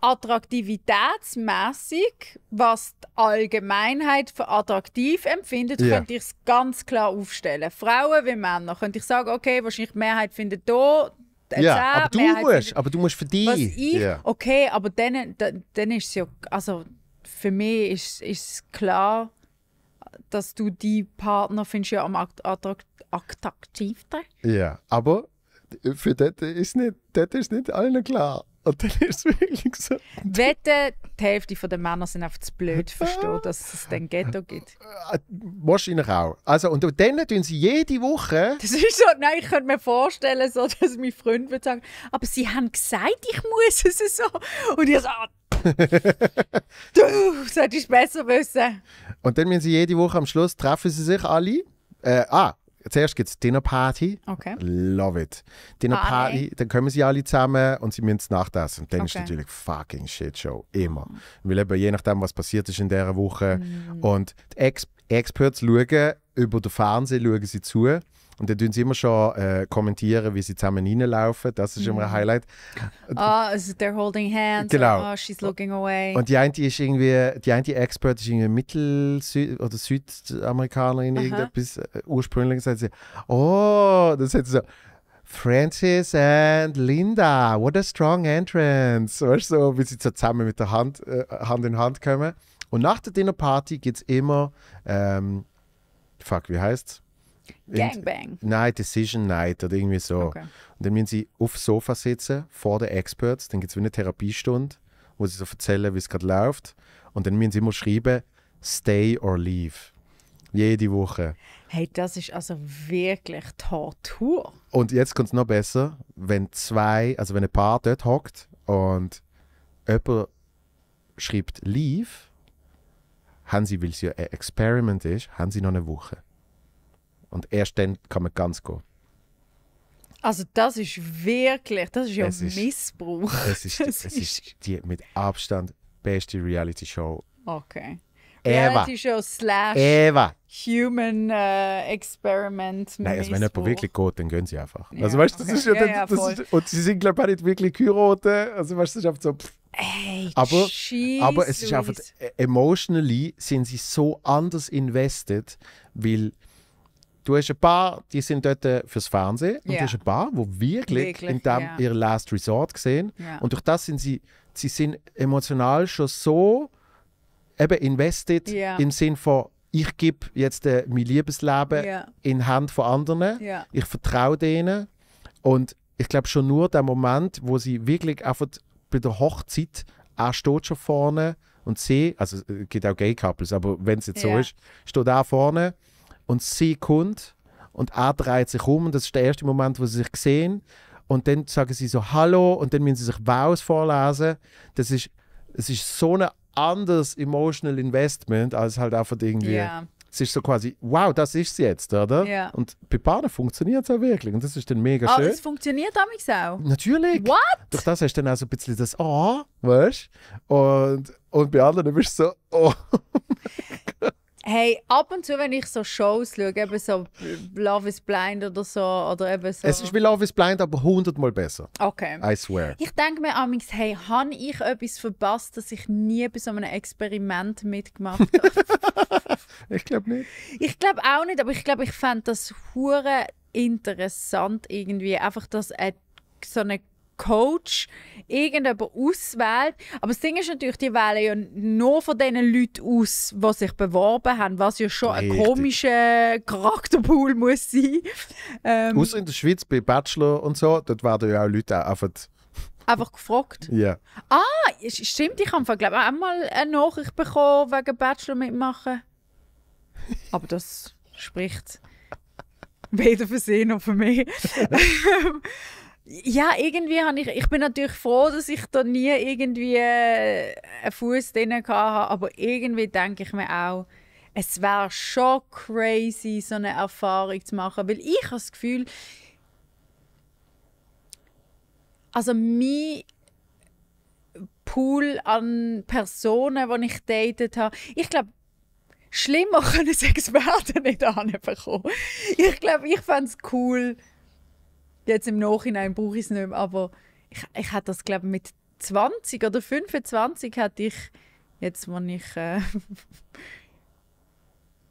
attraktivitätsmäßig, was die Allgemeinheit für attraktiv empfindet, yeah. könnte ich es ganz klar aufstellen. Frauen wie Männer, könnte ich sagen, okay, wahrscheinlich die Mehrheit findet hier ja, yeah, aber du musst, findet, aber du musst für dich. Was ich, yeah. Okay, aber dann, dann ist es ja, also für mich ist, ist klar, dass du die Partner findest ja am attraktivsten. Ja, aber äh, für das ist nicht, das ist nicht allen klar. Und dann <laughs> ist es wirklich so. Wette, die Hälfte der Männer sind einfach zu blöd verstehen, ah. dass es den Ghetto gibt. Ah, wahrscheinlich auch. Also, und dann tun sie jede Woche. Das ist so, nein, ich könnte mir vorstellen, so, <laughs> dass mein Freund würde sagen, aber sie haben gesagt, ich muss es so. Und ich so, ah, <laughs> du solltest besser wissen. Und dann müssen sie jede Woche am Schluss treffen sie sich alle. Äh, ah, zuerst gibt es Dinnerparty. Okay. Love it. Dinnerparty, ah, dann kommen sie alle zusammen und sie müssen nachtessen. Und dann okay. ist natürlich fucking shit show. Immer. Mhm. Weil eben je nachdem, was passiert ist in dieser Woche. Mhm. Und die Ex Experts schauen über den Fernseher schauen sie zu. Und dann tun sie immer schon äh, kommentieren, wie sie zusammen reinlaufen. Das ist immer ein mhm. Highlight. Ah, oh, also they're holding hands. Genau. Oh, she's looking away. Und die eine die ist irgendwie, die eine Expert ist irgendwie Mittel- -Süd oder Südamerikanerin, Aha. irgendetwas. Äh, ursprünglich sagt sie, oh, das hat sie so. Francis and Linda, what a strong entrance. Weißt du, so, wie sie zusammen mit der Hand, äh, Hand in Hand kommen. Und nach der Dinnerparty gibt es immer, ähm, fuck, wie heißt's? Gangbang. Nein, Decision Night oder irgendwie so. Okay. Und dann müssen sie aufs Sofa sitzen, vor den Experts, dann gibt es wie eine Therapiestunde, wo sie so erzählen, wie es gerade läuft. Und dann müssen sie immer schreiben, stay or leave. Jede Woche. Hey, das ist also wirklich Tortur. Und jetzt kommt es noch besser, wenn zwei, also wenn ein Paar dort hockt und jemand schreibt leave, haben sie, weil es ja ein Experiment ist, haben sie noch eine Woche. Und erst dann kann man ganz gehen. Also das ist wirklich, das ist ja es ist, Missbrauch. Es ist, <laughs> es ist die mit Abstand beste Reality-Show. Okay. Eva. Reality Show slash Eva. Human äh, Experiment. Nein, also wenn jemand wirklich geht, dann gehen sie einfach. Also, ja, also weißt du, das okay. ist ja, ja, ja das, ist, und sie sind glaube ich auch nicht wirklich Kyroten. Also weißt du, das ist einfach so. Pff. Ey, aber, aber es ist Luis. einfach e- emotionally sind sie so anders invested, weil Du hast ein paar, die sind dort äh, fürs Fernsehen und yeah. du hast ein paar, die wirklich, wirklich in dem yeah. ihr Last Resort gesehen yeah. und durch das sind sie, sie sind emotional schon so eben invested im Sinn von ich gebe jetzt äh, mein Liebesleben in Hand von anderen, ich vertraue denen und ich glaube schon nur der Moment, wo sie wirklich einfach bei der Hochzeit, er steht schon vorne und sie, also es äh, gibt auch Gay Couples, aber wenn es jetzt yeah. so ist, steht er vorne und sie kommt und er dreht sich um und das ist der erste Moment, wo sie sich sehen und dann sagen sie so Hallo und dann müssen sie sich Vows vorlesen. Das ist, es ist so ein anderes Emotional Investment als halt einfach irgendwie... Yeah. Es ist so quasi, wow, das ist es jetzt, oder? Yeah. Und bei Paaren funktioniert es auch wirklich. Und das ist dann mega oh, schön. Aber es funktioniert damals auch? Natürlich. What? Durch das hast du dann auch so ein bisschen das oh, weißt Und, und bei anderen bist du so, oh. <laughs> <laughs> Hey, ab und zu, wenn ich so Shows schaue, eben so Love is Blind oder so, oder eben so. Es ist wie Love is Blind, aber hundertmal besser. Okay. I swear. Ich denke mir amigs, hey, habe ich etwas verpasst, dass ich nie bei so einem Experiment mitgemacht habe? <laughs> <laughs> ich glaube nicht. Ich glaube auch nicht, aber ich glaube, ich fand das hure interessant irgendwie. Einfach, dass eine, so eine Coach irgendjemand auswählt. Aber das Ding ist natürlich, die wählen ja nur von den Leuten aus, die sich beworben haben, was ja schon Richtig. ein komischer Charakterpool muss sein. Ähm, Außer in der Schweiz bei Bachelor und so, dort werden ja auch Leute einfach einfach gefragt. Ja. Yeah. Ah, stimmt, ich habe glaube ich auch mal eine Nachricht bekommen wegen Bachelor mitmachen. Aber das spricht weder für sie noch für mich. <laughs> <laughs> <laughs> Ähm, ja, irgendwie habe ich, ich bin natürlich froh, dass ich da nie irgendwie äh, einen Fuß drin hatte, aber irgendwie denke ich mir auch, es wäre schon crazy, so eine Erfahrung zu machen, weil ich habe das Gefühl, also mein Pool an Personen, die ich datet habe, ich glaube, schlimmer <laughs> können Experten nicht anbekommen. Ich glaube, ich fände es cool, Jetzt im Nachhinein brauche ich es nicht mehr, aber ich, ich hatte das, glaube ich, mit 20 oder 25 hatte ich, jetzt, wo ich äh,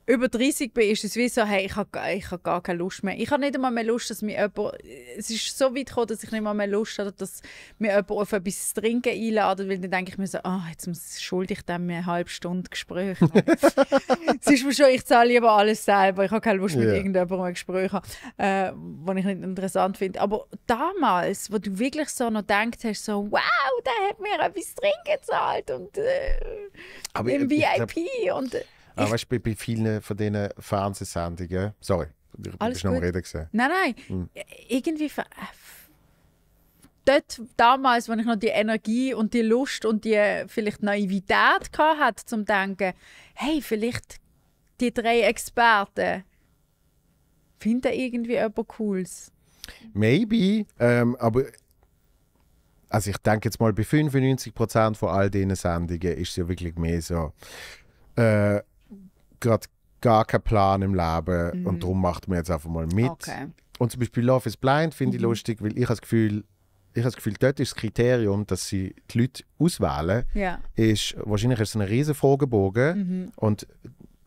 über 30 bin, ist es wie so, hey, ich habe ich hab gar keine Lust mehr. Ich habe nicht einmal mehr Lust, dass mir jemand, es ist so weit gekommen, dass ich nicht einmal mehr Lust habe, dass mir jemand auf etwas zu trinken einladen, weil dann denke ich mir so, ah, oh, jetzt schulde ich dem eine halbe Stunde Gespräch <laughs> Es ist mir schon, ich zahle lieber alles selber, ich habe keine Lust, yeah. mit irgendjemandem ein Gespräch zu äh, was ich nicht interessant finde. Aber damals, wo du wirklich so noch gedacht hast so, wow, der hat mir etwas trinken gezahlt und äh, Aber im ich, VIP ich glaub... und... Äh, aber ah, weißt, bei, bei vielen von diesen Fernsehsendungen, sorry, ich Alles bin noch am Reden. gesehen. Nein, nein, mhm. irgendwie äh, dort damals, wenn ich noch die Energie und die Lust und die vielleicht Naivität hatte, zum denken, hey, vielleicht die drei Experten finden irgendwie etwas Cooles. Maybe, ähm, aber also ich denke jetzt mal, bei 95% von all diesen Sendungen ist es ja wirklich mehr so, äh, gerade gar keinen Plan im Leben mhm. und darum macht man jetzt einfach mal mit. Okay. Und zum Beispiel Love is Blind finde ich mhm. lustig, weil ich das Gefühl, ich habe das Gefühl, dort ist das Kriterium, dass sie die Leute auswählen, ja. ist wahrscheinlich ist es ein riesen Fragebogen mhm. und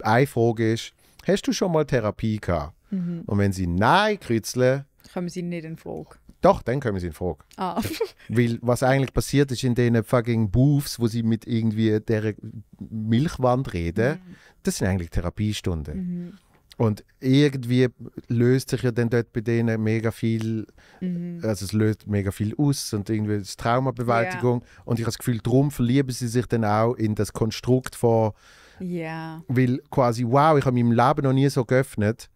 eine Frage ist, hast du schon mal Therapie gehabt? Mhm. Und wenn sie Nein kreuzeln, kommen sie nicht in Frage. Doch, dann kommen sie in Frage. Ah. Weil was eigentlich passiert ist in diesen fucking Booths, wo sie mit irgendwie der Milchwand reden, mhm das sind eigentlich Therapiestunden. Mhm. Und irgendwie löst sich ja dann dort bei denen mega viel, mhm. also es löst mega viel aus und irgendwie ist Traumabewältigung. Yeah. Und ich habe das Gefühl, darum verlieben sie sich dann auch in das Konstrukt von, yeah. weil quasi, wow, ich habe meinem Leben noch nie so geöffnet.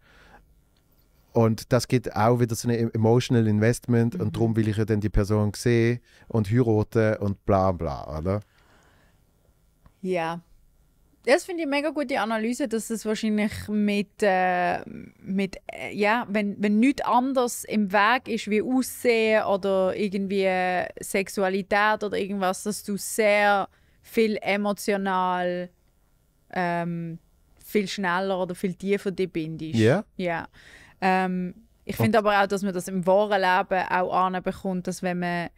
Und das geht auch wieder so ein e-, emotional Investment mhm. und darum will ich ja dann die Person sehen und heiraten und bla bla, oder? Ja, das finde ich mega gute Analyse, dass es wahrscheinlich mit, äh, mit äh, ja, wenn, wenn nichts anderes im Weg ist wie Aussehen oder irgendwie Sexualität oder irgendwas, dass du sehr viel emotional ähm, viel schneller oder viel tiefer dich bindest. Ja. Yeah. Yeah. Ähm, ich finde aber auch, dass man das im wahren Leben auch anbekommt, dass wenn man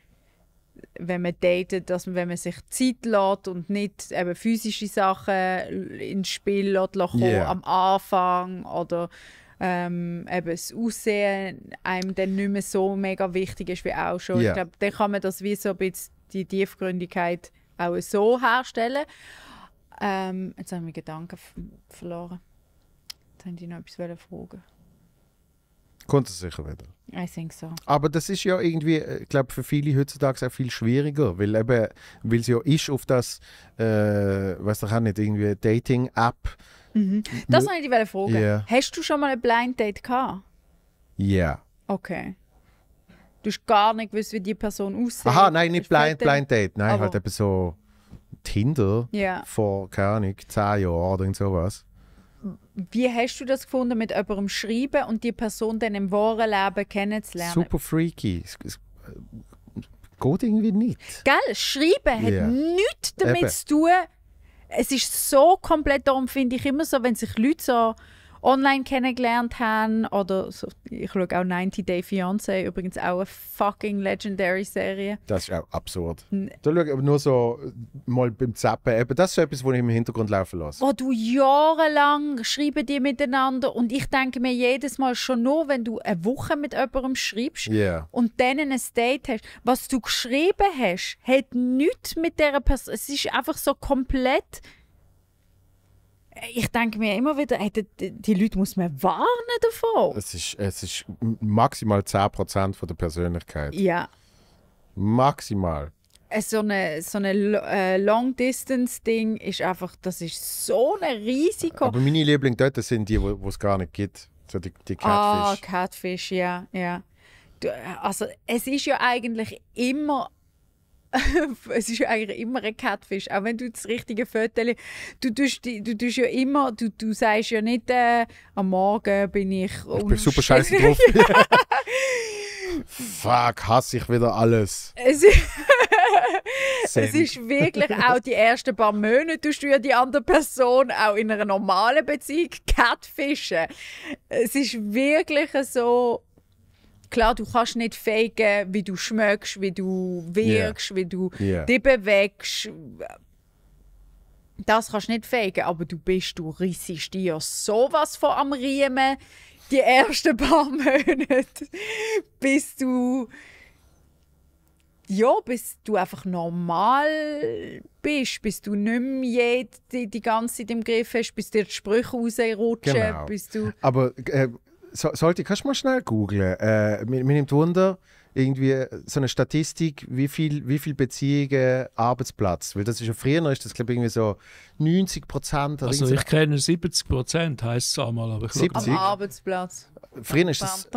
wenn man datet, dass man, wenn man sich Zeit lässt und nicht eben physische Sachen ins Spiel lässt, lässt yeah. am Anfang oder ähm, eben das Aussehen einem dann nicht mehr so mega wichtig ist wie auch schon. Yeah. Ich glaube, dann kann man das wie so ein bisschen die Tiefgründigkeit auch so herstellen. Ähm, jetzt habe ich meine Gedanken verloren. Jetzt wollte ich noch etwas fragen. Kommt es sicher wieder. I think so. Aber das ist ja irgendwie, ich äh, glaube, für viele heutzutage auch viel schwieriger, weil eben, weil es ja ist auf das, äh, weiß ich auch nicht, irgendwie Dating-App. Mhm. Das wollte ich dich fragen. Yeah. Hast du schon mal ein Blind Date gehabt? Ja. Yeah. Okay. Du hast gar nicht gewusst, wie die Person aussieht. Aha, nein, nicht blind, blind Date. Nein, Aber. halt eben so Tinder yeah. vor, keine Ahnung, 10 Jahren oder sowas wie hast du das gefunden, mit jemandem schreiben und die Person dann im wahren Leben kennenzulernen? Super freaky. Es, es, äh, geht irgendwie nicht. Gell? Schreiben yeah. hat nichts damit Eben. zu tun. Es ist so komplett, darum finde ich immer so, wenn sich Leute so online kennengelernt haben. Oder so, ich schaue auch 90 Day Fiancé, übrigens auch eine fucking legendary Serie. Das ist auch absurd. N da schaue ich aber nur so äh, mal beim Zappen. Eben, das ist so etwas, was ich im Hintergrund laufen lasse. Wo du jahrelang schreiben die miteinander und ich denke mir jedes Mal schon nur, wenn du eine Woche mit jemandem schreibst yeah. und dann ein Date hast, was du geschrieben hast, hat nichts mit dieser Person. Es ist einfach so komplett ich denke mir immer wieder, hey, die, die, Leute muss man warnen davon. Es ist, es ist maximal 10% von der Persönlichkeit. Ja. Maximal. So äh, ein so eine äh, Long-Distance-Ding ist einfach, das ist so ein Risiko. Aber meine Lieblinge dort sind die, die es gar nicht gibt. So die, die ah, Catfish. Ah, Catfish, ja, ja. Du, äh, also es ist ja eigentlich immer <laughs> es ist ja eigentlich immer ein Catfish, auch wenn du das richtige Foto, du du tust ja immer, du, du sagst ja nicht, äh, am Morgen bin ich Ich bin super scheiße drauf. <laughs> Fuck, hasse ich wieder alles. Es, <laughs> es ist wirklich auch die ersten paar Monate, tust du ja die andere Person auch in einer normalen Beziehung catfischen. Es ist wirklich so, klar, du kannst nicht faken, wie du schmeckst, wie du wirkst, yeah. wie du yeah. dich bewegst. Das kannst du nicht faken, aber du bist, du rissest dir sowas von am Riemen die ersten <laughs> paar Monate, bis du ja, bis du einfach normal bist, bis du nicht mehr die, die ganze Zeit im Griff hast, bis dir die Sprüche rausrutschen, genau. bis du... Aber äh, so, sollte, ich mal schnell googeln. Äh, mir, nimmt Wunder, irgendwie so eine Statistik, wie viele wie viel Beziehungen Arbeitsplatz, weil das ist ja früher, ist das glaube ich irgendwie so 90 Prozent. Also ich kenne 70 Prozent, heisst es einmal, aber ich 70? Am Arbeitsplatz. Früher ist das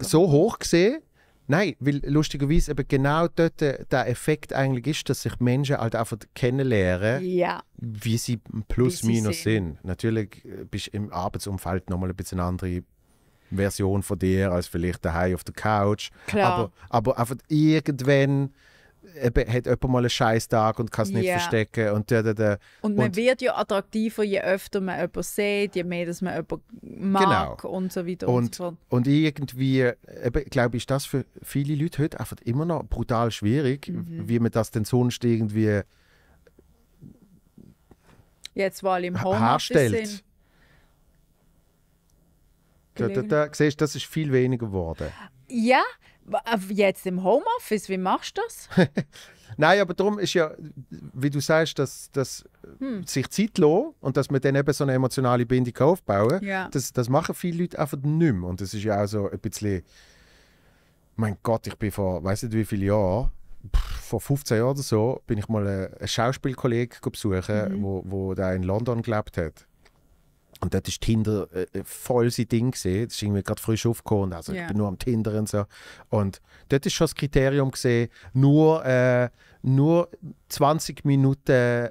so hoch gesehen, Nein, weil lustigerweise eben genau dort der Effekt eigentlich ist, dass sich Menschen halt einfach kennenlernen, ja. wie sie plus wie minus sind. sind. Natürlich äh, bist du im Arbeitsumfeld nochmal ein bisschen andere Version von dir als vielleicht daheim auf der Couch. Klar. Aber, aber einfach irgendwann hat jemand mal einen scheiß Tag und kann es nicht yeah. verstecken. Und, da, da, da. und man und, wird ja attraktiver, je öfter man jemanden sieht, je mehr dass man jemanden mag genau. und so weiter und, und so fort. Und irgendwie, glaube ich, ist das für viele Leute heute einfach immer noch brutal schwierig, mhm. wie man das denn sonst irgendwie jetzt weil im Homeoffice herstellt. sind. Da, da, da, siehst das ist viel weniger geworden. Ja, jetzt im Homeoffice, wie machst du das? <laughs> Nein, aber darum ist ja, wie du sagst, dass, dass hm. sich Zeit lohnt und dass man dann eben so eine emotionale Bindung aufbauen ja. das, das machen viele Leute einfach nicht mehr. Und das ist ja auch so ein bisschen, mein Gott, ich bin vor, weiß nicht wie viele Jahren, vor 15 Jahren oder so, bin ich mal einen Schauspielkollegen besuchen, mhm. wo, wo der in London gelebt hat. Und dort war Tinder äh, äh, voll sein Ding. Gewesen. Das ist irgendwie gerade frisch aufgekommen. Also yeah. ich bin nur am Tinder und so. Und dort ist schon das Kriterium gesehen, nur, äh, nur 20 Minuten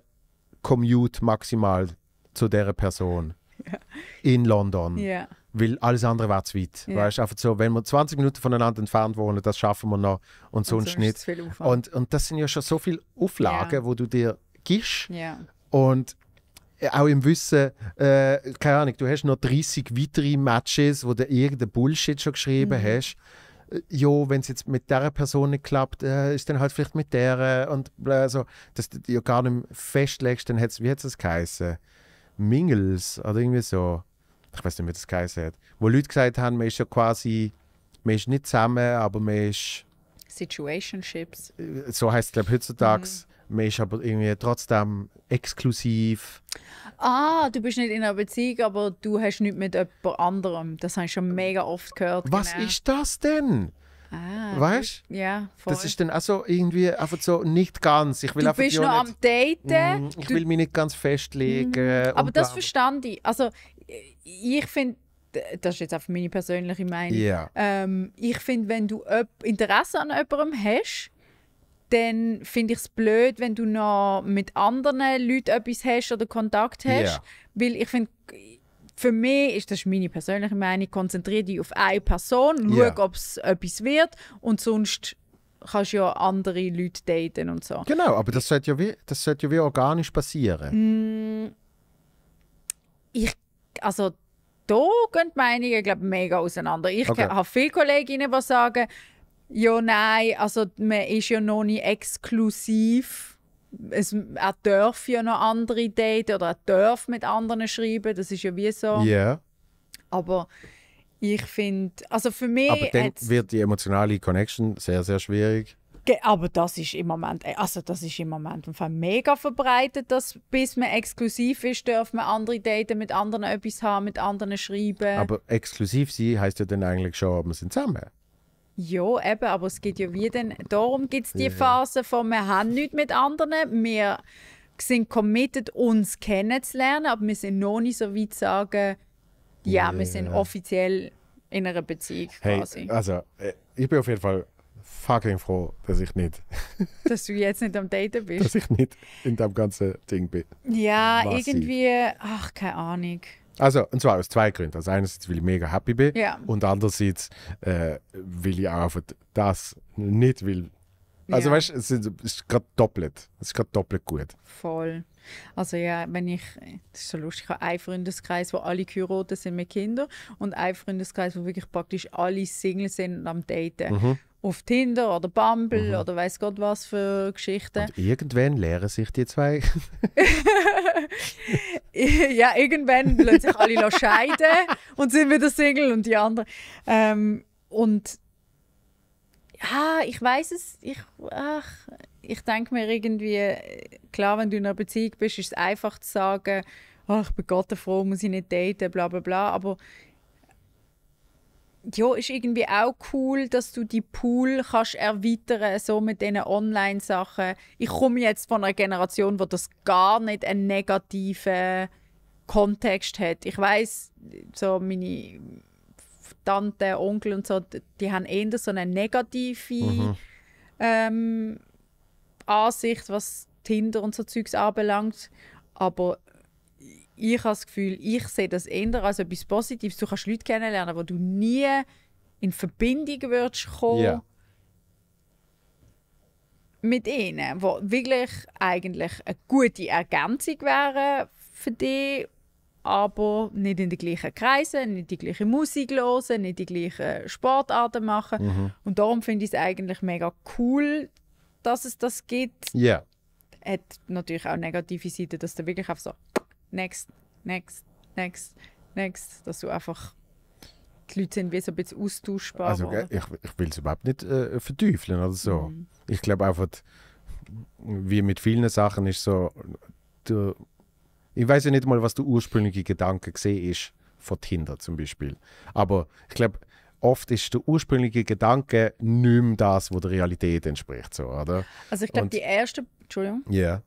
Commute maximal zu dieser Person. Yeah. In London. Yeah. Weil alles andere war zu weit. Yeah. Weißt, einfach so, wenn wir 20 Minuten voneinander entfernt wohnen, das schaffen wir noch und sonst, und sonst nicht. Und, und das sind ja schon so viele Auflagen, yeah. wo du dir gibst. Und äh, auch im Wissen, äh, keine Ahnung, du hast noch 30 weitere Matches, wo du irgendeinen Bullshit schon geschrieben mhm. hast. Äh, jo, wenn es jetzt mit dieser Person nicht klappt, äh, ist dann halt vielleicht mit der äh, und so. Also, dass du ja gar nicht festlegst, dann hätt's, wie hat es geheißen? Mingles oder irgendwie so. Ich weiß nicht, wie das geheißen hat. Wo Leute gesagt haben, man ist ja quasi, man ist nicht zusammen, aber man ist. Situationships. So heißt es, glaube ich, heutzutage. Mhm man ist aber irgendwie trotzdem exklusiv. Ah, du bist nicht in einer Beziehung, aber du hast nicht mit jemand anderem. Das habe ich schon mega oft gehört. Was genau. ist das denn? Ah, weißt du? Ja, voll. Das ist dann also irgendwie einfach so nicht ganz. Ich will du bist noch am Daten. Mm, ich du, will mich nicht ganz festlegen. Mm, aber das verstand ich. Also, ich finde, das ist jetzt einfach meine persönliche Meinung. Yeah. Ähm, ich finde, wenn du Interesse an jemandem hast, dann finde ich es blöd, wenn du noch mit anderen Leuten etwas hast oder Kontakt hast. Yeah. Weil ich finde, für mich ist das meine persönliche Meinung, konzentriere dich auf eine Person, schau, yeah. ob es etwas wird und sonst kannst du ja andere Leute daten und so. Genau, aber das sollte ja wie, das sollte ja wie organisch passieren. Mm, ich, also da gehen die Meinungen, glaube mega auseinander. Ich okay. habe viele Kolleginnen, die sagen, ja, nein, also man ist ja noch nicht exklusiv. Es, er darf ja noch andere daten oder er darf mit anderen schreiben, das ist ja wie so. Ja. Yeah. Aber ich finde, also für mich... Aber dann wird die emotionale Connection sehr, sehr schwierig. Aber das ist im Moment, äh, also das ist im Moment im Fall mega verbreitet, dass bis man exklusiv ist, darf man andere daten, mit anderen etwas haben, mit anderen schreiben. Aber exklusiv sein heißt ja dann eigentlich schon, wir sind zusammen. Ja, eben, aber es geht ja wieder, darum gibt es die ja. Phase von, wir haben nichts mit anderen, wir sind committed, uns kennenzulernen, aber wir sind noch nicht so weit zu sagen, ja, ja, wir sind offiziell in einer Beziehung hey, quasi. Also, äh, ich bin auf jeden Fall fucking froh, dass ich nicht. <laughs> dass du jetzt nicht am Daten bist. Dass ich nicht in dem ganzen Ding bin. Ja, Massiv. irgendwie, ach, keine Ahnung. Also, und zwar aus zwei Gründen. Also einerseits, weil ich mega happy bin ja. und andererseits, äh, weil ich auch einfach das nicht will. Also ja. weißt du, es ist gerade doppelt. Es ist gerade doppelt gut. Voll. Also ja, wenn ich, das ist so lustig, ich habe einen Freundeskreis, wo alle geheiratet sind mit Kindern und einen Freundeskreis, wo wirklich praktisch alle Single sind und am Daten. Mhm auf Tinder oder Bumble mhm. oder weiß Gott was für Geschichten. Und irgendwann lehren sich die zwei. <laughs> ja, irgendwann lassen sich alle scheiden und sind wieder Single und die anderen. Ähm, und ja, ich weiß es, ich, ach, ich denke mir irgendwie, klar, wenn du in einer Beziehung bist, ist es einfach zu sagen, oh, ich bin Gott froh, muss ich nicht daten, bla bla bla, aber ja, ist irgendwie auch cool, dass du die Pool kannst erweitern so mit diesen Online-Sachen. Ich komme jetzt von einer Generation, wo das gar nicht einen negativen Kontext hat. Ich weiß, so meine Tante, Onkel und so, die haben eher so eine negative mhm. ähm, Ansicht, was Tinder und so Zeugs anbelangt. Aber ich habe das Gefühl, ich sehe das eher als etwas Positives. Du kannst Leute kennenlernen, wo du nie in Verbindung würdest kommen yeah. mit ihnen, wo wirklich eigentlich eine gute Ergänzung wären für dich, aber nicht in den gleichen Kreisen, nicht die gleiche Musik hören, nicht die gleichen Sportarten machen. Mhm. Und darum finde ich es eigentlich mega cool, dass es das gibt. Ja. Yeah. Hat natürlich auch negative Seiten, dass du wirklich auf so next, next, next, next, dass du einfach die Leute sind wie so ein bisschen austauschbar. Also, oder? ich, ich will es überhaupt nicht äh, verteufeln oder so. Mhm. Ich glaube einfach, wie mit vielen Sachen ist so, du, ich weiß ja nicht mal, was der ursprüngliche Gedanke gesehen ist von Tinder zum Beispiel. Aber ich glaube, oft ist der ursprüngliche Gedanke nicht mehr das, was der Realität entspricht, so, oder? Also ich glaube, die erste, Entschuldigung. Ja. Yeah.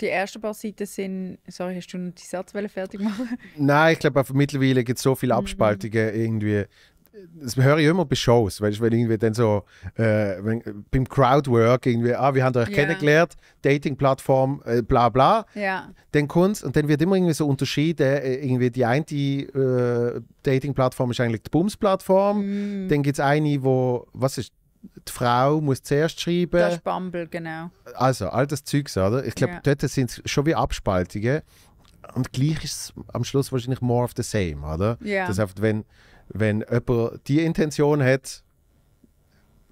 Die ersten paar Seiten sind. Sorry, hast du noch die Satzwelle fertig machen? Nein, ich glaube, mittlerweile gibt es so viele mhm. Abspaltungen mhm. irgendwie. Das höre ich immer bei Shows, weißt, wenn irgendwie dann so äh, wenn, beim Crowdwork irgendwie, ah, wir haben euch yeah. kennengelernt, Dating-Plattform, äh, bla bla. Yeah. Dann kommt und dann wird immer irgendwie so unterschieden. Äh, irgendwie die eine äh, Dating-Plattform ist eigentlich die Bums-Plattform. Mm. Dann gibt es eine, wo, was ist, die Frau muss zuerst schreiben. Das ist Bumble, genau. Also, all das Zeugs, oder? Ich glaube, ja. dort sind es schon wie Abspaltungen. Und gleich ist es am Schluss wahrscheinlich more of the same, oder? Ja. Das heißt, wenn, wenn jemand die Intention hat,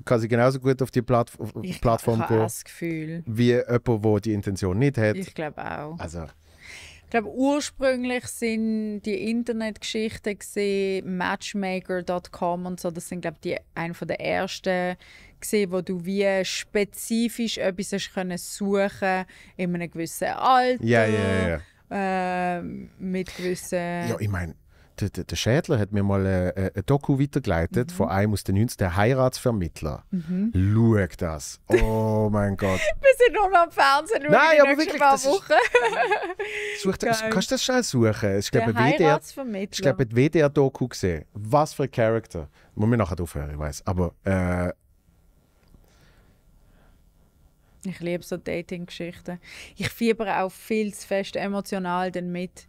kann sie genauso gut auf die Plattf ich Plattform ich gehen. Ich habe das Gefühl. Wie jemand, der die Intention nicht hat. Ich glaube auch. Also glaube, ursprünglich sind die Internetgeschichten Matchmaker.com und so, das sind, glaube ich, eine der ersten gesehen, wo du wie spezifisch etwas hast können suchen in einem gewissen Alter. Ja, ja, ja. Ähm, mit gewissen. Ja, ich meine, der, der, Schädler hat mir mal äh, äh, ein, Doku weitergeleitet mhm. von einem aus den 90 der Heiratsvermittler. Mhm. Schau das. Oh mein Gott. <laughs> Wir sind nur mal am Fernsehen. Nein, die aber wirklich. Paar das Wochen. Ist, <laughs> such, kannst du das schnell suchen? Es glaube WDR, ich glaube, ein WDR-Doku gesehen. Was für ein Charakter. Muss mir nachher aufhören, ich weiß. Aber. Äh, ich liebe so Dating-Geschichten. Ich fiebere auch viel zu fest emotional dann mit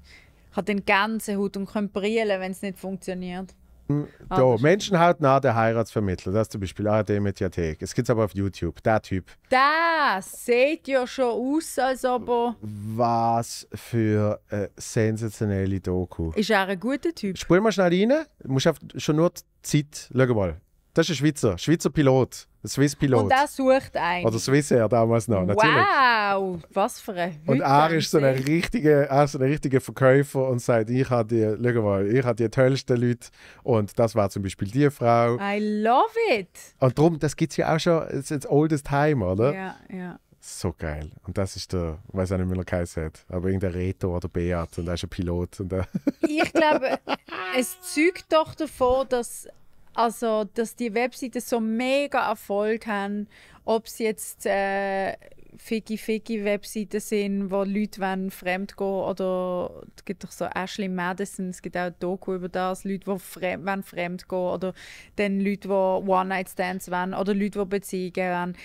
hat den ganzen Hut und kann brillen, wenn es nicht funktioniert. Hm, da, ah, menschenhautnah der Heiratsvermittler, das ist zum Beispiel ARD Mediathek. Es gibt es aber auf YouTube, der Typ. Das sieht ja schon aus, als ob er... Was für eine sensationelle Doku. Ist auch ein guter Typ? Spul mal schnell rein, du musst schon nur die Zeit, schau mal. Das ist ein Schweizer, Schweizer Pilot, ein Swiss Pilot. Und der sucht einen. Oder Swissair damals noch, natürlich. Wow, was für ein Hüter Und er ist so ein richtiger, so richtiger Verkäufer und sagt, ich habe die, mal, ich habe die tollsten Leute und das war zum Beispiel die Frau. I love it. Und darum, das gibt es ja auch schon, it's, it's oldest time, oder? Ja, ja. So geil. Und das ist der, ich weiß auch nicht, wie er geheißen hat, aber irgendein Reto oder Beat und er ist ein Pilot. Und ich glaube, <laughs> es zeugt doch davon, dass also, dass die Webseiten so mega Erfolg haben, ob es jetzt äh, figi figi Webseiten sind, wo Leute wollen fremd gehen oder es gibt doch so Ashley Madison, es gibt auch Doku über das, Leute, die fremd, wollen fremd gehen oder dann Leute, die One-Night-Stands wollen oder Leute, die Beziehungen wollen.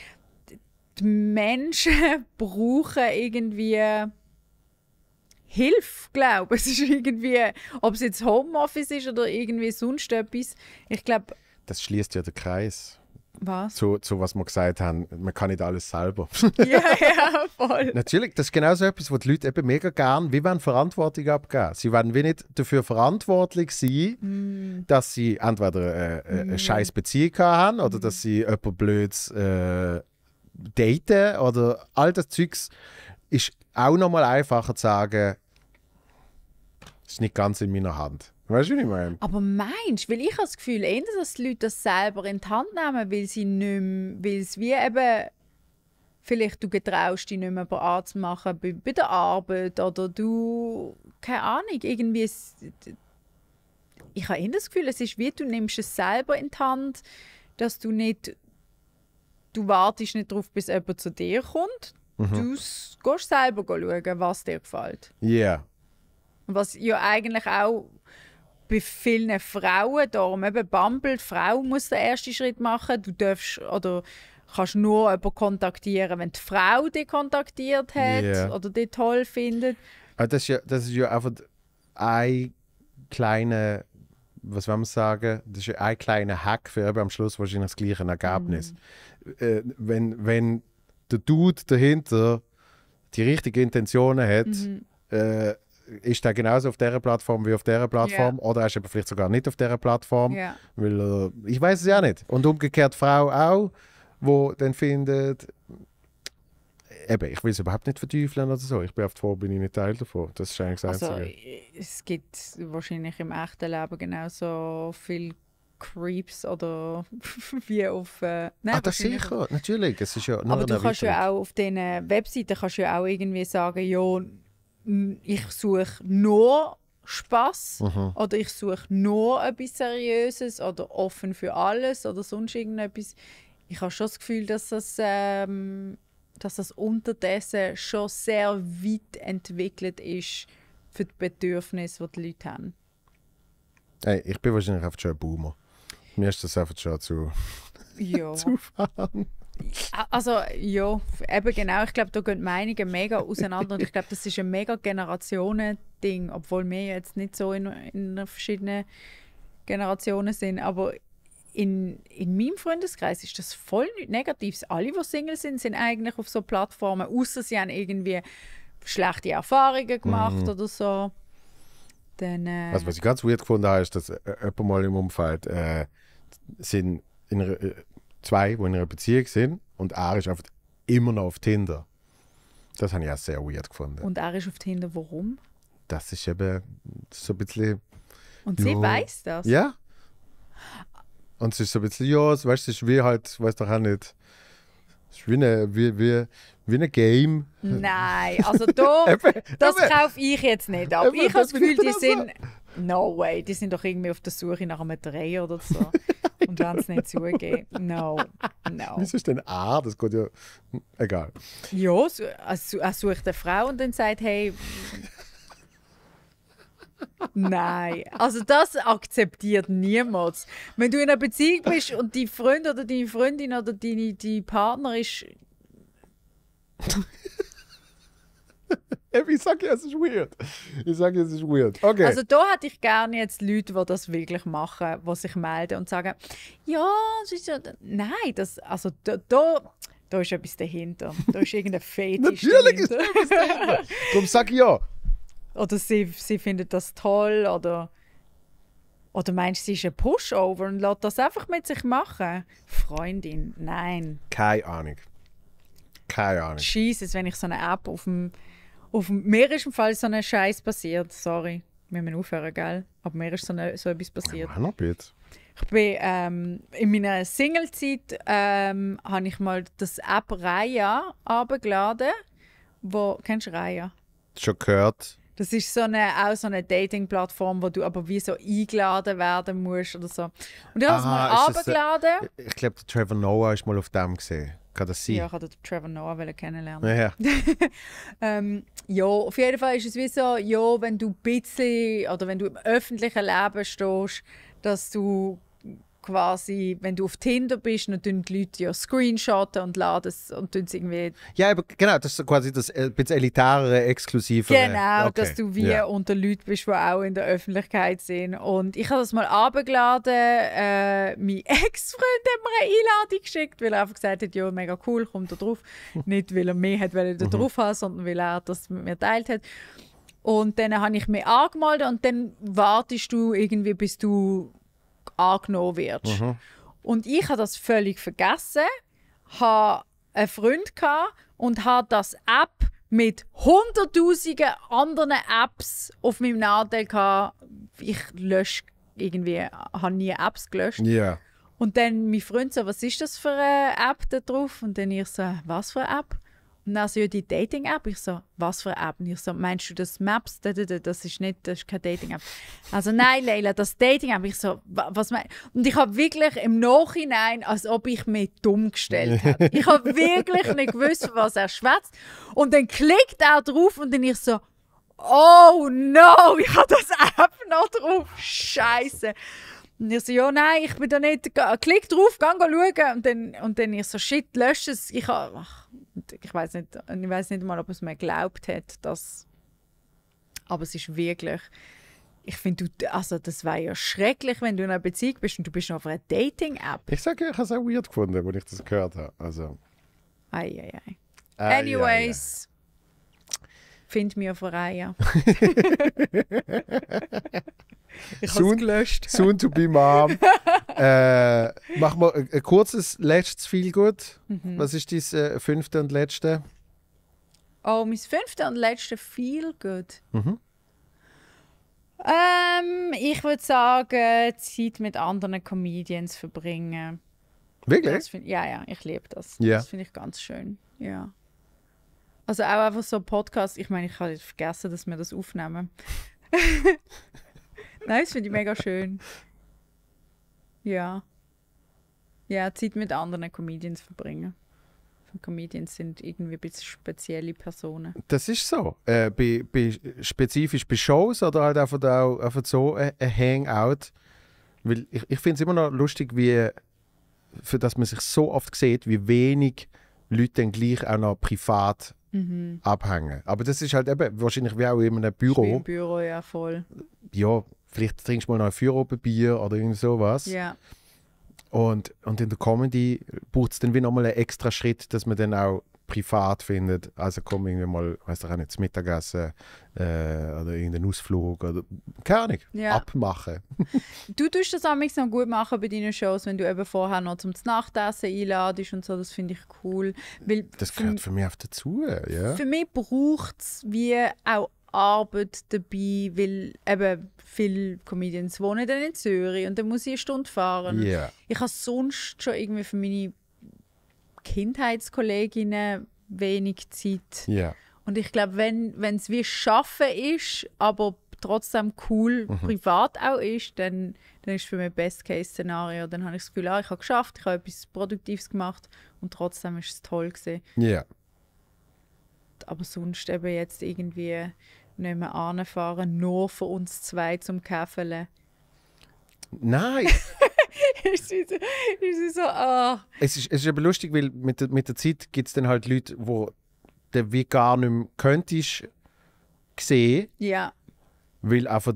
Die Menschen <laughs> brauchen irgendwie Hilf, glaube <laughs> Es ist irgendwie, ob es jetzt Homeoffice ist oder irgendwie sonst etwas. Ich glaube. Das schließt ja den Kreis. Was? Zu, zu was wir gesagt haben, man kann nicht alles selber. <laughs> ja, ja, voll. Natürlich, das ist genau so etwas, was die Leute eben mega gern, wie wollen Verantwortung abgeben. Sie werden wie nicht dafür verantwortlich sein, mm. dass sie entweder äh, äh mm. eine scheiß Beziehung haben oder mm. dass sie jemand blöds äh, daten oder all das Zeugs ist auch nochmal einfacher zu sagen, es ist nicht ganz in meiner Hand. Weißt du, wie ich meine? Aber meinst du? Weil ich habe das Gefühl, eher, dass die Leute das selber in die Hand nehmen, weil sie nicht weil es wie eben vielleicht du getraust dich nicht mehr anzumachen bei, bei der Arbeit oder du, keine Ahnung, irgendwie ich habe eher das Gefühl, es ist wie du nimmst es selber in die Hand, dass du nicht du wartest nicht darauf, bis jemand zu dir kommt mhm. du gehst selber schauen, was dir gefällt. Ja. Yeah. Was ja eigentlich auch bei vielen Frauen darum, eben Bumble, die Frau muss den ersten Schritt machen, du darfst oder kannst nur jemanden kontaktieren, wenn die Frau dich kontaktiert hat yeah. oder dich toll findet. Aber ah, das ist ja, das ist ja einfach ein kleiner, was wollen wir sagen, das ist ja ein kleiner Hack für am Schluss wahrscheinlich das gleiche Ergebnis. Mm. Äh, wenn, wenn der Dude dahinter die richtigen Intentionen hat, mhm. äh, ist er genauso auf dieser Plattform wie auf dieser Plattform yeah. oder ist er vielleicht sogar nicht auf dieser Plattform, yeah. weil äh, ich weiß es ja nicht. Und umgekehrt Frau auch, wo dann findet, eben, ich will es überhaupt nicht verteufeln oder so. Ich bin oft froh, bin ich nicht Teil davon. Das ist eigentlich das also, Einzige. Es gibt wahrscheinlich im echten Leben genauso viel Creeps oder <laughs> wie auf... Äh, nein, ah, das sicher, nicht. natürlich. Es ist ja nur Aber du kannst Erweiterung. ja auch auf diesen äh, Webseiten kannst ja auch irgendwie sagen, ja, ich suche nur Spaß mhm. oder ich suche nur etwas Seriöses oder offen für alles oder sonst irgendetwas. Ich habe schon das Gefühl, dass das, ähm, dass das unterdessen schon sehr weit entwickelt ist für die Bedürfnisse, die die Leute haben. Hey, ich bin wahrscheinlich einfach schon ein Boomer mir ist das einfach schon zu, ja. <laughs> zu fahren. Also ja, eben genau. Ich glaube, da gehen Meinungen mega auseinander und ich glaube, das ist ein mega Generationen-Ding, obwohl wir jetzt nicht so in, in verschiedenen Generationen sind. Aber in, in meinem Freundeskreis ist das voll nichts Negatives. Alle, die Single sind, sind eigentlich auf so Plattformen, außer sie haben irgendwie schlechte Erfahrungen gemacht mhm. oder so. Dann, äh, also, was ich ganz weird gefunden habe, ist, dass äh, jemand mal im Umfeld äh, sind in einer, äh, zwei, die in einer Beziehung sind und er ist einfach immer noch auf Tinder. Das habe ich auch sehr weird gefunden. Und er ist auf Tinder, warum? Das ist eben so ein bisschen. Und sie weiß das? Ja. Und sie ist so ein bisschen, ja, weißt du, ist wie halt, weiß doch auch nicht. Es ist wie ein wie, wie, wie eine Game. Nein, also da, <laughs> das kaufe ich jetzt nicht ab. ich habe das Gefühl, die sind. No way, die sind doch irgendwie auf der Suche nach einem Dreh oder so. <laughs> und wenn es nicht zugeben. No, no. Was <laughs> ist denn A? Das geht ja... Egal. Ja, er sucht eine Frau und dann sagt, hey... <laughs> Nein, also das akzeptiert niemand. Wenn du in einer Beziehung bist und dein Freund oder deine Freundin oder deine, deine Partner ist... <laughs> <laughs> ich sage ja, es ist weird. Ich sage, es ist weird. Okay. Also da hätte ich gerne jetzt Leute, die das wirklich machen, die sich melden und sagen, ja, es ist ja... Nein, das, also da, da, da ist etwas dahinter. Da ist irgendein <laughs> Fetisch Natürlich dahinter. ist etwas dahinter. Darum sage ich ja. Oder sie, sie findet das toll oder... Oder meinst du, sie ist ein Pushover und lässt das einfach mit sich machen? Freundin, nein. Keine Ahnung. Keine Ahnung. Jesus, wenn ich so eine App auf dem auf mir ist im Fall so ein Scheiß passiert, sorry. Wir müssen aufhören, gell? Aber mir ist so, eine, so etwas passiert. Ja, Ich bin ähm, in meiner Single-Zeit ähm, habe ich mal das App Raya abgeladen. Wo, kennst du Raya? Schon gehört. Das ist so eine, auch so eine Dating-Plattform, wo du aber wie so eingeladen werden musst oder so. Und ich habe es ah, mal äh, abgeladen. ich glaube, der Trevor Noah ist mal auf dem gesehen. Kann das sein? Ja, ich wollte Trevor Noah kennenlernen. Ja. <laughs> ähm, ja, auf jeden Fall ist es wie so, ja, wenn du ein bisschen, oder wenn du im öffentlichen Leben stehst, dass du quasi, wenn du auf Tinder bist, dann tun die Leute ja Screenshotten und laden es und tun es irgendwie. Ja, aber genau, das ist quasi das äh, bisschen elitärere, exklusive. Genau, okay. dass du wie yeah. unter Leuten bist, die auch in der Öffentlichkeit sind. Und ich habe das mal abgeladen. Äh, mein <laughs> Ex-Freund hat mir eine Einladung geschickt, weil er einfach gesagt hat, ja, mega cool, komm da drauf. <laughs> Nicht, weil er mehr hat, weil er da mhm. drauf hat, sondern weil er das mit mir teilt hat. Und dann habe ich mich angemeldet und dann wartest du irgendwie, bis du angenommen wirst. Mhm. Und ich habe das völlig vergessen, habe einen Freund gehabt und habe das App mit hunderttausenden anderen Apps auf meinem Nadel gehabt. Ich lösche irgendwie, habe nie Apps gelöscht. Yeah. Und dann mein Freund so, was ist das für eine App da drauf? Und dann ich so, was für eine App? Und dann so, ja, die Dating-App. Ich so, was für App? Und ich so, meinst du das Maps? Das ist nicht, das ist keine Dating-App. Also nein, Leila, das Dating-App. Ich so, was meinst Und ich habe wirklich im Nachhinein, als ob ich mich dumm gestellt habe. <laughs> Ich habe wirklich nicht gewusst, was er schwätzt. Und dann klickt er drauf und dann ich so, oh no, ich habe das App noch drauf. Scheiße. Und ich so, ja, nein, ich bin da nicht. Klick drauf, geh schauen. Und dann, und dann ich so, shit, lösche es. Ich, ich weiß nicht, nicht mal, ob es mir geglaubt hat, dass. Aber es ist wirklich. Ich finde, also das wäre ja schrecklich, wenn du in einer Beziehung bist und du bist auf einer Dating-App. Ich sage ja, ich habe es auch weird gefunden, als ich das gehört habe. Also. Ei, ei, ei. Anyways. Find mir Verein, ja. <laughs> soon, gelöscht. soon to be mom. <laughs> äh, machen wir ein, kurzes letztes viel gut. Mhm. Was ist dein äh, fünfte und letzte? Oh, mein fünfte und letzte viel gut. Mhm. Ähm, ich würde sagen, Zeit mit anderen Comedians verbringen. Wirklich? Find, ja, ja, ich liebe das. Yeah. Das finde ich ganz schön. Ja. Also auch einfach so Podcast. Ich meine, ich habe vergessen, dass wir das aufnehmen. <laughs> Nein, das finde ich mega schön. Ja. Ja, Zeit mit anderen Comedians verbringen. Comedians sind irgendwie ein bisschen spezielle Personen. Das ist so. Äh, bei, bei, spezifisch bei Shows oder halt einfach, auch, einfach so ein, ein Hangout. Weil ich, ich finde es immer noch lustig, wie, für das man sich so oft sieht, wie wenig Leute dann gleich auch noch privat mhm. abhängen. Aber das ist halt eben wahrscheinlich wie auch in einem Büro. Im Büro, ja, voll. Ja, vielleicht trinkst du mal noch ein Führerbier oder irgend sowas. Ja. Und, und in der Comedy braucht es dann wie nochmal einen extra Schritt, dass man dann auch privat findet. Also komm irgendwie mal, weißt du auch nicht, zum Mittagessen äh, oder irgendeinen Ausflug oder keine Ahnung, ja. abmachen. <laughs> du tust das auch noch gut machen bei deinen Shows, wenn du eben vorher noch zum Nachtessen einladest und so, das finde ich cool. Weil das gehört für mich auch dazu, ja. Für mich braucht es wie auch Arbeit dabei, weil eben viele Comedians wohnen dann in Zürich und dann muss ich eine Stunde fahren. Yeah. Ich habe sonst schon irgendwie für meine Kindheitskolleginnen wenig Zeit. Ja. Und ich glaube, wenn es wie Schaffen ist, aber trotzdem cool mhm. privat auch ist, dann, dann ist es für mich Best-Case-Szenario. Dann habe ich das Gefühl, ah, ich habe geschafft, ich habe etwas Produktives gemacht und trotzdem ist es toll gewesen. Yeah. Aber sonst eben jetzt irgendwie nicht mehr anfahren, nur für uns zwei zum Käfeln. Nein! <laughs> ist so, ist so, oh. es, ist, es ist aber lustig, weil mit der, mit der Zeit gibt es dann halt Leute, wo du wie gar nicht mehr könntest sehen. Ja. Weil einfach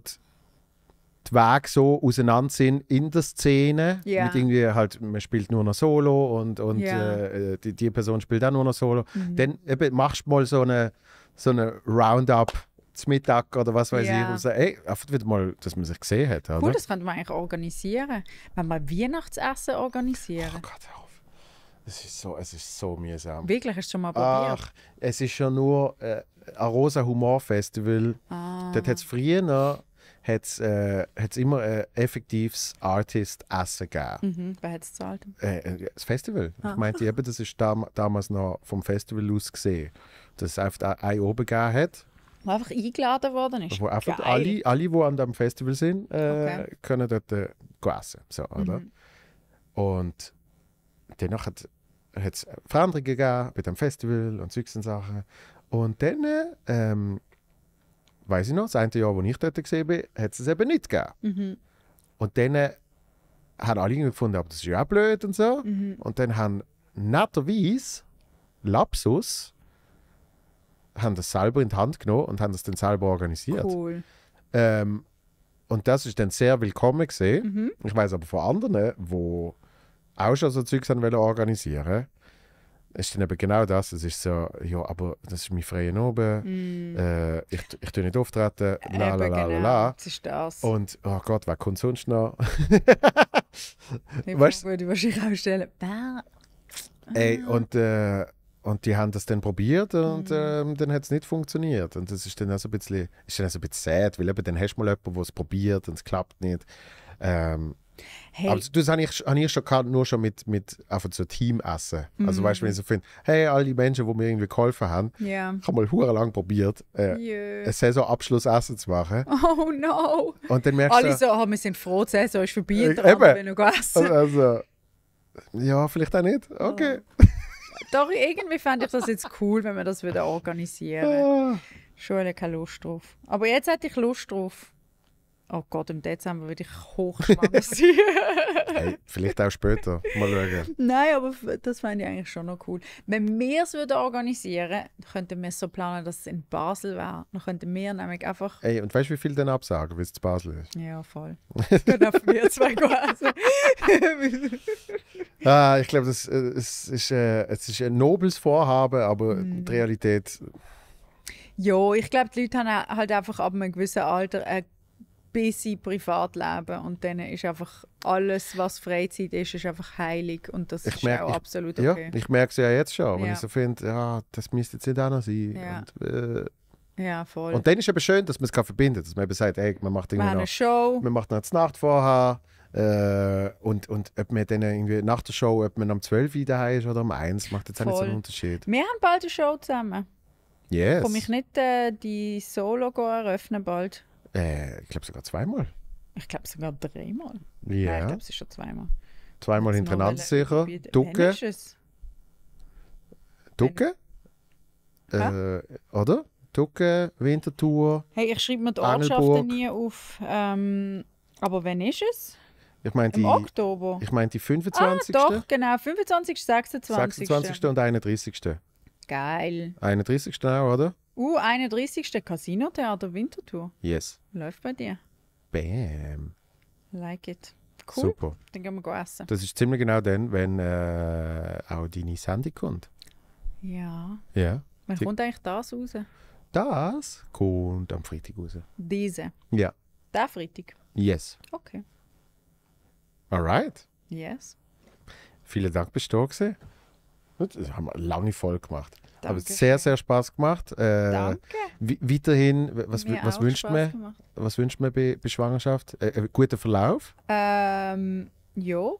die Wege so auseinander sind in der Szene. Ja. Mit irgendwie halt, man spielt nur noch Solo und, und ja. äh, die, die Person spielt auch nur noch Solo. Mhm. Dann eben, machst du mal so eine, so eine Roundup zu Mittag oder was weiß yeah. ich. Und sagen, ey, einfach wieder mal, dass man sich gesehen hat. Oder? Cool, das könnte man eigentlich organisieren. Wenn man Weihnachtsessen organisieren. Oh Gott, auf. Es ist so, es ist so mühsam. Wirklich, hast du schon mal probiert? Ach, es ist ja nur äh, ein rosa Humorfestival. Ah. Dort hat es früher noch hat's, äh, hat's immer ein effektives Artist-Essen gegeben. Mhm. Wer hat es zahlt? Äh, äh das Festival. Ah. Ich meinte eben, das ist dam damals noch vom Festival aus gesehen, dass es einfach ein oben gegeben hat wo einfach eingeladen worden ist. Wo einfach Geil. alle, alle, die an diesem Festival sind, äh, okay. können dort äh, essen. So, oder? Mhm. Und danach hat es Veränderungen gegeben bei dem Festival und solche Sachen. Und dann, ähm, weiß ich noch, das eine Jahr, wo ich dort gesehen bin, hat es eben nicht gegeben. Mhm. Und dann äh, haben alle gefunden, aber das ist ja auch blöd und so. Mhm. Und dann haben netterweise Lapsus haben das selber in die Hand genommen und haben das dann selber organisiert. Cool. Ähm, und das ist dann sehr willkommen gesehen. Mhm. Ich weiß aber von anderen, wo auch schon so Zeugs haben organisieren ist dann eben genau das. Es ist so, ja, aber das ist mein freier Oben, mm. äh, ich, ich tue nicht auftreten, la la la la genau. Das ist das. Und, oh Gott, wer kommt sonst noch? <laughs> ich weißt, würde ich wahrscheinlich auch stellen, Ey, ah. und äh, und die haben das dann probiert und mhm. ähm, dann hat es nicht funktioniert. Und das ist dann auch so ein bisschen, ist dann auch so ein bisschen sad, weil eben dann hast du mal jemanden, der es probiert und es klappt nicht. Ähm, hey. Aber das habe ich, hab ich schon gehabt, nur schon mit, mit einfach so Teamessen. Also mhm. Also weißt du, wenn ich so finde, hey, all die Menschen, die mir irgendwie geholfen haben, yeah. ich habe mal hure lang probiert, äh, yeah. ein Saisonabschlussessen zu machen. Oh no! Und dann merkst du... Alle so, oh, wir sind froh, die Saison ist vorbei, äh, dran, eben. wir noch essen. Also, ja, vielleicht auch nicht. Okay. Oh. Doch, irgendwie fand ich das jetzt cool, wenn wir das wieder organisieren. Ah. Schon keine Lust drauf. Aber jetzt hätte ich Lust drauf. Oh Gott, im Dezember würde ich <laughs> hochschwanger sein. hey, vielleicht auch später. Mal schauen. Nein, aber das fände ich eigentlich schon noch cool. Wenn wir es organisieren würden könnten wir es so planen, dass es in Basel wäre. Dann könnten wir nämlich einfach... Ey, und weißt du, wie viel dann absagen, weil es zu Basel ist? Ja, voll. Dann auf wir zwei quasi. <laughs> ah, ich glaube, das, äh, es, ist, äh, es ist ein nobles Vorhaben, aber mm. die Realität... Ja, ich glaube, die Leute haben halt einfach ab einem gewissen Alter eine bis in Privatleben und dann ist einfach alles, was Freizeit ist, ist einfach heilig und das ich ist merke, auch absolut okay. Ja, ich merke es ja jetzt schon, ja. ich so finde, ja, das müsste jetzt nicht auch noch sein. Ja. Und, äh. ja, voll. Und dann ist es aber schön, dass man es verbindet, dass man eben sagt, ey, man macht irgendwie noch, eine Show. Man macht noch die Nacht vorher äh, und, und ob man dann irgendwie nach der Show, ob man um 12 Uhr daheim ist oder um 1, macht jetzt auch nicht so einen Unterschied. Wir haben bald eine Show zusammen. Yes. Komme ich nicht äh, die Solo eröffnen bald? Äh, ich glaube sogar zweimal. Ich glaube sogar dreimal. Ja. Yeah. ich glaube, es ist schon zweimal. Zweimal hintereinander sicher. Ducken. Ducken? Äh, oder? Ducken, Winterthur. Hey, ich schreibe mir die Ortschaften nie auf. Ähm, aber wann ist es? Ich mein, die, Oktober. Ich meine die 25. Ah, doch, genau. 25., 26. 26. und 31. Geil. 31. auch, oder? U31. Uh, Casino-Theater Winterthur. Yes. Läuft bei dir. Bam. Like it. Cool. Super. Dann gehen wir essen. Das ist ziemlich genau dann, wenn äh, auch deine Sandy kommt. Ja. Ja. Wann kommt eigentlich das raus? Das kommt am Freitag raus. Diese? Ja. Der Freitag? Yes. Okay. Alright. Yes. Vielen Dank, bist du da gewesen. Das haben wir lange voll gemacht. Danke. Hat sehr, sehr Spaß gemacht. Äh, Danke. Weiterhin, was, mir was, wünscht Spaß man, gemacht. was wünscht man bei, bei Schwangerschaft? Äh, äh guten Verlauf? Ähm, ja,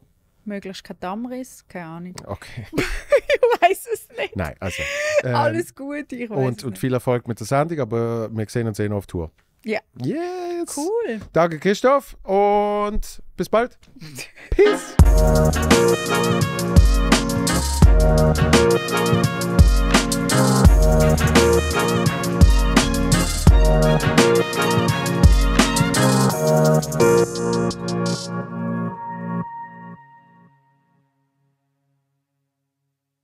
möglichst kein Dammriss, keine Ahnung. Okay. <laughs> ich weiß es nicht. Nein, also. <laughs> Ähm, Alles Gute, ich weiß und, es nicht. Und viel Erfolg mit der Sendung, aber wir sehen uns sehen noch auf Tour. Ja. Yes. Cool. Danke, Christoph. Und bis bald. <laughs> Peace. Thank you.